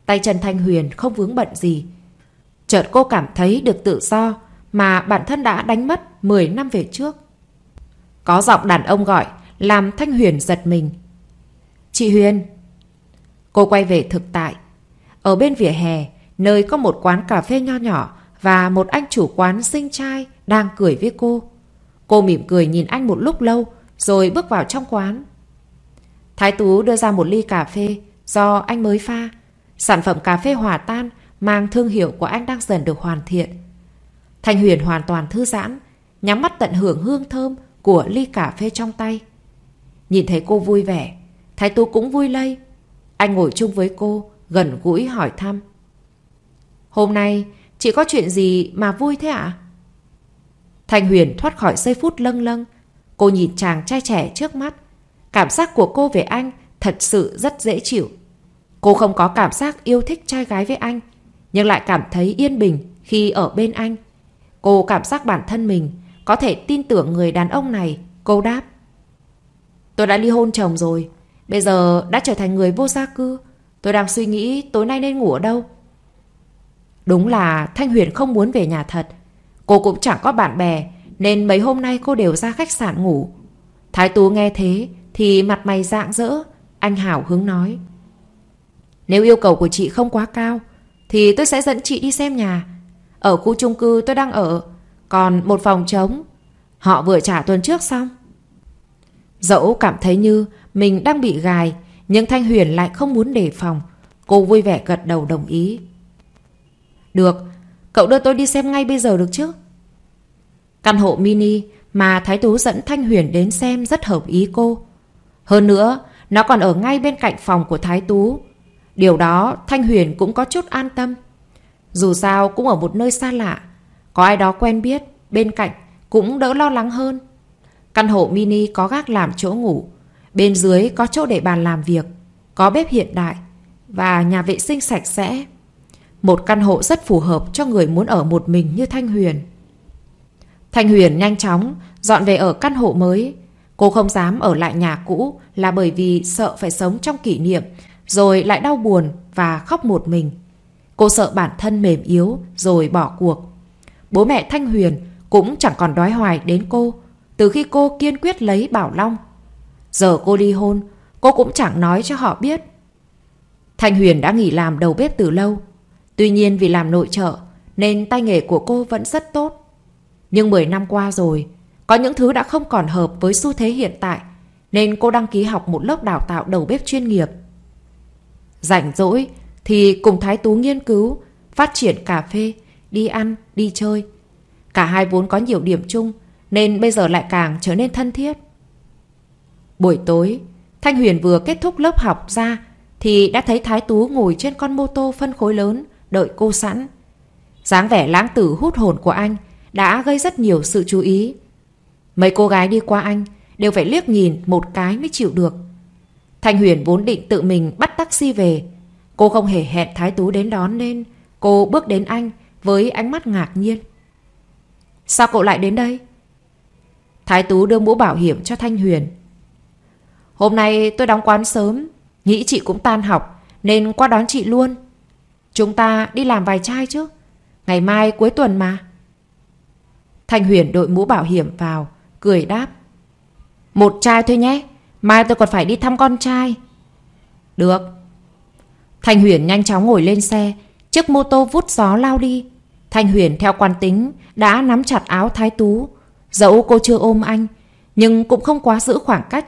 Tay chân Thanh Huyền không vướng bận gì. Chợt cô cảm thấy được tự do mà bản thân đã đánh mất 10 năm về trước. Có giọng đàn ông gọi làm Thanh Huyền giật mình. Chị Huyền. Cô quay về thực tại ở bên vỉa hè, nơi có một quán cà phê nho nhỏ và một anh chủ quán xinh trai đang cười với cô. Cô mỉm cười nhìn anh một lúc lâu rồi bước vào trong quán. Thái Tú đưa ra một ly cà phê do anh mới pha. Sản phẩm cà phê hòa tan mang thương hiệu của anh đang dần được hoàn thiện. Thanh Huyền hoàn toàn thư giãn, nhắm mắt tận hưởng hương thơm của ly cà phê trong tay. Nhìn thấy cô vui vẻ, Thái Tú cũng vui lây. Anh ngồi chung với cô, gần gũi hỏi thăm. Hôm nay, chị có chuyện gì mà vui thế ạ? À? Thanh Huyền thoát khỏi giây phút lâng lâng. Cô nhìn chàng trai trẻ trước mắt. Cảm giác của cô về anh thật sự rất dễ chịu. Cô không có cảm giác yêu thích trai gái với anh, nhưng lại cảm thấy yên bình khi ở bên anh. Cô cảm giác bản thân mình có thể tin tưởng người đàn ông này. Cô đáp. Tôi đã ly hôn chồng rồi. Bây giờ đã trở thành người vô gia cư. Tôi đang suy nghĩ tối nay nên ngủ ở đâu. Đúng là Thanh Huyền không muốn về nhà thật. Cô cũng chẳng có bạn bè, nên mấy hôm nay cô đều ra khách sạn ngủ. Thái Tú nghe thế thì mặt mày rạng rỡ, anh Hảo hướng nói. Nếu yêu cầu của chị không quá cao, thì tôi sẽ dẫn chị đi xem nhà. Ở khu chung cư tôi đang ở, còn một phòng trống. Họ vừa trả tuần trước xong. Dẫu cảm thấy như mình đang bị gài, nhưng Thanh Huyền lại không muốn đề phòng Cô vui vẻ gật đầu đồng ý Được Cậu đưa tôi đi xem ngay bây giờ được chứ Căn hộ mini Mà Thái Tú dẫn Thanh Huyền đến xem Rất hợp ý cô Hơn nữa Nó còn ở ngay bên cạnh phòng của Thái Tú Điều đó Thanh Huyền cũng có chút an tâm Dù sao cũng ở một nơi xa lạ Có ai đó quen biết Bên cạnh cũng đỡ lo lắng hơn Căn hộ mini có gác làm chỗ ngủ Bên dưới có chỗ để bàn làm việc, có bếp hiện đại và nhà vệ sinh sạch sẽ. Một căn hộ rất phù hợp cho người muốn ở một mình như Thanh Huyền. Thanh Huyền nhanh chóng dọn về ở căn hộ mới. Cô không dám ở lại nhà cũ là bởi vì sợ phải sống trong kỷ niệm rồi lại đau buồn và khóc một mình. Cô sợ bản thân mềm yếu rồi bỏ cuộc. Bố mẹ Thanh Huyền cũng chẳng còn đói hoài đến cô từ khi cô kiên quyết lấy Bảo Long Giờ cô ly hôn Cô cũng chẳng nói cho họ biết Thanh Huyền đã nghỉ làm đầu bếp từ lâu Tuy nhiên vì làm nội trợ Nên tay nghề của cô vẫn rất tốt Nhưng 10 năm qua rồi Có những thứ đã không còn hợp với xu thế hiện tại Nên cô đăng ký học một lớp đào tạo đầu bếp chuyên nghiệp Rảnh rỗi Thì cùng Thái Tú nghiên cứu Phát triển cà phê Đi ăn, đi chơi Cả hai vốn có nhiều điểm chung Nên bây giờ lại càng trở nên thân thiết Buổi tối, Thanh Huyền vừa kết thúc lớp học ra thì đã thấy Thái Tú ngồi trên con mô tô phân khối lớn đợi cô sẵn. dáng vẻ lãng tử hút hồn của anh đã gây rất nhiều sự chú ý. Mấy cô gái đi qua anh đều phải liếc nhìn một cái mới chịu được. Thanh Huyền vốn định tự mình bắt taxi về. Cô không hề hẹn Thái Tú đến đón nên cô bước đến anh với ánh mắt ngạc nhiên. Sao cậu lại đến đây? Thái Tú đưa mũ bảo hiểm cho Thanh Huyền Hôm nay tôi đóng quán sớm, nghĩ chị cũng tan học, nên qua đón chị luôn. Chúng ta đi làm vài chai chứ. Ngày mai cuối tuần mà. Thanh Huyền đội mũ bảo hiểm vào, cười đáp. Một chai thôi nhé, mai tôi còn phải đi thăm con trai. Được. Thanh Huyền nhanh chóng ngồi lên xe, chiếc mô tô vút gió lao đi. Thanh Huyền theo quan tính đã nắm chặt áo Thái Tú. Dẫu cô chưa ôm anh, nhưng cũng không quá giữ khoảng cách.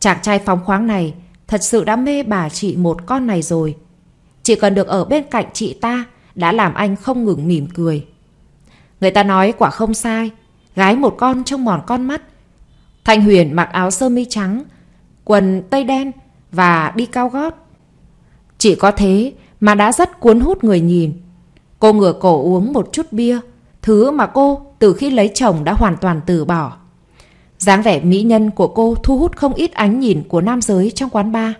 Chàng trai phóng khoáng này thật sự đã mê bà chị một con này rồi. Chỉ cần được ở bên cạnh chị ta đã làm anh không ngừng mỉm cười. Người ta nói quả không sai, gái một con trông mòn con mắt. Thanh Huyền mặc áo sơ mi trắng, quần tây đen và đi cao gót. Chỉ có thế mà đã rất cuốn hút người nhìn. Cô ngửa cổ uống một chút bia, thứ mà cô từ khi lấy chồng đã hoàn toàn từ bỏ dáng vẻ mỹ nhân của cô thu hút không ít ánh nhìn của nam giới trong quán bar.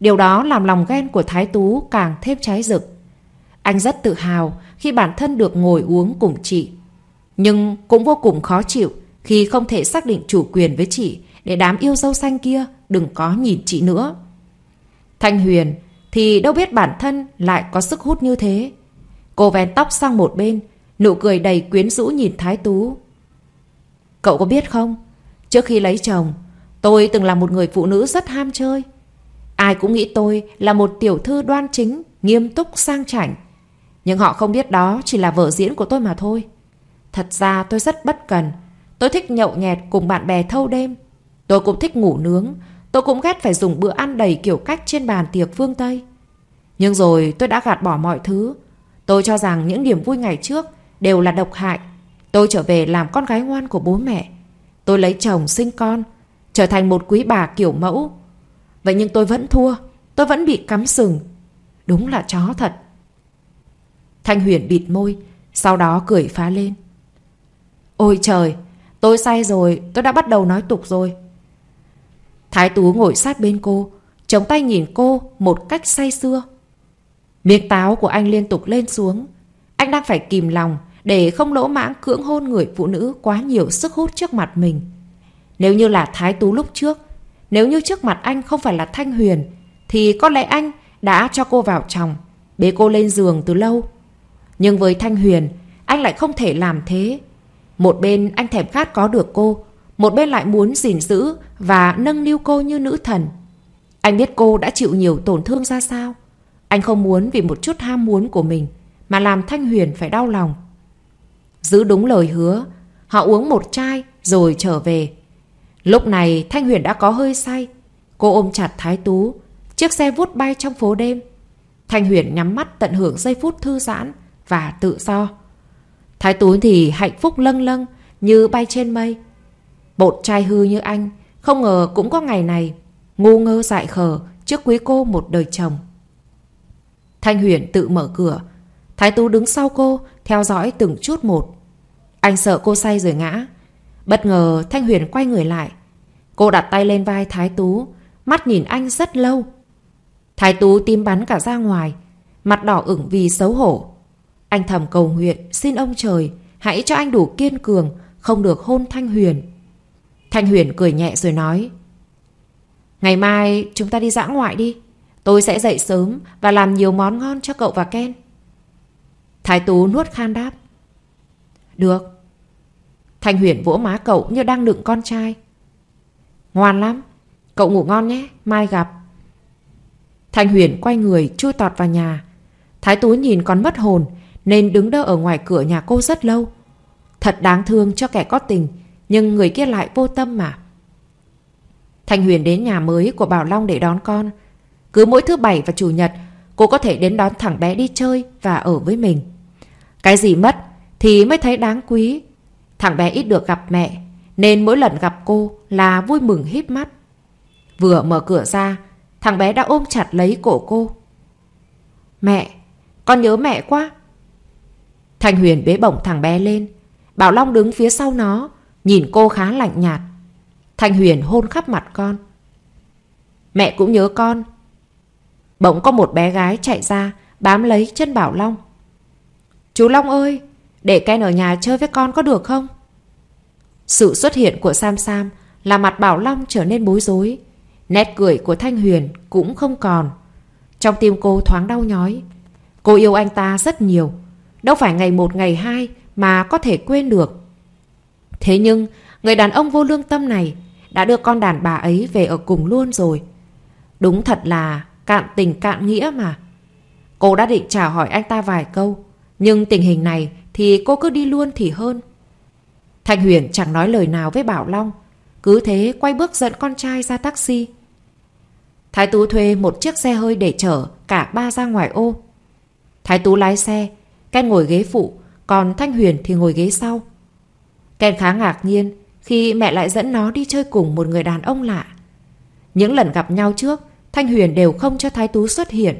Điều đó làm lòng ghen của Thái Tú càng thêm cháy rực. Anh rất tự hào khi bản thân được ngồi uống cùng chị. Nhưng cũng vô cùng khó chịu khi không thể xác định chủ quyền với chị để đám yêu dâu xanh kia đừng có nhìn chị nữa. Thanh Huyền thì đâu biết bản thân lại có sức hút như thế. Cô vén tóc sang một bên, nụ cười đầy quyến rũ nhìn Thái Tú. Cậu có biết không, Trước khi lấy chồng, tôi từng là một người phụ nữ rất ham chơi. Ai cũng nghĩ tôi là một tiểu thư đoan chính, nghiêm túc, sang chảnh. Nhưng họ không biết đó chỉ là vở diễn của tôi mà thôi. Thật ra tôi rất bất cần. Tôi thích nhậu nhẹt cùng bạn bè thâu đêm. Tôi cũng thích ngủ nướng. Tôi cũng ghét phải dùng bữa ăn đầy kiểu cách trên bàn tiệc phương Tây. Nhưng rồi tôi đã gạt bỏ mọi thứ. Tôi cho rằng những niềm vui ngày trước đều là độc hại. Tôi trở về làm con gái ngoan của bố mẹ. Tôi lấy chồng sinh con Trở thành một quý bà kiểu mẫu Vậy nhưng tôi vẫn thua Tôi vẫn bị cắm sừng Đúng là chó thật Thanh Huyền bịt môi Sau đó cười phá lên Ôi trời Tôi say rồi Tôi đã bắt đầu nói tục rồi Thái Tú ngồi sát bên cô Chống tay nhìn cô một cách say sưa Miếng táo của anh liên tục lên xuống Anh đang phải kìm lòng để không lỗ mãng cưỡng hôn người phụ nữ quá nhiều sức hút trước mặt mình. Nếu như là Thái Tú lúc trước, nếu như trước mặt anh không phải là Thanh Huyền, thì có lẽ anh đã cho cô vào chồng, bế cô lên giường từ lâu. Nhưng với Thanh Huyền, anh lại không thể làm thế. Một bên anh thèm khát có được cô, một bên lại muốn gìn giữ và nâng niu cô như nữ thần. Anh biết cô đã chịu nhiều tổn thương ra sao. Anh không muốn vì một chút ham muốn của mình mà làm Thanh Huyền phải đau lòng. Giữ đúng lời hứa Họ uống một chai rồi trở về Lúc này Thanh Huyền đã có hơi say Cô ôm chặt Thái Tú Chiếc xe vút bay trong phố đêm Thanh Huyền nhắm mắt tận hưởng giây phút thư giãn Và tự do Thái Tú thì hạnh phúc lâng lâng Như bay trên mây Bột trai hư như anh Không ngờ cũng có ngày này Ngu ngơ dại khờ trước quý cô một đời chồng Thanh Huyền tự mở cửa Thái Tú đứng sau cô Theo dõi từng chút một anh sợ cô say rồi ngã. Bất ngờ Thanh Huyền quay người lại. Cô đặt tay lên vai Thái Tú, mắt nhìn anh rất lâu. Thái Tú tim bắn cả ra ngoài, mặt đỏ ửng vì xấu hổ. Anh thầm cầu nguyện, xin ông trời, hãy cho anh đủ kiên cường, không được hôn Thanh Huyền. Thanh Huyền cười nhẹ rồi nói. Ngày mai chúng ta đi dã ngoại đi. Tôi sẽ dậy sớm và làm nhiều món ngon cho cậu và Ken. Thái Tú nuốt khan đáp. Được, Thanh Huyền vỗ má cậu như đang đựng con trai. Ngoan lắm, cậu ngủ ngon nhé, mai gặp. Thanh Huyền quay người chui tọt vào nhà. Thái Tú nhìn con mất hồn nên đứng đơ ở ngoài cửa nhà cô rất lâu. Thật đáng thương cho kẻ có tình, nhưng người kia lại vô tâm mà. Thanh Huyền đến nhà mới của Bảo Long để đón con. Cứ mỗi thứ bảy và chủ nhật, cô có thể đến đón thẳng bé đi chơi và ở với mình. Cái gì mất thì mới thấy đáng quý Thằng bé ít được gặp mẹ, nên mỗi lần gặp cô là vui mừng hít mắt. Vừa mở cửa ra, thằng bé đã ôm chặt lấy cổ cô. Mẹ, con nhớ mẹ quá. Thanh Huyền bế bổng thằng bé lên. Bảo Long đứng phía sau nó, nhìn cô khá lạnh nhạt. Thanh Huyền hôn khắp mặt con. Mẹ cũng nhớ con. Bỗng có một bé gái chạy ra, bám lấy chân Bảo Long. Chú Long ơi, để Ken ở nhà chơi với con có được không? Sự xuất hiện của Sam Sam là mặt Bảo Long trở nên bối rối. Nét cười của Thanh Huyền cũng không còn. Trong tim cô thoáng đau nhói. Cô yêu anh ta rất nhiều. Đâu phải ngày một ngày hai mà có thể quên được. Thế nhưng, người đàn ông vô lương tâm này đã đưa con đàn bà ấy về ở cùng luôn rồi. Đúng thật là cạn tình cạn nghĩa mà. Cô đã định chào hỏi anh ta vài câu, nhưng tình hình này thì cô cứ đi luôn thì hơn. Thanh Huyền chẳng nói lời nào với Bảo Long, cứ thế quay bước dẫn con trai ra taxi. Thái Tú thuê một chiếc xe hơi để chở cả ba ra ngoài ô. Thái Tú lái xe, Ken ngồi ghế phụ, còn Thanh Huyền thì ngồi ghế sau. Ken khá ngạc nhiên khi mẹ lại dẫn nó đi chơi cùng một người đàn ông lạ. Những lần gặp nhau trước, Thanh Huyền đều không cho Thái Tú xuất hiện.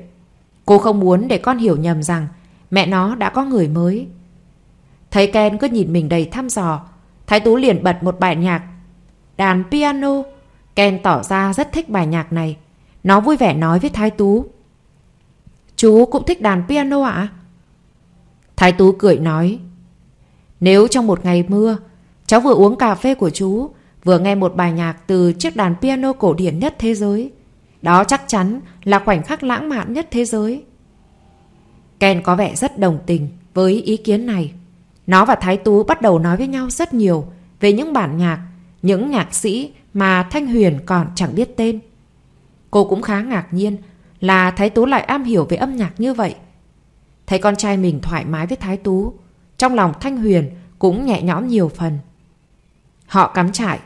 Cô không muốn để con hiểu nhầm rằng mẹ nó đã có người mới. Thấy Ken cứ nhìn mình đầy thăm dò. Thái Tú liền bật một bài nhạc. Đàn piano. Ken tỏ ra rất thích bài nhạc này. Nó vui vẻ nói với Thái Tú. Chú cũng thích đàn piano ạ? Thái Tú cười nói. Nếu trong một ngày mưa, cháu vừa uống cà phê của chú, vừa nghe một bài nhạc từ chiếc đàn piano cổ điển nhất thế giới. Đó chắc chắn là khoảnh khắc lãng mạn nhất thế giới. Ken có vẻ rất đồng tình với ý kiến này. Nó và Thái Tú bắt đầu nói với nhau rất nhiều về những bản nhạc, những nhạc sĩ mà Thanh Huyền còn chẳng biết tên. Cô cũng khá ngạc nhiên là Thái Tú lại am hiểu về âm nhạc như vậy. Thấy con trai mình thoải mái với Thái Tú, trong lòng Thanh Huyền cũng nhẹ nhõm nhiều phần. Họ cắm trại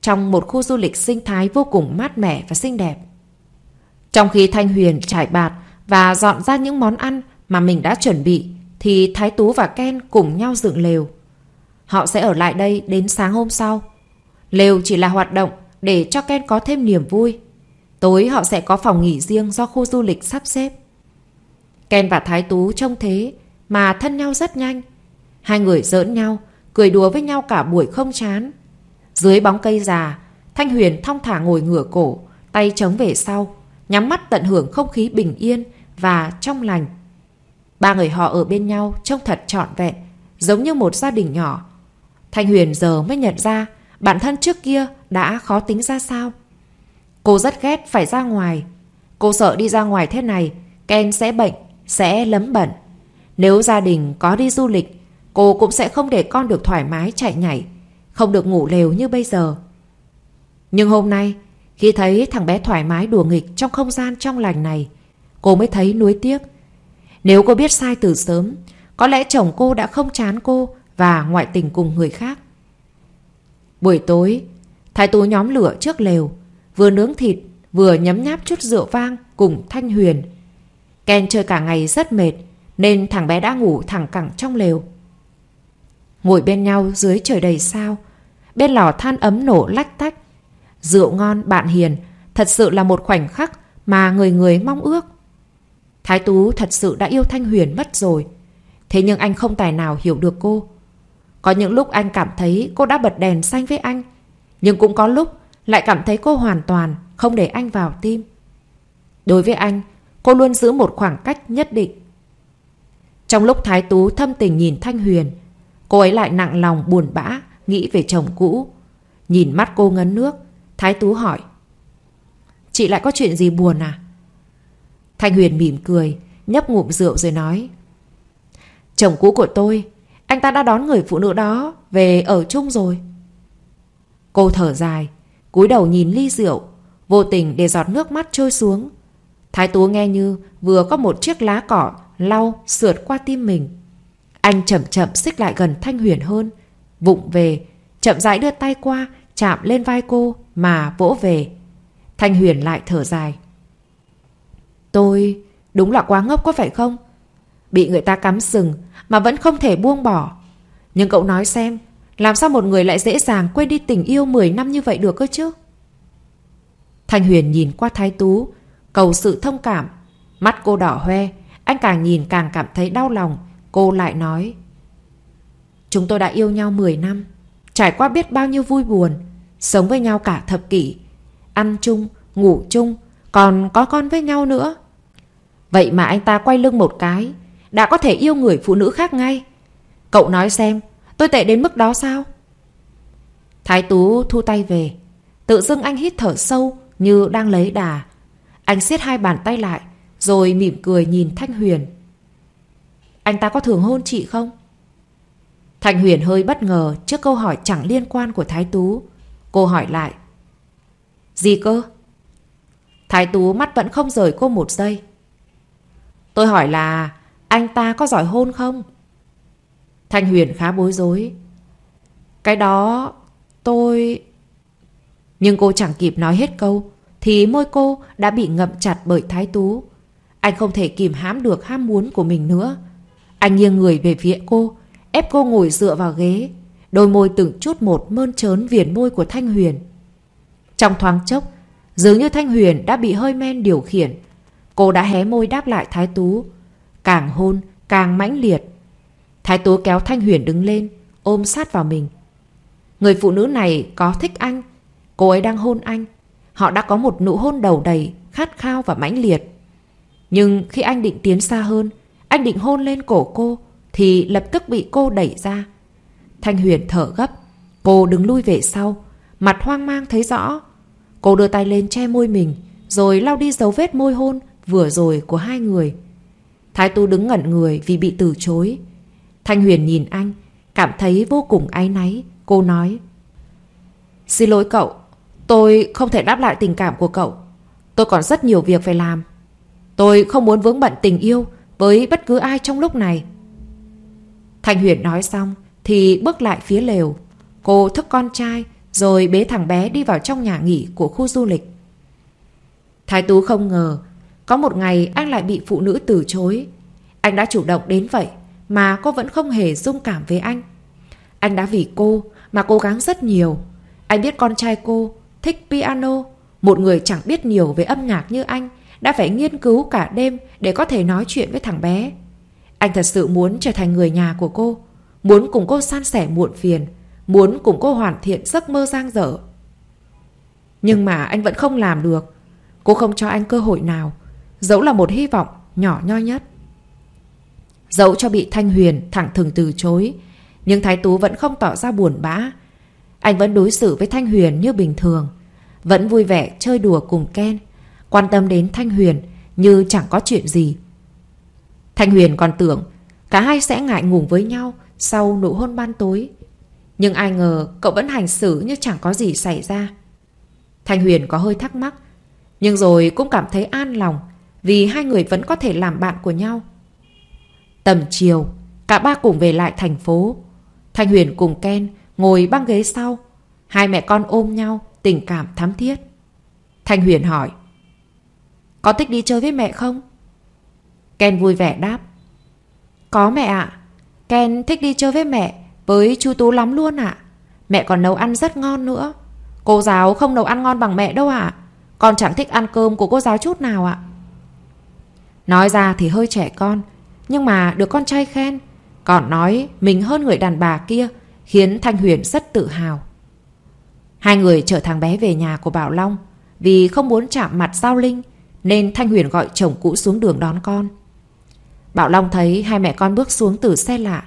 trong một khu du lịch sinh thái vô cùng mát mẻ và xinh đẹp. Trong khi Thanh Huyền trải bạt và dọn ra những món ăn mà mình đã chuẩn bị thì Thái Tú và Ken cùng nhau dựng lều. Họ sẽ ở lại đây đến sáng hôm sau. Lều chỉ là hoạt động để cho Ken có thêm niềm vui. Tối họ sẽ có phòng nghỉ riêng do khu du lịch sắp xếp. Ken và Thái Tú trông thế mà thân nhau rất nhanh. Hai người giỡn nhau, cười đùa với nhau cả buổi không chán. Dưới bóng cây già, Thanh Huyền thong thả ngồi ngửa cổ, tay chống về sau, nhắm mắt tận hưởng không khí bình yên và trong lành. Ba người họ ở bên nhau trông thật trọn vẹn, giống như một gia đình nhỏ. Thanh Huyền giờ mới nhận ra bản thân trước kia đã khó tính ra sao. Cô rất ghét phải ra ngoài. Cô sợ đi ra ngoài thế này, Ken sẽ bệnh, sẽ lấm bẩn. Nếu gia đình có đi du lịch, cô cũng sẽ không để con được thoải mái chạy nhảy, không được ngủ lều như bây giờ. Nhưng hôm nay, khi thấy thằng bé thoải mái đùa nghịch trong không gian trong lành này, cô mới thấy nuối tiếc nếu cô biết sai từ sớm, có lẽ chồng cô đã không chán cô và ngoại tình cùng người khác. Buổi tối, thái tú nhóm lửa trước lều, vừa nướng thịt, vừa nhấm nháp chút rượu vang cùng Thanh Huyền. Ken chơi cả ngày rất mệt, nên thằng bé đã ngủ thẳng cẳng trong lều. Ngồi bên nhau dưới trời đầy sao, bên lò than ấm nổ lách tách. Rượu ngon, bạn hiền, thật sự là một khoảnh khắc mà người người mong ước. Thái Tú thật sự đã yêu Thanh Huyền mất rồi. Thế nhưng anh không tài nào hiểu được cô. Có những lúc anh cảm thấy cô đã bật đèn xanh với anh. Nhưng cũng có lúc lại cảm thấy cô hoàn toàn không để anh vào tim. Đối với anh, cô luôn giữ một khoảng cách nhất định. Trong lúc Thái Tú thâm tình nhìn Thanh Huyền, cô ấy lại nặng lòng buồn bã, nghĩ về chồng cũ. Nhìn mắt cô ngấn nước, Thái Tú hỏi. Chị lại có chuyện gì buồn à? Thanh Huyền mỉm cười, nhấp ngụm rượu rồi nói. Chồng cũ của tôi, anh ta đã đón người phụ nữ đó về ở chung rồi. Cô thở dài, cúi đầu nhìn ly rượu, vô tình để giọt nước mắt trôi xuống. Thái Tú nghe như vừa có một chiếc lá cỏ lau sượt qua tim mình. Anh chậm chậm xích lại gần Thanh Huyền hơn, vụng về, chậm rãi đưa tay qua, chạm lên vai cô mà vỗ về. Thanh Huyền lại thở dài. Tôi... Đúng là quá ngốc có phải không? Bị người ta cắm sừng mà vẫn không thể buông bỏ. Nhưng cậu nói xem, làm sao một người lại dễ dàng quên đi tình yêu 10 năm như vậy được cơ chứ? Thanh Huyền nhìn qua Thái Tú, cầu sự thông cảm. Mắt cô đỏ hoe, anh càng nhìn càng cảm thấy đau lòng. Cô lại nói. Chúng tôi đã yêu nhau 10 năm, trải qua biết bao nhiêu vui buồn, sống với nhau cả thập kỷ. Ăn chung, ngủ chung, còn có con với nhau nữa. Vậy mà anh ta quay lưng một cái Đã có thể yêu người phụ nữ khác ngay Cậu nói xem Tôi tệ đến mức đó sao Thái Tú thu tay về Tự dưng anh hít thở sâu Như đang lấy đà Anh siết hai bàn tay lại Rồi mỉm cười nhìn Thanh Huyền Anh ta có thường hôn chị không Thanh Huyền hơi bất ngờ Trước câu hỏi chẳng liên quan của Thái Tú Cô hỏi lại Gì cơ Thái Tú mắt vẫn không rời cô một giây Tôi hỏi là anh ta có giỏi hôn không? Thanh Huyền khá bối rối. Cái đó tôi... Nhưng cô chẳng kịp nói hết câu thì môi cô đã bị ngậm chặt bởi Thái Tú. Anh không thể kìm hãm được ham muốn của mình nữa. Anh nghiêng người về phía cô, ép cô ngồi dựa vào ghế, đôi môi từng chút một mơn trớn viền môi của Thanh Huyền. Trong thoáng chốc, dường như Thanh Huyền đã bị hơi men điều khiển, Cô đã hé môi đáp lại Thái Tú. Càng hôn, càng mãnh liệt. Thái Tú kéo Thanh Huyền đứng lên, ôm sát vào mình. Người phụ nữ này có thích anh. Cô ấy đang hôn anh. Họ đã có một nụ hôn đầu đầy, khát khao và mãnh liệt. Nhưng khi anh định tiến xa hơn, anh định hôn lên cổ cô, thì lập tức bị cô đẩy ra. Thanh Huyền thở gấp. Cô đứng lui về sau, mặt hoang mang thấy rõ. Cô đưa tay lên che môi mình, rồi lau đi dấu vết môi hôn vừa rồi của hai người. Thái Tú đứng ngẩn người vì bị từ chối. Thanh Huyền nhìn anh, cảm thấy vô cùng áy náy. Cô nói Xin lỗi cậu, tôi không thể đáp lại tình cảm của cậu. Tôi còn rất nhiều việc phải làm. Tôi không muốn vướng bận tình yêu với bất cứ ai trong lúc này. Thanh Huyền nói xong thì bước lại phía lều. Cô thức con trai rồi bế thằng bé đi vào trong nhà nghỉ của khu du lịch. Thái Tú không ngờ có một ngày anh lại bị phụ nữ từ chối. Anh đã chủ động đến vậy mà cô vẫn không hề dung cảm với anh. Anh đã vì cô mà cố gắng rất nhiều. Anh biết con trai cô thích piano. Một người chẳng biết nhiều về âm nhạc như anh đã phải nghiên cứu cả đêm để có thể nói chuyện với thằng bé. Anh thật sự muốn trở thành người nhà của cô. Muốn cùng cô san sẻ muộn phiền. Muốn cùng cô hoàn thiện giấc mơ giang dở. Nhưng mà anh vẫn không làm được. Cô không cho anh cơ hội nào Dẫu là một hy vọng nhỏ nhoi nhất Dẫu cho bị Thanh Huyền thẳng thừng từ chối Nhưng Thái Tú vẫn không tỏ ra buồn bã Anh vẫn đối xử với Thanh Huyền như bình thường Vẫn vui vẻ chơi đùa cùng Ken Quan tâm đến Thanh Huyền Như chẳng có chuyện gì Thanh Huyền còn tưởng Cả hai sẽ ngại ngùng với nhau Sau nụ hôn ban tối Nhưng ai ngờ cậu vẫn hành xử như chẳng có gì xảy ra Thanh Huyền có hơi thắc mắc Nhưng rồi cũng cảm thấy an lòng vì hai người vẫn có thể làm bạn của nhau. Tầm chiều, cả ba cùng về lại thành phố. Thanh Huyền cùng Ken ngồi băng ghế sau. Hai mẹ con ôm nhau, tình cảm thắm thiết. Thanh Huyền hỏi. Có thích đi chơi với mẹ không? Ken vui vẻ đáp. Có mẹ ạ. Ken thích đi chơi với mẹ, với chú Tú lắm luôn ạ. Mẹ còn nấu ăn rất ngon nữa. Cô giáo không nấu ăn ngon bằng mẹ đâu ạ. À. Con chẳng thích ăn cơm của cô giáo chút nào ạ. À. Nói ra thì hơi trẻ con, nhưng mà được con trai khen. Còn nói mình hơn người đàn bà kia, khiến Thanh Huyền rất tự hào. Hai người chở thằng bé về nhà của Bảo Long. Vì không muốn chạm mặt Giao Linh, nên Thanh Huyền gọi chồng cũ xuống đường đón con. Bảo Long thấy hai mẹ con bước xuống từ xe lạ.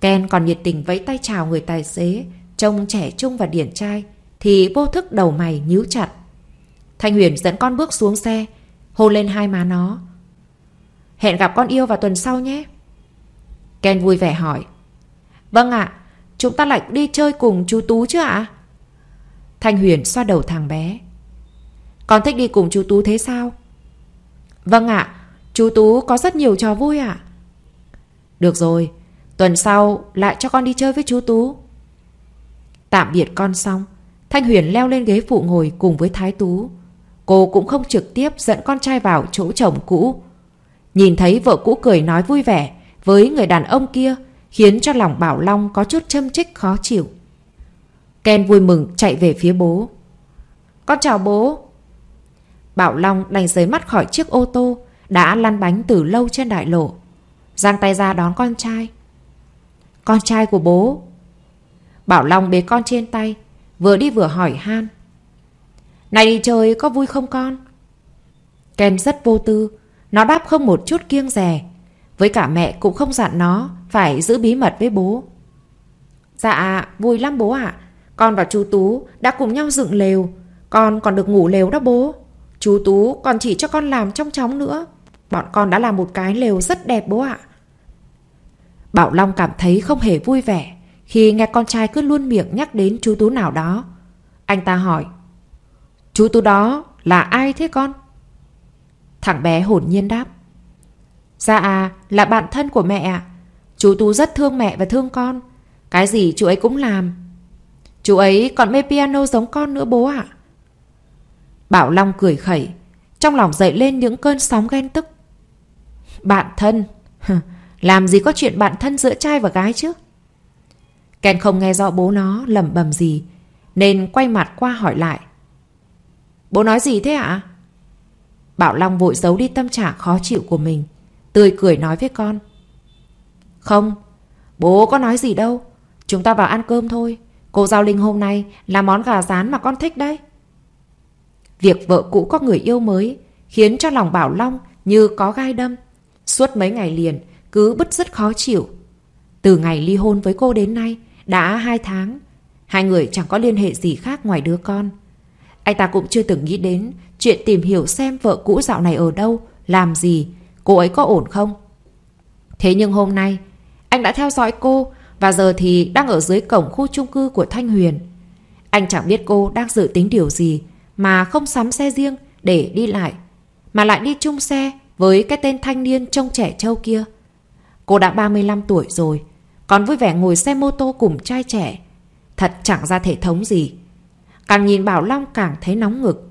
Ken còn nhiệt tình vẫy tay chào người tài xế, trông trẻ trung và điển trai, thì vô thức đầu mày nhíu chặt. Thanh Huyền dẫn con bước xuống xe, hôn lên hai má nó, Hẹn gặp con yêu vào tuần sau nhé Ken vui vẻ hỏi Vâng ạ Chúng ta lại đi chơi cùng chú Tú chứ ạ Thanh Huyền xoa đầu thằng bé Con thích đi cùng chú Tú thế sao Vâng ạ Chú Tú có rất nhiều trò vui ạ Được rồi Tuần sau lại cho con đi chơi với chú Tú Tạm biệt con xong Thanh Huyền leo lên ghế phụ ngồi cùng với Thái Tú Cô cũng không trực tiếp dẫn con trai vào chỗ chồng cũ Nhìn thấy vợ cũ cười nói vui vẻ với người đàn ông kia khiến cho lòng Bảo Long có chút châm chích khó chịu. Ken vui mừng chạy về phía bố. Con chào bố. Bảo Long đành rời mắt khỏi chiếc ô tô đã lăn bánh từ lâu trên đại lộ. Giang tay ra đón con trai. Con trai của bố. Bảo Long bế con trên tay, vừa đi vừa hỏi han. Này đi chơi có vui không con? Ken rất vô tư, nó đáp không một chút kiêng rè Với cả mẹ cũng không dặn nó Phải giữ bí mật với bố Dạ vui lắm bố ạ Con và chú Tú đã cùng nhau dựng lều Con còn được ngủ lều đó bố Chú Tú còn chỉ cho con làm trong chóng nữa Bọn con đã làm một cái lều rất đẹp bố ạ Bảo Long cảm thấy không hề vui vẻ Khi nghe con trai cứ luôn miệng nhắc đến chú Tú nào đó Anh ta hỏi Chú Tú đó là ai thế con? Thằng bé hồn nhiên đáp. Dạ à, là bạn thân của mẹ ạ. Chú Tú rất thương mẹ và thương con. Cái gì chú ấy cũng làm. Chú ấy còn mê piano giống con nữa bố ạ. Bảo Long cười khẩy. Trong lòng dậy lên những cơn sóng ghen tức. Bạn thân? [laughs] làm gì có chuyện bạn thân giữa trai và gái chứ? Ken không nghe rõ bố nó lẩm bẩm gì. Nên quay mặt qua hỏi lại. Bố nói gì thế ạ? À? Bảo Long vội giấu đi tâm trạng khó chịu của mình Tươi cười nói với con Không Bố có nói gì đâu Chúng ta vào ăn cơm thôi Cô Giao Linh hôm nay là món gà rán mà con thích đấy Việc vợ cũ có người yêu mới Khiến cho lòng Bảo Long như có gai đâm Suốt mấy ngày liền Cứ bứt rất khó chịu Từ ngày ly hôn với cô đến nay Đã hai tháng Hai người chẳng có liên hệ gì khác ngoài đứa con Anh ta cũng chưa từng nghĩ đến Chuyện tìm hiểu xem vợ cũ dạo này ở đâu Làm gì Cô ấy có ổn không Thế nhưng hôm nay Anh đã theo dõi cô Và giờ thì đang ở dưới cổng khu chung cư của Thanh Huyền Anh chẳng biết cô đang dự tính điều gì Mà không sắm xe riêng Để đi lại Mà lại đi chung xe Với cái tên thanh niên trông trẻ trâu kia Cô đã 35 tuổi rồi Còn vui vẻ ngồi xe mô tô cùng trai trẻ Thật chẳng ra thể thống gì Càng nhìn Bảo Long càng thấy nóng ngực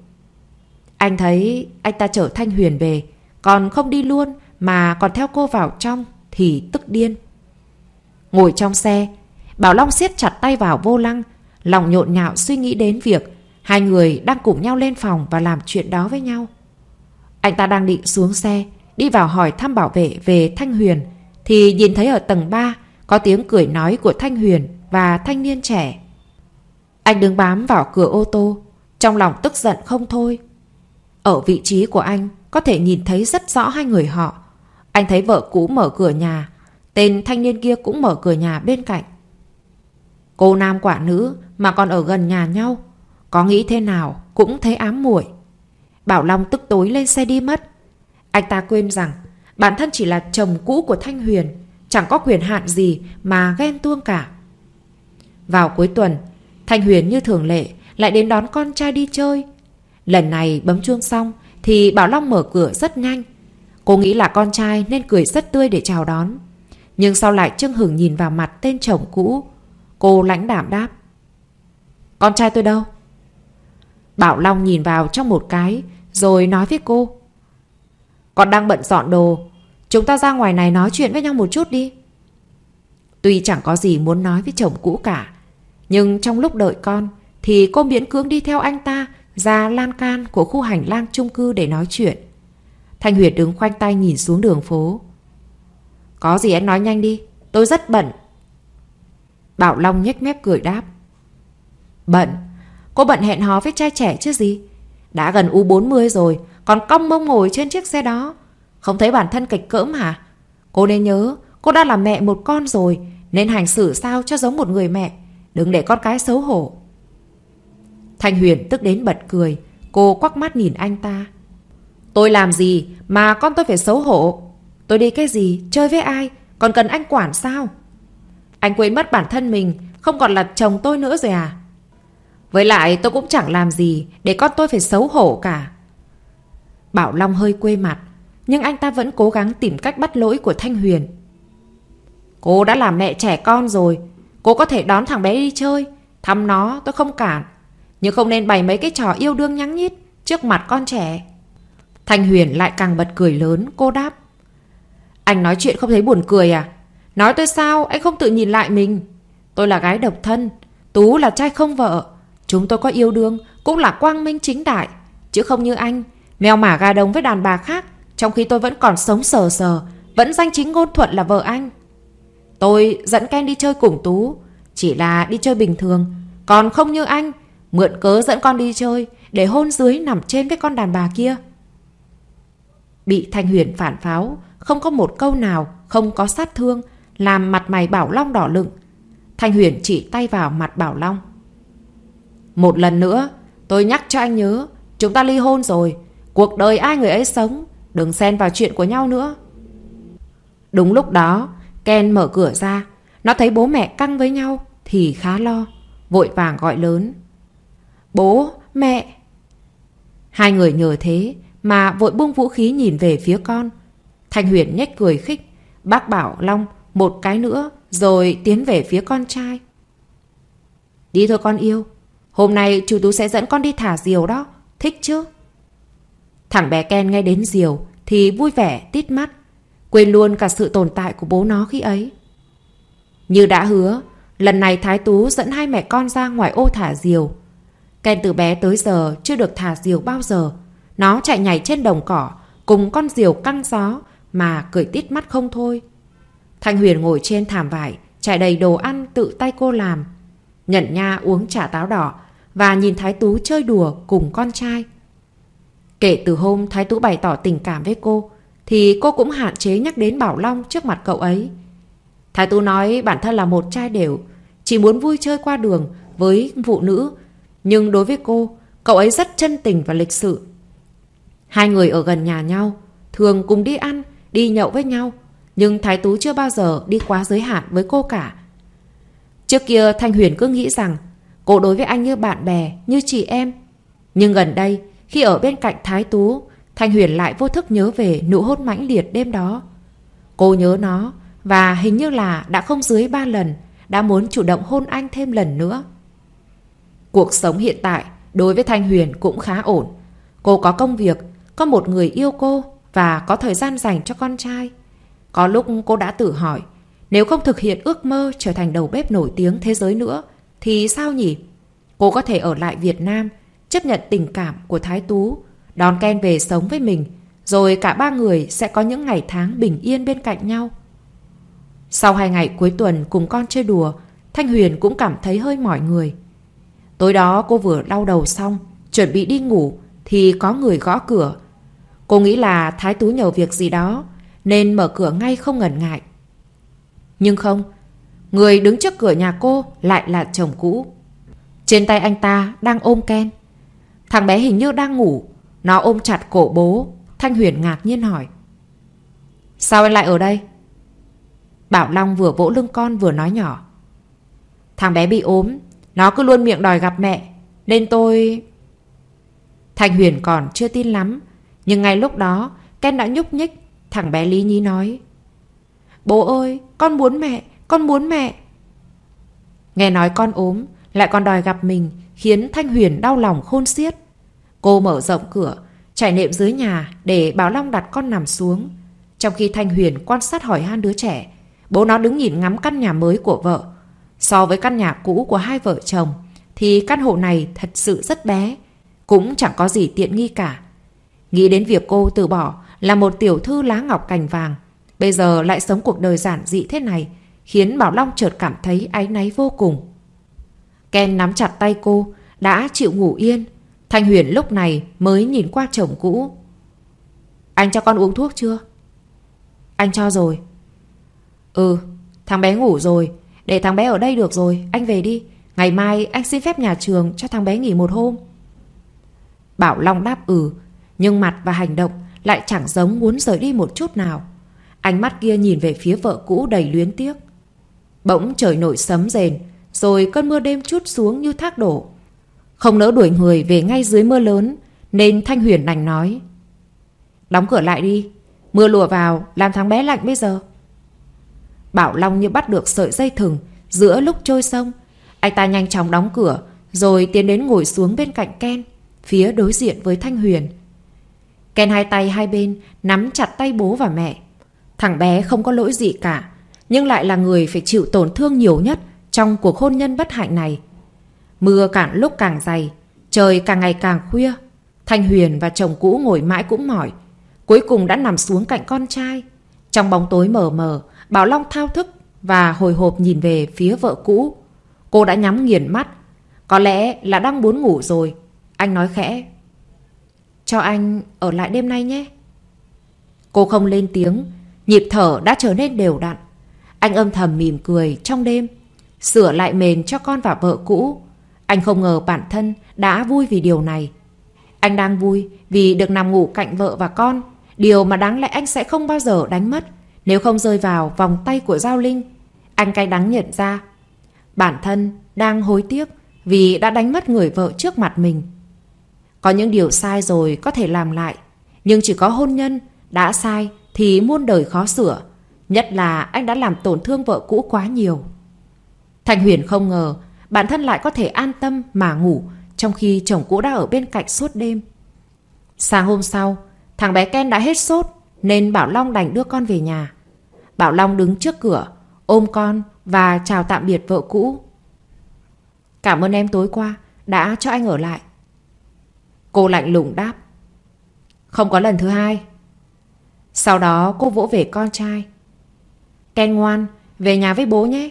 anh thấy anh ta chở Thanh Huyền về, còn không đi luôn mà còn theo cô vào trong thì tức điên. Ngồi trong xe, Bảo Long siết chặt tay vào vô lăng, lòng nhộn nhạo suy nghĩ đến việc hai người đang cùng nhau lên phòng và làm chuyện đó với nhau. Anh ta đang định xuống xe, đi vào hỏi thăm bảo vệ về Thanh Huyền, thì nhìn thấy ở tầng 3 có tiếng cười nói của Thanh Huyền và thanh niên trẻ. Anh đứng bám vào cửa ô tô, trong lòng tức giận không thôi. Ở vị trí của anh Có thể nhìn thấy rất rõ hai người họ Anh thấy vợ cũ mở cửa nhà Tên thanh niên kia cũng mở cửa nhà bên cạnh Cô nam quả nữ Mà còn ở gần nhà nhau Có nghĩ thế nào cũng thấy ám muội Bảo Long tức tối lên xe đi mất Anh ta quên rằng Bản thân chỉ là chồng cũ của Thanh Huyền Chẳng có quyền hạn gì mà ghen tuông cả Vào cuối tuần Thanh Huyền như thường lệ lại đến đón con trai đi chơi Lần này bấm chuông xong thì Bảo Long mở cửa rất nhanh. Cô nghĩ là con trai nên cười rất tươi để chào đón. Nhưng sau lại trưng hửng nhìn vào mặt tên chồng cũ. Cô lãnh đảm đáp. Con trai tôi đâu? Bảo Long nhìn vào trong một cái rồi nói với cô. Con đang bận dọn đồ. Chúng ta ra ngoài này nói chuyện với nhau một chút đi. Tuy chẳng có gì muốn nói với chồng cũ cả. Nhưng trong lúc đợi con thì cô miễn cưỡng đi theo anh ta ra lan can của khu hành lang chung cư để nói chuyện. Thanh Huyệt đứng khoanh tay nhìn xuống đường phố. Có gì anh nói nhanh đi, tôi rất bận. Bảo Long nhếch mép cười đáp. Bận? Cô bận hẹn hò với trai trẻ chứ gì? Đã gần U40 rồi, còn cong mông ngồi trên chiếc xe đó. Không thấy bản thân kịch cỡm hả? Cô nên nhớ, cô đã là mẹ một con rồi, nên hành xử sao cho giống một người mẹ. Đừng để con cái xấu hổ. Thanh Huyền tức đến bật cười. Cô quắc mắt nhìn anh ta. Tôi làm gì mà con tôi phải xấu hổ? Tôi đi cái gì? Chơi với ai? Còn cần anh quản sao? Anh quên mất bản thân mình, không còn là chồng tôi nữa rồi à? Với lại tôi cũng chẳng làm gì để con tôi phải xấu hổ cả. Bảo Long hơi quê mặt, nhưng anh ta vẫn cố gắng tìm cách bắt lỗi của Thanh Huyền. Cô đã là mẹ trẻ con rồi, cô có thể đón thằng bé đi chơi, thăm nó tôi không cản, nhưng không nên bày mấy cái trò yêu đương nhắn nhít trước mặt con trẻ. Thanh Huyền lại càng bật cười lớn, cô đáp. Anh nói chuyện không thấy buồn cười à? Nói tôi sao, anh không tự nhìn lại mình. Tôi là gái độc thân, Tú là trai không vợ. Chúng tôi có yêu đương, cũng là quang minh chính đại. Chứ không như anh, mèo mả gà đồng với đàn bà khác, trong khi tôi vẫn còn sống sờ sờ, vẫn danh chính ngôn thuận là vợ anh. Tôi dẫn Ken đi chơi cùng Tú, chỉ là đi chơi bình thường. Còn không như anh, Mượn cớ dẫn con đi chơi Để hôn dưới nằm trên cái con đàn bà kia Bị Thanh Huyền phản pháo Không có một câu nào Không có sát thương Làm mặt mày Bảo Long đỏ lựng Thanh Huyền chỉ tay vào mặt Bảo Long Một lần nữa Tôi nhắc cho anh nhớ Chúng ta ly hôn rồi Cuộc đời ai người ấy sống Đừng xen vào chuyện của nhau nữa Đúng lúc đó Ken mở cửa ra Nó thấy bố mẹ căng với nhau Thì khá lo Vội vàng gọi lớn Bố, mẹ. Hai người nhờ thế mà vội buông vũ khí nhìn về phía con. Thanh Huyền nhếch cười khích. Bác bảo Long một cái nữa rồi tiến về phía con trai. Đi thôi con yêu. Hôm nay chú Tú sẽ dẫn con đi thả diều đó. Thích chứ? Thằng bé Ken nghe đến diều thì vui vẻ, tít mắt. Quên luôn cả sự tồn tại của bố nó khi ấy. Như đã hứa, lần này Thái Tú dẫn hai mẹ con ra ngoài ô thả diều. Ken từ bé tới giờ chưa được thả diều bao giờ. Nó chạy nhảy trên đồng cỏ, cùng con diều căng gió mà cười tít mắt không thôi. Thanh Huyền ngồi trên thảm vải, chạy đầy đồ ăn tự tay cô làm. Nhận nha uống trà táo đỏ và nhìn Thái Tú chơi đùa cùng con trai. Kể từ hôm Thái Tú bày tỏ tình cảm với cô, thì cô cũng hạn chế nhắc đến Bảo Long trước mặt cậu ấy. Thái Tú nói bản thân là một trai đều, chỉ muốn vui chơi qua đường với phụ nữ nhưng đối với cô, cậu ấy rất chân tình và lịch sự. Hai người ở gần nhà nhau, thường cùng đi ăn, đi nhậu với nhau. Nhưng Thái Tú chưa bao giờ đi quá giới hạn với cô cả. Trước kia Thanh Huyền cứ nghĩ rằng cô đối với anh như bạn bè, như chị em. Nhưng gần đây, khi ở bên cạnh Thái Tú, Thanh Huyền lại vô thức nhớ về nụ hôn mãnh liệt đêm đó. Cô nhớ nó và hình như là đã không dưới ba lần, đã muốn chủ động hôn anh thêm lần nữa. Cuộc sống hiện tại đối với Thanh Huyền cũng khá ổn. Cô có công việc, có một người yêu cô và có thời gian dành cho con trai. Có lúc cô đã tự hỏi, nếu không thực hiện ước mơ trở thành đầu bếp nổi tiếng thế giới nữa, thì sao nhỉ? Cô có thể ở lại Việt Nam, chấp nhận tình cảm của Thái Tú, đón Ken về sống với mình, rồi cả ba người sẽ có những ngày tháng bình yên bên cạnh nhau. Sau hai ngày cuối tuần cùng con chơi đùa, Thanh Huyền cũng cảm thấy hơi mỏi người. Tối đó cô vừa đau đầu xong, chuẩn bị đi ngủ thì có người gõ cửa. Cô nghĩ là Thái Tú nhờ việc gì đó nên mở cửa ngay không ngần ngại. Nhưng không, người đứng trước cửa nhà cô lại là chồng cũ. Trên tay anh ta đang ôm Ken. Thằng bé hình như đang ngủ, nó ôm chặt cổ bố. Thanh Huyền ngạc nhiên hỏi. Sao anh lại ở đây? Bảo Long vừa vỗ lưng con vừa nói nhỏ. Thằng bé bị ốm nó cứ luôn miệng đòi gặp mẹ Nên tôi... Thành Huyền còn chưa tin lắm Nhưng ngay lúc đó Ken đã nhúc nhích Thằng bé Lý Nhí nói Bố ơi con muốn mẹ Con muốn mẹ Nghe nói con ốm Lại còn đòi gặp mình Khiến Thanh Huyền đau lòng khôn xiết Cô mở rộng cửa Trải nệm dưới nhà Để Bảo Long đặt con nằm xuống Trong khi Thanh Huyền quan sát hỏi han đứa trẻ Bố nó đứng nhìn ngắm căn nhà mới của vợ So với căn nhà cũ của hai vợ chồng thì căn hộ này thật sự rất bé, cũng chẳng có gì tiện nghi cả. Nghĩ đến việc cô từ bỏ là một tiểu thư lá ngọc cành vàng, bây giờ lại sống cuộc đời giản dị thế này, khiến Bảo Long chợt cảm thấy áy náy vô cùng. Ken nắm chặt tay cô, đã chịu ngủ yên. Thanh Huyền lúc này mới nhìn qua chồng cũ. Anh cho con uống thuốc chưa? Anh cho rồi. Ừ, thằng bé ngủ rồi, để thằng bé ở đây được rồi Anh về đi Ngày mai anh xin phép nhà trường cho thằng bé nghỉ một hôm Bảo Long đáp ừ Nhưng mặt và hành động Lại chẳng giống muốn rời đi một chút nào Ánh mắt kia nhìn về phía vợ cũ đầy luyến tiếc Bỗng trời nổi sấm rền Rồi cơn mưa đêm chút xuống như thác đổ Không nỡ đuổi người về ngay dưới mưa lớn Nên Thanh Huyền đành nói Đóng cửa lại đi Mưa lùa vào làm thằng bé lạnh bây giờ Bảo Long như bắt được sợi dây thừng giữa lúc trôi sông. Anh ta nhanh chóng đóng cửa rồi tiến đến ngồi xuống bên cạnh Ken phía đối diện với Thanh Huyền. Ken hai tay hai bên nắm chặt tay bố và mẹ. Thằng bé không có lỗi gì cả nhưng lại là người phải chịu tổn thương nhiều nhất trong cuộc hôn nhân bất hạnh này. Mưa càng lúc càng dày trời càng ngày càng khuya. Thanh Huyền và chồng cũ ngồi mãi cũng mỏi cuối cùng đã nằm xuống cạnh con trai. Trong bóng tối mờ mờ, Bảo Long thao thức và hồi hộp nhìn về phía vợ cũ. Cô đã nhắm nghiền mắt. Có lẽ là đang muốn ngủ rồi. Anh nói khẽ. Cho anh ở lại đêm nay nhé. Cô không lên tiếng. Nhịp thở đã trở nên đều đặn. Anh âm thầm mỉm cười trong đêm. Sửa lại mền cho con và vợ cũ. Anh không ngờ bản thân đã vui vì điều này. Anh đang vui vì được nằm ngủ cạnh vợ và con. Điều mà đáng lẽ anh sẽ không bao giờ đánh mất. Nếu không rơi vào vòng tay của Giao Linh, anh cay đắng nhận ra bản thân đang hối tiếc vì đã đánh mất người vợ trước mặt mình. Có những điều sai rồi có thể làm lại, nhưng chỉ có hôn nhân đã sai thì muôn đời khó sửa, nhất là anh đã làm tổn thương vợ cũ quá nhiều. Thành Huyền không ngờ bản thân lại có thể an tâm mà ngủ trong khi chồng cũ đã ở bên cạnh suốt đêm. Sáng hôm sau, thằng bé Ken đã hết sốt nên Bảo Long đành đưa con về nhà. Bảo Long đứng trước cửa, ôm con và chào tạm biệt vợ cũ. Cảm ơn em tối qua đã cho anh ở lại. Cô lạnh lùng đáp. Không có lần thứ hai. Sau đó cô vỗ về con trai. Ken ngoan, về nhà với bố nhé.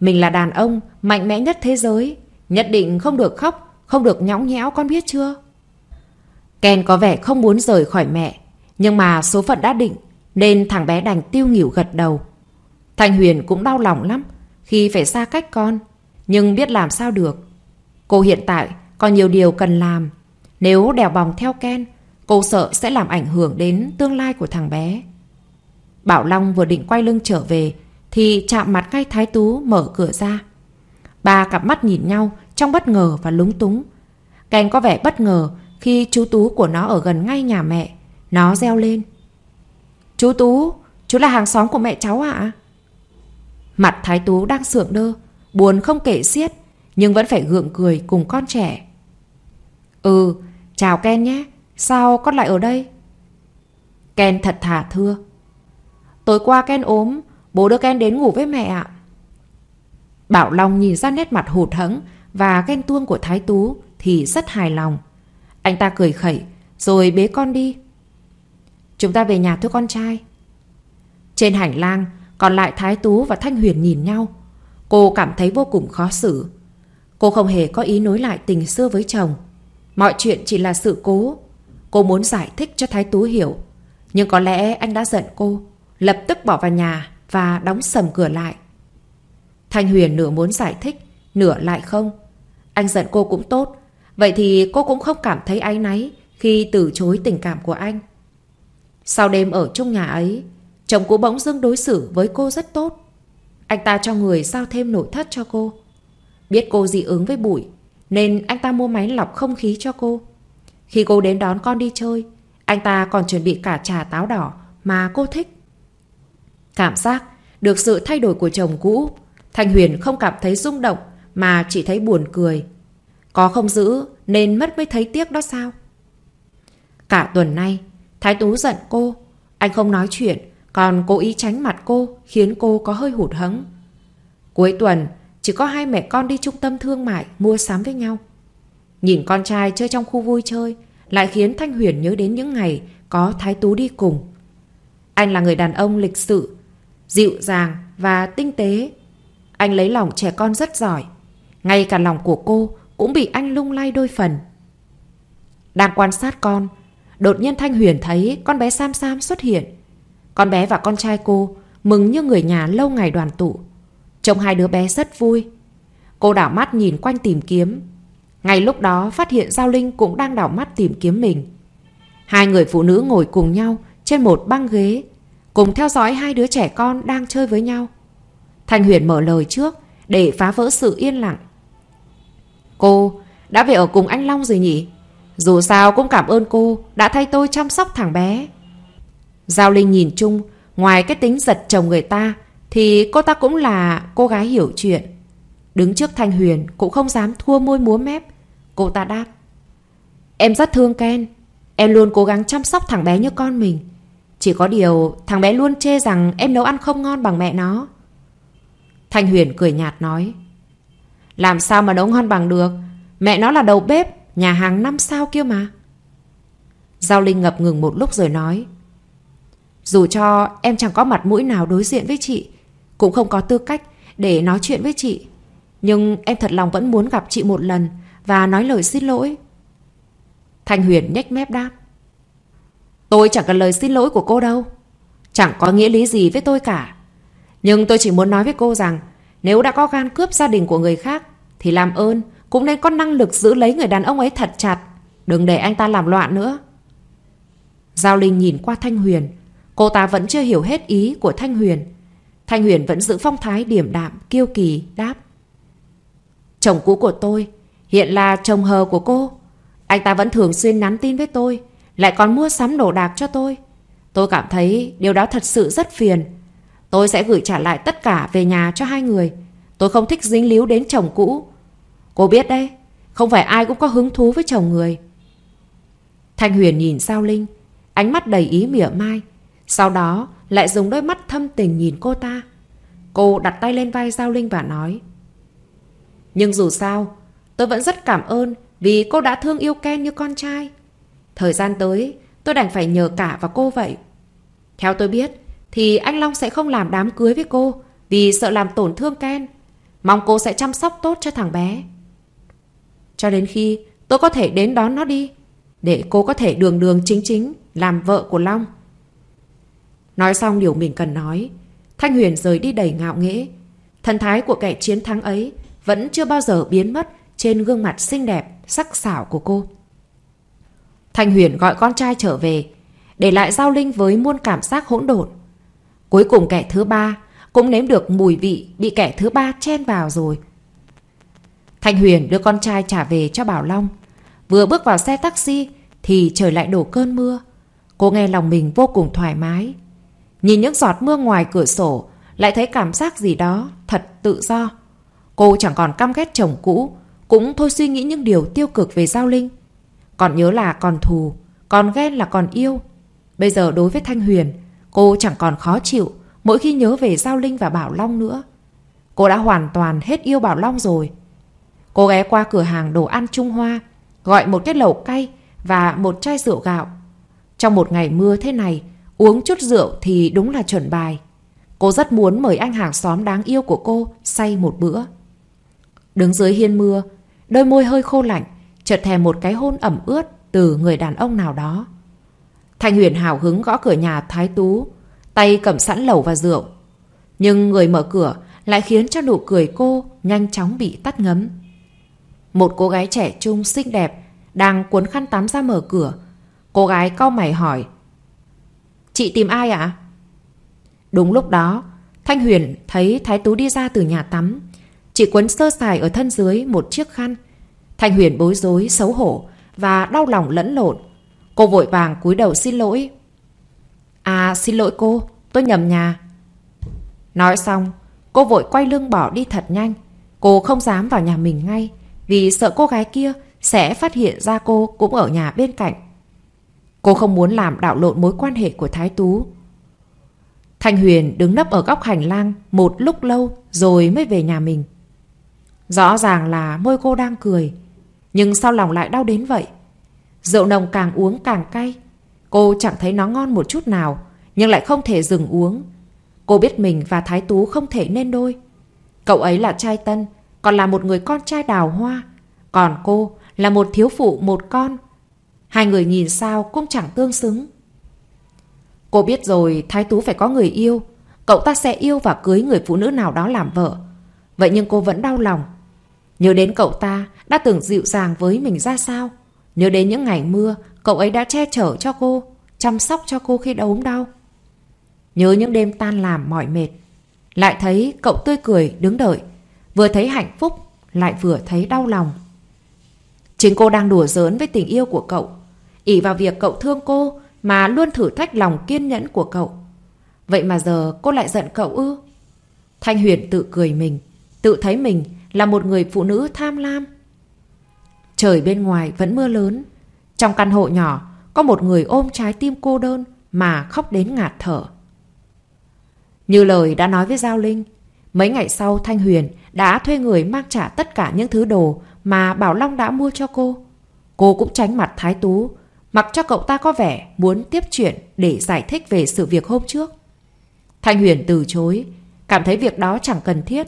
Mình là đàn ông mạnh mẽ nhất thế giới. Nhất định không được khóc, không được nhõng nhẽo con biết chưa? Ken có vẻ không muốn rời khỏi mẹ. Nhưng mà số phận đã định nên thằng bé đành tiêu nghỉu gật đầu. Thanh Huyền cũng đau lòng lắm khi phải xa cách con, nhưng biết làm sao được. Cô hiện tại còn nhiều điều cần làm. Nếu đèo bòng theo Ken, cô sợ sẽ làm ảnh hưởng đến tương lai của thằng bé. Bảo Long vừa định quay lưng trở về thì chạm mặt ngay Thái Tú mở cửa ra. Ba cặp mắt nhìn nhau trong bất ngờ và lúng túng. Ken có vẻ bất ngờ khi chú Tú của nó ở gần ngay nhà mẹ. Nó reo lên. Chú Tú, chú là hàng xóm của mẹ cháu ạ? Mặt Thái Tú đang sượng đơ, buồn không kể xiết, nhưng vẫn phải gượng cười cùng con trẻ. Ừ, chào Ken nhé, sao con lại ở đây? Ken thật thà thưa. Tối qua Ken ốm, bố đưa Ken đến ngủ với mẹ ạ. Bảo Long nhìn ra nét mặt hụt hẫng và ghen tuông của Thái Tú thì rất hài lòng. Anh ta cười khẩy, rồi bế con đi. Chúng ta về nhà thôi con trai Trên hành lang Còn lại Thái Tú và Thanh Huyền nhìn nhau Cô cảm thấy vô cùng khó xử Cô không hề có ý nối lại tình xưa với chồng Mọi chuyện chỉ là sự cố Cô muốn giải thích cho Thái Tú hiểu Nhưng có lẽ anh đã giận cô Lập tức bỏ vào nhà Và đóng sầm cửa lại Thanh Huyền nửa muốn giải thích Nửa lại không Anh giận cô cũng tốt Vậy thì cô cũng không cảm thấy áy náy Khi từ chối tình cảm của anh sau đêm ở chung nhà ấy, chồng cũ bỗng dưng đối xử với cô rất tốt. Anh ta cho người sao thêm nội thất cho cô. Biết cô dị ứng với bụi, nên anh ta mua máy lọc không khí cho cô. Khi cô đến đón con đi chơi, anh ta còn chuẩn bị cả trà táo đỏ mà cô thích. Cảm giác được sự thay đổi của chồng cũ, Thanh Huyền không cảm thấy rung động mà chỉ thấy buồn cười. Có không giữ nên mất mới thấy tiếc đó sao? Cả tuần nay, Thái Tú giận cô. Anh không nói chuyện, còn cố ý tránh mặt cô, khiến cô có hơi hụt hẫng. Cuối tuần, chỉ có hai mẹ con đi trung tâm thương mại mua sắm với nhau. Nhìn con trai chơi trong khu vui chơi, lại khiến Thanh Huyền nhớ đến những ngày có Thái Tú đi cùng. Anh là người đàn ông lịch sự, dịu dàng và tinh tế. Anh lấy lòng trẻ con rất giỏi. Ngay cả lòng của cô cũng bị anh lung lay đôi phần. Đang quan sát con, Đột nhiên Thanh Huyền thấy con bé Sam Sam xuất hiện. Con bé và con trai cô mừng như người nhà lâu ngày đoàn tụ. Trông hai đứa bé rất vui. Cô đảo mắt nhìn quanh tìm kiếm. Ngay lúc đó phát hiện Giao Linh cũng đang đảo mắt tìm kiếm mình. Hai người phụ nữ ngồi cùng nhau trên một băng ghế, cùng theo dõi hai đứa trẻ con đang chơi với nhau. Thanh Huyền mở lời trước để phá vỡ sự yên lặng. Cô đã về ở cùng anh Long rồi nhỉ? Dù sao cũng cảm ơn cô đã thay tôi chăm sóc thằng bé. Giao Linh nhìn chung, ngoài cái tính giật chồng người ta, thì cô ta cũng là cô gái hiểu chuyện. Đứng trước Thanh Huyền cũng không dám thua môi múa mép. Cô ta đáp. Em rất thương Ken. Em luôn cố gắng chăm sóc thằng bé như con mình. Chỉ có điều thằng bé luôn chê rằng em nấu ăn không ngon bằng mẹ nó. Thanh Huyền cười nhạt nói. Làm sao mà nấu ngon bằng được? Mẹ nó là đầu bếp Nhà hàng năm sao kia mà. Giao Linh ngập ngừng một lúc rồi nói. Dù cho em chẳng có mặt mũi nào đối diện với chị, cũng không có tư cách để nói chuyện với chị. Nhưng em thật lòng vẫn muốn gặp chị một lần và nói lời xin lỗi. Thanh Huyền nhếch mép đáp. Tôi chẳng cần lời xin lỗi của cô đâu. Chẳng có nghĩa lý gì với tôi cả. Nhưng tôi chỉ muốn nói với cô rằng nếu đã có gan cướp gia đình của người khác thì làm ơn cũng nên có năng lực giữ lấy người đàn ông ấy thật chặt. Đừng để anh ta làm loạn nữa. Giao Linh nhìn qua Thanh Huyền. Cô ta vẫn chưa hiểu hết ý của Thanh Huyền. Thanh Huyền vẫn giữ phong thái điểm đạm, kiêu kỳ, đáp. Chồng cũ của tôi, hiện là chồng hờ của cô. Anh ta vẫn thường xuyên nhắn tin với tôi, lại còn mua sắm đồ đạc cho tôi. Tôi cảm thấy điều đó thật sự rất phiền. Tôi sẽ gửi trả lại tất cả về nhà cho hai người. Tôi không thích dính líu đến chồng cũ Cô biết đấy, không phải ai cũng có hứng thú với chồng người. Thanh Huyền nhìn Sao Linh, ánh mắt đầy ý mỉa mai. Sau đó lại dùng đôi mắt thâm tình nhìn cô ta. Cô đặt tay lên vai Giao Linh và nói. Nhưng dù sao, tôi vẫn rất cảm ơn vì cô đã thương yêu Ken như con trai. Thời gian tới, tôi đành phải nhờ cả vào cô vậy. Theo tôi biết, thì anh Long sẽ không làm đám cưới với cô vì sợ làm tổn thương Ken. Mong cô sẽ chăm sóc tốt cho thằng bé. Cho đến khi tôi có thể đến đón nó đi Để cô có thể đường đường chính chính Làm vợ của Long Nói xong điều mình cần nói Thanh Huyền rời đi đầy ngạo nghễ Thần thái của kẻ chiến thắng ấy Vẫn chưa bao giờ biến mất Trên gương mặt xinh đẹp, sắc sảo của cô Thanh Huyền gọi con trai trở về Để lại giao linh với muôn cảm giác hỗn độn Cuối cùng kẻ thứ ba Cũng nếm được mùi vị Bị kẻ thứ ba chen vào rồi Thanh Huyền đưa con trai trả về cho Bảo Long. Vừa bước vào xe taxi thì trời lại đổ cơn mưa. Cô nghe lòng mình vô cùng thoải mái. Nhìn những giọt mưa ngoài cửa sổ lại thấy cảm giác gì đó thật tự do. Cô chẳng còn căm ghét chồng cũ, cũng thôi suy nghĩ những điều tiêu cực về Giao Linh. Còn nhớ là còn thù, còn ghen là còn yêu. Bây giờ đối với Thanh Huyền, cô chẳng còn khó chịu mỗi khi nhớ về Giao Linh và Bảo Long nữa. Cô đã hoàn toàn hết yêu Bảo Long rồi. Cô ghé qua cửa hàng đồ ăn Trung Hoa, gọi một cái lẩu cay và một chai rượu gạo. Trong một ngày mưa thế này, uống chút rượu thì đúng là chuẩn bài. Cô rất muốn mời anh hàng xóm đáng yêu của cô say một bữa. Đứng dưới hiên mưa, đôi môi hơi khô lạnh, chợt thèm một cái hôn ẩm ướt từ người đàn ông nào đó. Thanh Huyền hào hứng gõ cửa nhà Thái Tú, tay cầm sẵn lẩu và rượu. Nhưng người mở cửa lại khiến cho nụ cười cô nhanh chóng bị tắt ngấm. Một cô gái trẻ trung xinh đẹp đang cuốn khăn tắm ra mở cửa. Cô gái cau mày hỏi. Chị tìm ai ạ? Đúng lúc đó, Thanh Huyền thấy Thái Tú đi ra từ nhà tắm. Chị quấn sơ sài ở thân dưới một chiếc khăn. Thanh Huyền bối rối, xấu hổ và đau lòng lẫn lộn. Cô vội vàng cúi đầu xin lỗi. À xin lỗi cô, tôi nhầm nhà. Nói xong, cô vội quay lưng bỏ đi thật nhanh. Cô không dám vào nhà mình ngay vì sợ cô gái kia sẽ phát hiện ra cô cũng ở nhà bên cạnh. Cô không muốn làm đảo lộn mối quan hệ của Thái Tú. Thanh Huyền đứng nấp ở góc hành lang một lúc lâu rồi mới về nhà mình. Rõ ràng là môi cô đang cười, nhưng sao lòng lại đau đến vậy? Rượu nồng càng uống càng cay. Cô chẳng thấy nó ngon một chút nào, nhưng lại không thể dừng uống. Cô biết mình và Thái Tú không thể nên đôi. Cậu ấy là trai tân, còn là một người con trai đào hoa. Còn cô là một thiếu phụ một con. Hai người nhìn sao cũng chẳng tương xứng. Cô biết rồi Thái Tú phải có người yêu. Cậu ta sẽ yêu và cưới người phụ nữ nào đó làm vợ. Vậy nhưng cô vẫn đau lòng. Nhớ đến cậu ta đã từng dịu dàng với mình ra sao. Nhớ đến những ngày mưa cậu ấy đã che chở cho cô, chăm sóc cho cô khi đau ốm đau. Nhớ những đêm tan làm mỏi mệt. Lại thấy cậu tươi cười đứng đợi Vừa thấy hạnh phúc Lại vừa thấy đau lòng Chính cô đang đùa giỡn với tình yêu của cậu ỷ vào việc cậu thương cô Mà luôn thử thách lòng kiên nhẫn của cậu Vậy mà giờ cô lại giận cậu ư Thanh Huyền tự cười mình Tự thấy mình là một người phụ nữ tham lam Trời bên ngoài vẫn mưa lớn Trong căn hộ nhỏ Có một người ôm trái tim cô đơn Mà khóc đến ngạt thở Như lời đã nói với Giao Linh Mấy ngày sau Thanh Huyền đã thuê người mang trả tất cả những thứ đồ mà Bảo Long đã mua cho cô. Cô cũng tránh mặt Thái Tú, mặc cho cậu ta có vẻ muốn tiếp chuyện để giải thích về sự việc hôm trước. Thanh Huyền từ chối, cảm thấy việc đó chẳng cần thiết.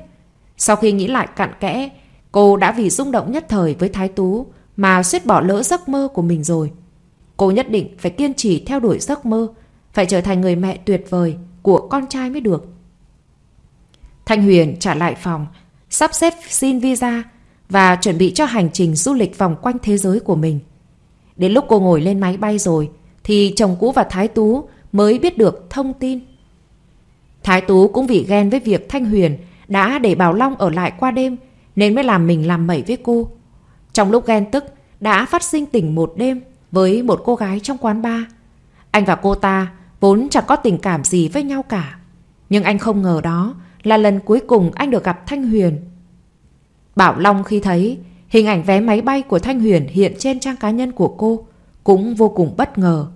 Sau khi nghĩ lại cặn kẽ, cô đã vì rung động nhất thời với Thái Tú mà suýt bỏ lỡ giấc mơ của mình rồi. Cô nhất định phải kiên trì theo đuổi giấc mơ, phải trở thành người mẹ tuyệt vời của con trai mới được. Thanh Huyền trả lại phòng, sắp xếp xin visa và chuẩn bị cho hành trình du lịch vòng quanh thế giới của mình. Đến lúc cô ngồi lên máy bay rồi thì chồng cũ và Thái Tú mới biết được thông tin. Thái Tú cũng vì ghen với việc Thanh Huyền đã để Bảo Long ở lại qua đêm nên mới làm mình làm mẩy với cô. Trong lúc ghen tức đã phát sinh tình một đêm với một cô gái trong quán bar. Anh và cô ta vốn chẳng có tình cảm gì với nhau cả. Nhưng anh không ngờ đó là lần cuối cùng anh được gặp Thanh Huyền. Bảo Long khi thấy hình ảnh vé máy bay của Thanh Huyền hiện trên trang cá nhân của cô cũng vô cùng bất ngờ.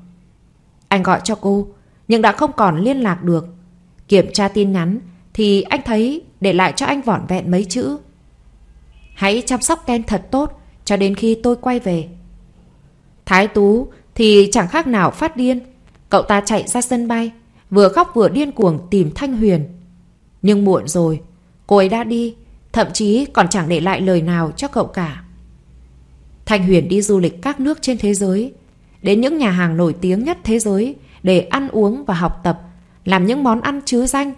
Anh gọi cho cô nhưng đã không còn liên lạc được. Kiểm tra tin nhắn thì anh thấy để lại cho anh vỏn vẹn mấy chữ. Hãy chăm sóc Ken thật tốt cho đến khi tôi quay về. Thái Tú thì chẳng khác nào phát điên. Cậu ta chạy ra sân bay, vừa khóc vừa điên cuồng tìm Thanh Huyền. Nhưng muộn rồi, cô ấy đã đi, thậm chí còn chẳng để lại lời nào cho cậu cả. Thanh Huyền đi du lịch các nước trên thế giới, đến những nhà hàng nổi tiếng nhất thế giới để ăn uống và học tập, làm những món ăn chứa danh.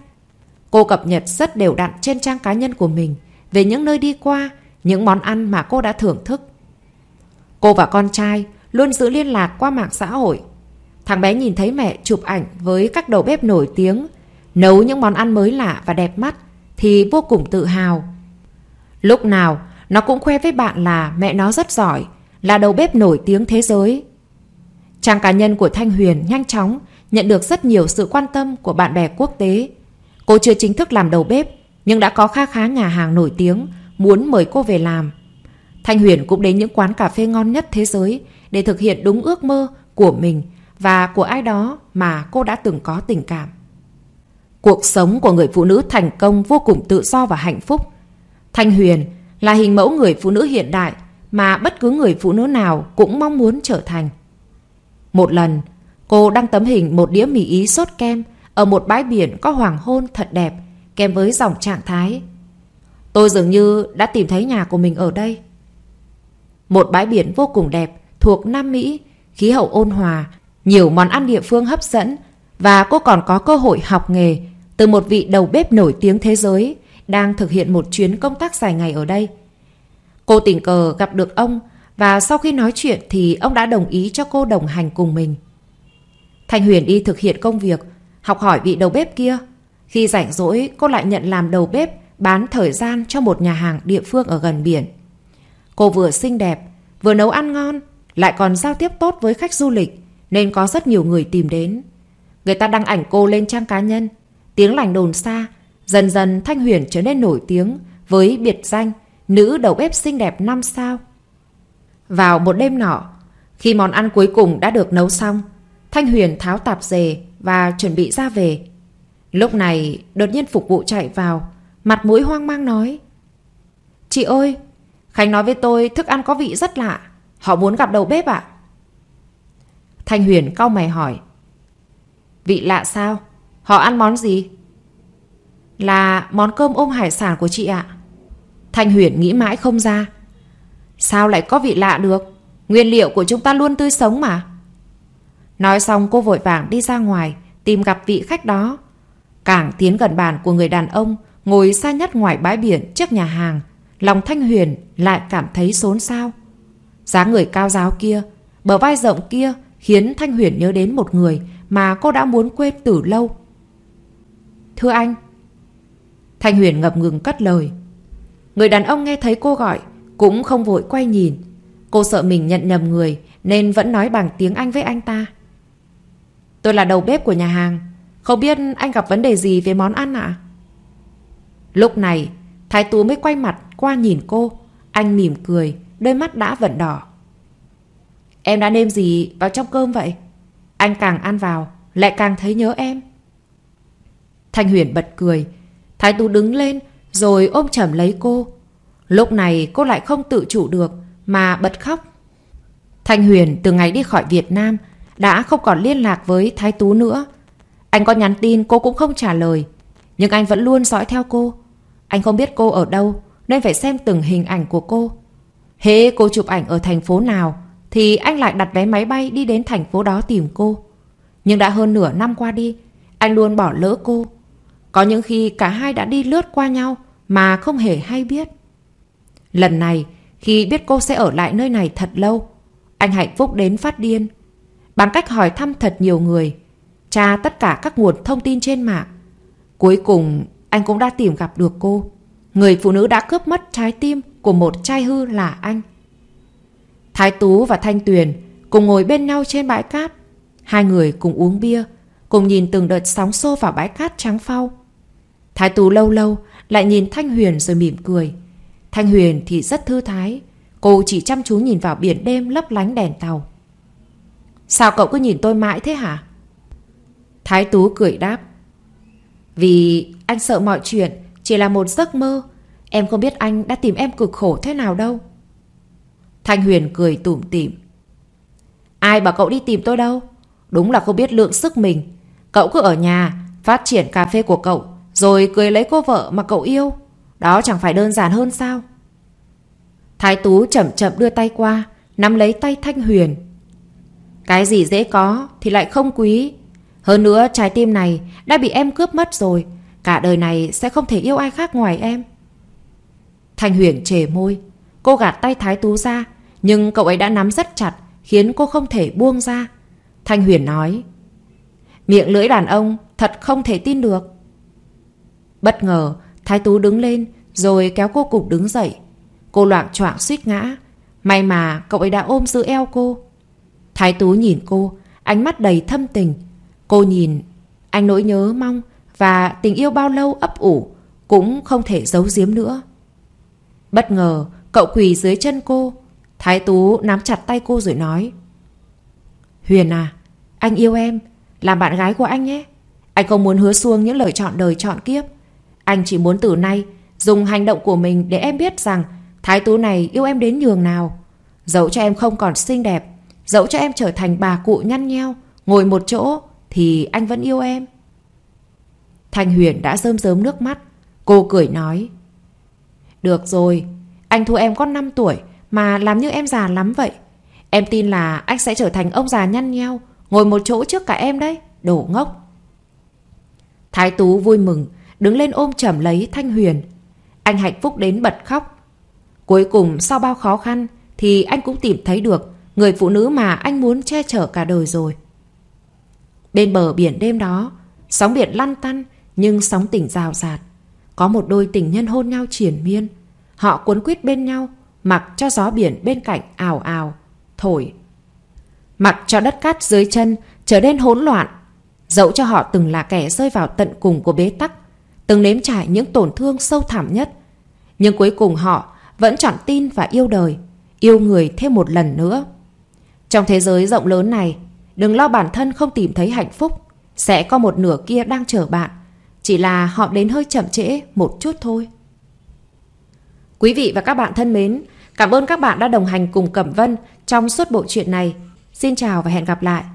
Cô cập nhật rất đều đặn trên trang cá nhân của mình về những nơi đi qua, những món ăn mà cô đã thưởng thức. Cô và con trai luôn giữ liên lạc qua mạng xã hội. Thằng bé nhìn thấy mẹ chụp ảnh với các đầu bếp nổi tiếng nấu những món ăn mới lạ và đẹp mắt thì vô cùng tự hào. Lúc nào, nó cũng khoe với bạn là mẹ nó rất giỏi, là đầu bếp nổi tiếng thế giới. Trang cá nhân của Thanh Huyền nhanh chóng nhận được rất nhiều sự quan tâm của bạn bè quốc tế. Cô chưa chính thức làm đầu bếp, nhưng đã có kha khá nhà hàng nổi tiếng muốn mời cô về làm. Thanh Huyền cũng đến những quán cà phê ngon nhất thế giới để thực hiện đúng ước mơ của mình và của ai đó mà cô đã từng có tình cảm. Cuộc sống của người phụ nữ thành công vô cùng tự do và hạnh phúc. Thanh Huyền là hình mẫu người phụ nữ hiện đại mà bất cứ người phụ nữ nào cũng mong muốn trở thành. Một lần, cô đăng tấm hình một đĩa mì ý sốt kem ở một bãi biển có hoàng hôn thật đẹp, kèm với dòng trạng thái. Tôi dường như đã tìm thấy nhà của mình ở đây. Một bãi biển vô cùng đẹp, thuộc Nam Mỹ, khí hậu ôn hòa, nhiều món ăn địa phương hấp dẫn và cô còn có cơ hội học nghề từ một vị đầu bếp nổi tiếng thế giới đang thực hiện một chuyến công tác dài ngày ở đây. Cô tình cờ gặp được ông và sau khi nói chuyện thì ông đã đồng ý cho cô đồng hành cùng mình. Thanh Huyền đi thực hiện công việc, học hỏi vị đầu bếp kia. Khi rảnh rỗi, cô lại nhận làm đầu bếp bán thời gian cho một nhà hàng địa phương ở gần biển. Cô vừa xinh đẹp, vừa nấu ăn ngon, lại còn giao tiếp tốt với khách du lịch nên có rất nhiều người tìm đến. Người ta đăng ảnh cô lên trang cá nhân – tiếng lành đồn xa, dần dần Thanh Huyền trở nên nổi tiếng với biệt danh nữ đầu bếp xinh đẹp năm sao. Vào một đêm nọ, khi món ăn cuối cùng đã được nấu xong, Thanh Huyền tháo tạp dề và chuẩn bị ra về. Lúc này, đột nhiên phục vụ chạy vào, mặt mũi hoang mang nói. Chị ơi, Khánh nói với tôi thức ăn có vị rất lạ, họ muốn gặp đầu bếp ạ. Thanh Huyền cau mày hỏi. Vị lạ sao? Họ ăn món gì? Là món cơm ôm hải sản của chị ạ. Thanh Huyền nghĩ mãi không ra. Sao lại có vị lạ được? Nguyên liệu của chúng ta luôn tươi sống mà. Nói xong cô vội vàng đi ra ngoài tìm gặp vị khách đó. Càng tiến gần bàn của người đàn ông ngồi xa nhất ngoài bãi biển trước nhà hàng lòng Thanh Huyền lại cảm thấy xốn xao. dáng người cao giáo kia, bờ vai rộng kia khiến Thanh Huyền nhớ đến một người mà cô đã muốn quên từ lâu Thưa anh Thanh Huyền ngập ngừng cất lời Người đàn ông nghe thấy cô gọi Cũng không vội quay nhìn Cô sợ mình nhận nhầm người Nên vẫn nói bằng tiếng Anh với anh ta Tôi là đầu bếp của nhà hàng Không biết anh gặp vấn đề gì về món ăn ạ à? Lúc này Thái Tú mới quay mặt qua nhìn cô Anh mỉm cười Đôi mắt đã vẫn đỏ Em đã nêm gì vào trong cơm vậy Anh càng ăn vào Lại càng thấy nhớ em Thanh Huyền bật cười. Thái Tú đứng lên rồi ôm chầm lấy cô. Lúc này cô lại không tự chủ được mà bật khóc. Thanh Huyền từ ngày đi khỏi Việt Nam đã không còn liên lạc với Thái Tú nữa. Anh có nhắn tin cô cũng không trả lời. Nhưng anh vẫn luôn dõi theo cô. Anh không biết cô ở đâu nên phải xem từng hình ảnh của cô. Hễ cô chụp ảnh ở thành phố nào thì anh lại đặt vé máy bay đi đến thành phố đó tìm cô. Nhưng đã hơn nửa năm qua đi, anh luôn bỏ lỡ cô có những khi cả hai đã đi lướt qua nhau mà không hề hay biết. Lần này, khi biết cô sẽ ở lại nơi này thật lâu, anh hạnh phúc đến phát điên. Bằng cách hỏi thăm thật nhiều người, tra tất cả các nguồn thông tin trên mạng. Cuối cùng, anh cũng đã tìm gặp được cô. Người phụ nữ đã cướp mất trái tim của một trai hư là anh. Thái Tú và Thanh Tuyền cùng ngồi bên nhau trên bãi cát. Hai người cùng uống bia, cùng nhìn từng đợt sóng xô vào bãi cát trắng phau. Thái Tú lâu lâu lại nhìn Thanh Huyền rồi mỉm cười. Thanh Huyền thì rất thư thái. Cô chỉ chăm chú nhìn vào biển đêm lấp lánh đèn tàu. Sao cậu cứ nhìn tôi mãi thế hả? Thái Tú cười đáp. Vì anh sợ mọi chuyện chỉ là một giấc mơ. Em không biết anh đã tìm em cực khổ thế nào đâu. Thanh Huyền cười tủm tỉm. Ai bảo cậu đi tìm tôi đâu? Đúng là không biết lượng sức mình. Cậu cứ ở nhà, phát triển cà phê của cậu rồi cưới lấy cô vợ mà cậu yêu Đó chẳng phải đơn giản hơn sao Thái Tú chậm chậm đưa tay qua Nắm lấy tay Thanh Huyền Cái gì dễ có Thì lại không quý Hơn nữa trái tim này đã bị em cướp mất rồi Cả đời này sẽ không thể yêu ai khác ngoài em Thanh Huyền chề môi Cô gạt tay Thái Tú ra Nhưng cậu ấy đã nắm rất chặt Khiến cô không thể buông ra Thanh Huyền nói Miệng lưỡi đàn ông thật không thể tin được Bất ngờ, Thái Tú đứng lên rồi kéo cô Cục đứng dậy. Cô loạn choạng suýt ngã. May mà cậu ấy đã ôm giữ eo cô. Thái Tú nhìn cô, ánh mắt đầy thâm tình. Cô nhìn, anh nỗi nhớ mong và tình yêu bao lâu ấp ủ cũng không thể giấu giếm nữa. Bất ngờ, cậu quỳ dưới chân cô. Thái Tú nắm chặt tay cô rồi nói. Huyền à, anh yêu em, làm bạn gái của anh nhé. Anh không muốn hứa xuông những lời chọn đời chọn kiếp. Anh chỉ muốn từ nay dùng hành động của mình để em biết rằng thái tú này yêu em đến nhường nào. Dẫu cho em không còn xinh đẹp, dẫu cho em trở thành bà cụ nhăn nheo, ngồi một chỗ thì anh vẫn yêu em. Thanh Huyền đã rơm rớm nước mắt. Cô cười nói. Được rồi, anh thua em có 5 tuổi mà làm như em già lắm vậy. Em tin là anh sẽ trở thành ông già nhăn nheo, ngồi một chỗ trước cả em đấy, đổ ngốc. Thái Tú vui mừng đứng lên ôm chầm lấy Thanh Huyền. Anh hạnh phúc đến bật khóc. Cuối cùng sau bao khó khăn thì anh cũng tìm thấy được người phụ nữ mà anh muốn che chở cả đời rồi. Bên bờ biển đêm đó, sóng biển lăn tăn nhưng sóng tỉnh rào rạt. Có một đôi tình nhân hôn nhau triển miên. Họ cuốn quýt bên nhau, mặc cho gió biển bên cạnh ào ào, thổi. Mặc cho đất cát dưới chân trở nên hỗn loạn. Dẫu cho họ từng là kẻ rơi vào tận cùng của bế tắc, từng nếm trải những tổn thương sâu thẳm nhất. Nhưng cuối cùng họ vẫn chọn tin và yêu đời, yêu người thêm một lần nữa. Trong thế giới rộng lớn này, đừng lo bản thân không tìm thấy hạnh phúc, sẽ có một nửa kia đang chờ bạn, chỉ là họ đến hơi chậm trễ một chút thôi. Quý vị và các bạn thân mến, cảm ơn các bạn đã đồng hành cùng Cẩm Vân trong suốt bộ truyện này. Xin chào và hẹn gặp lại.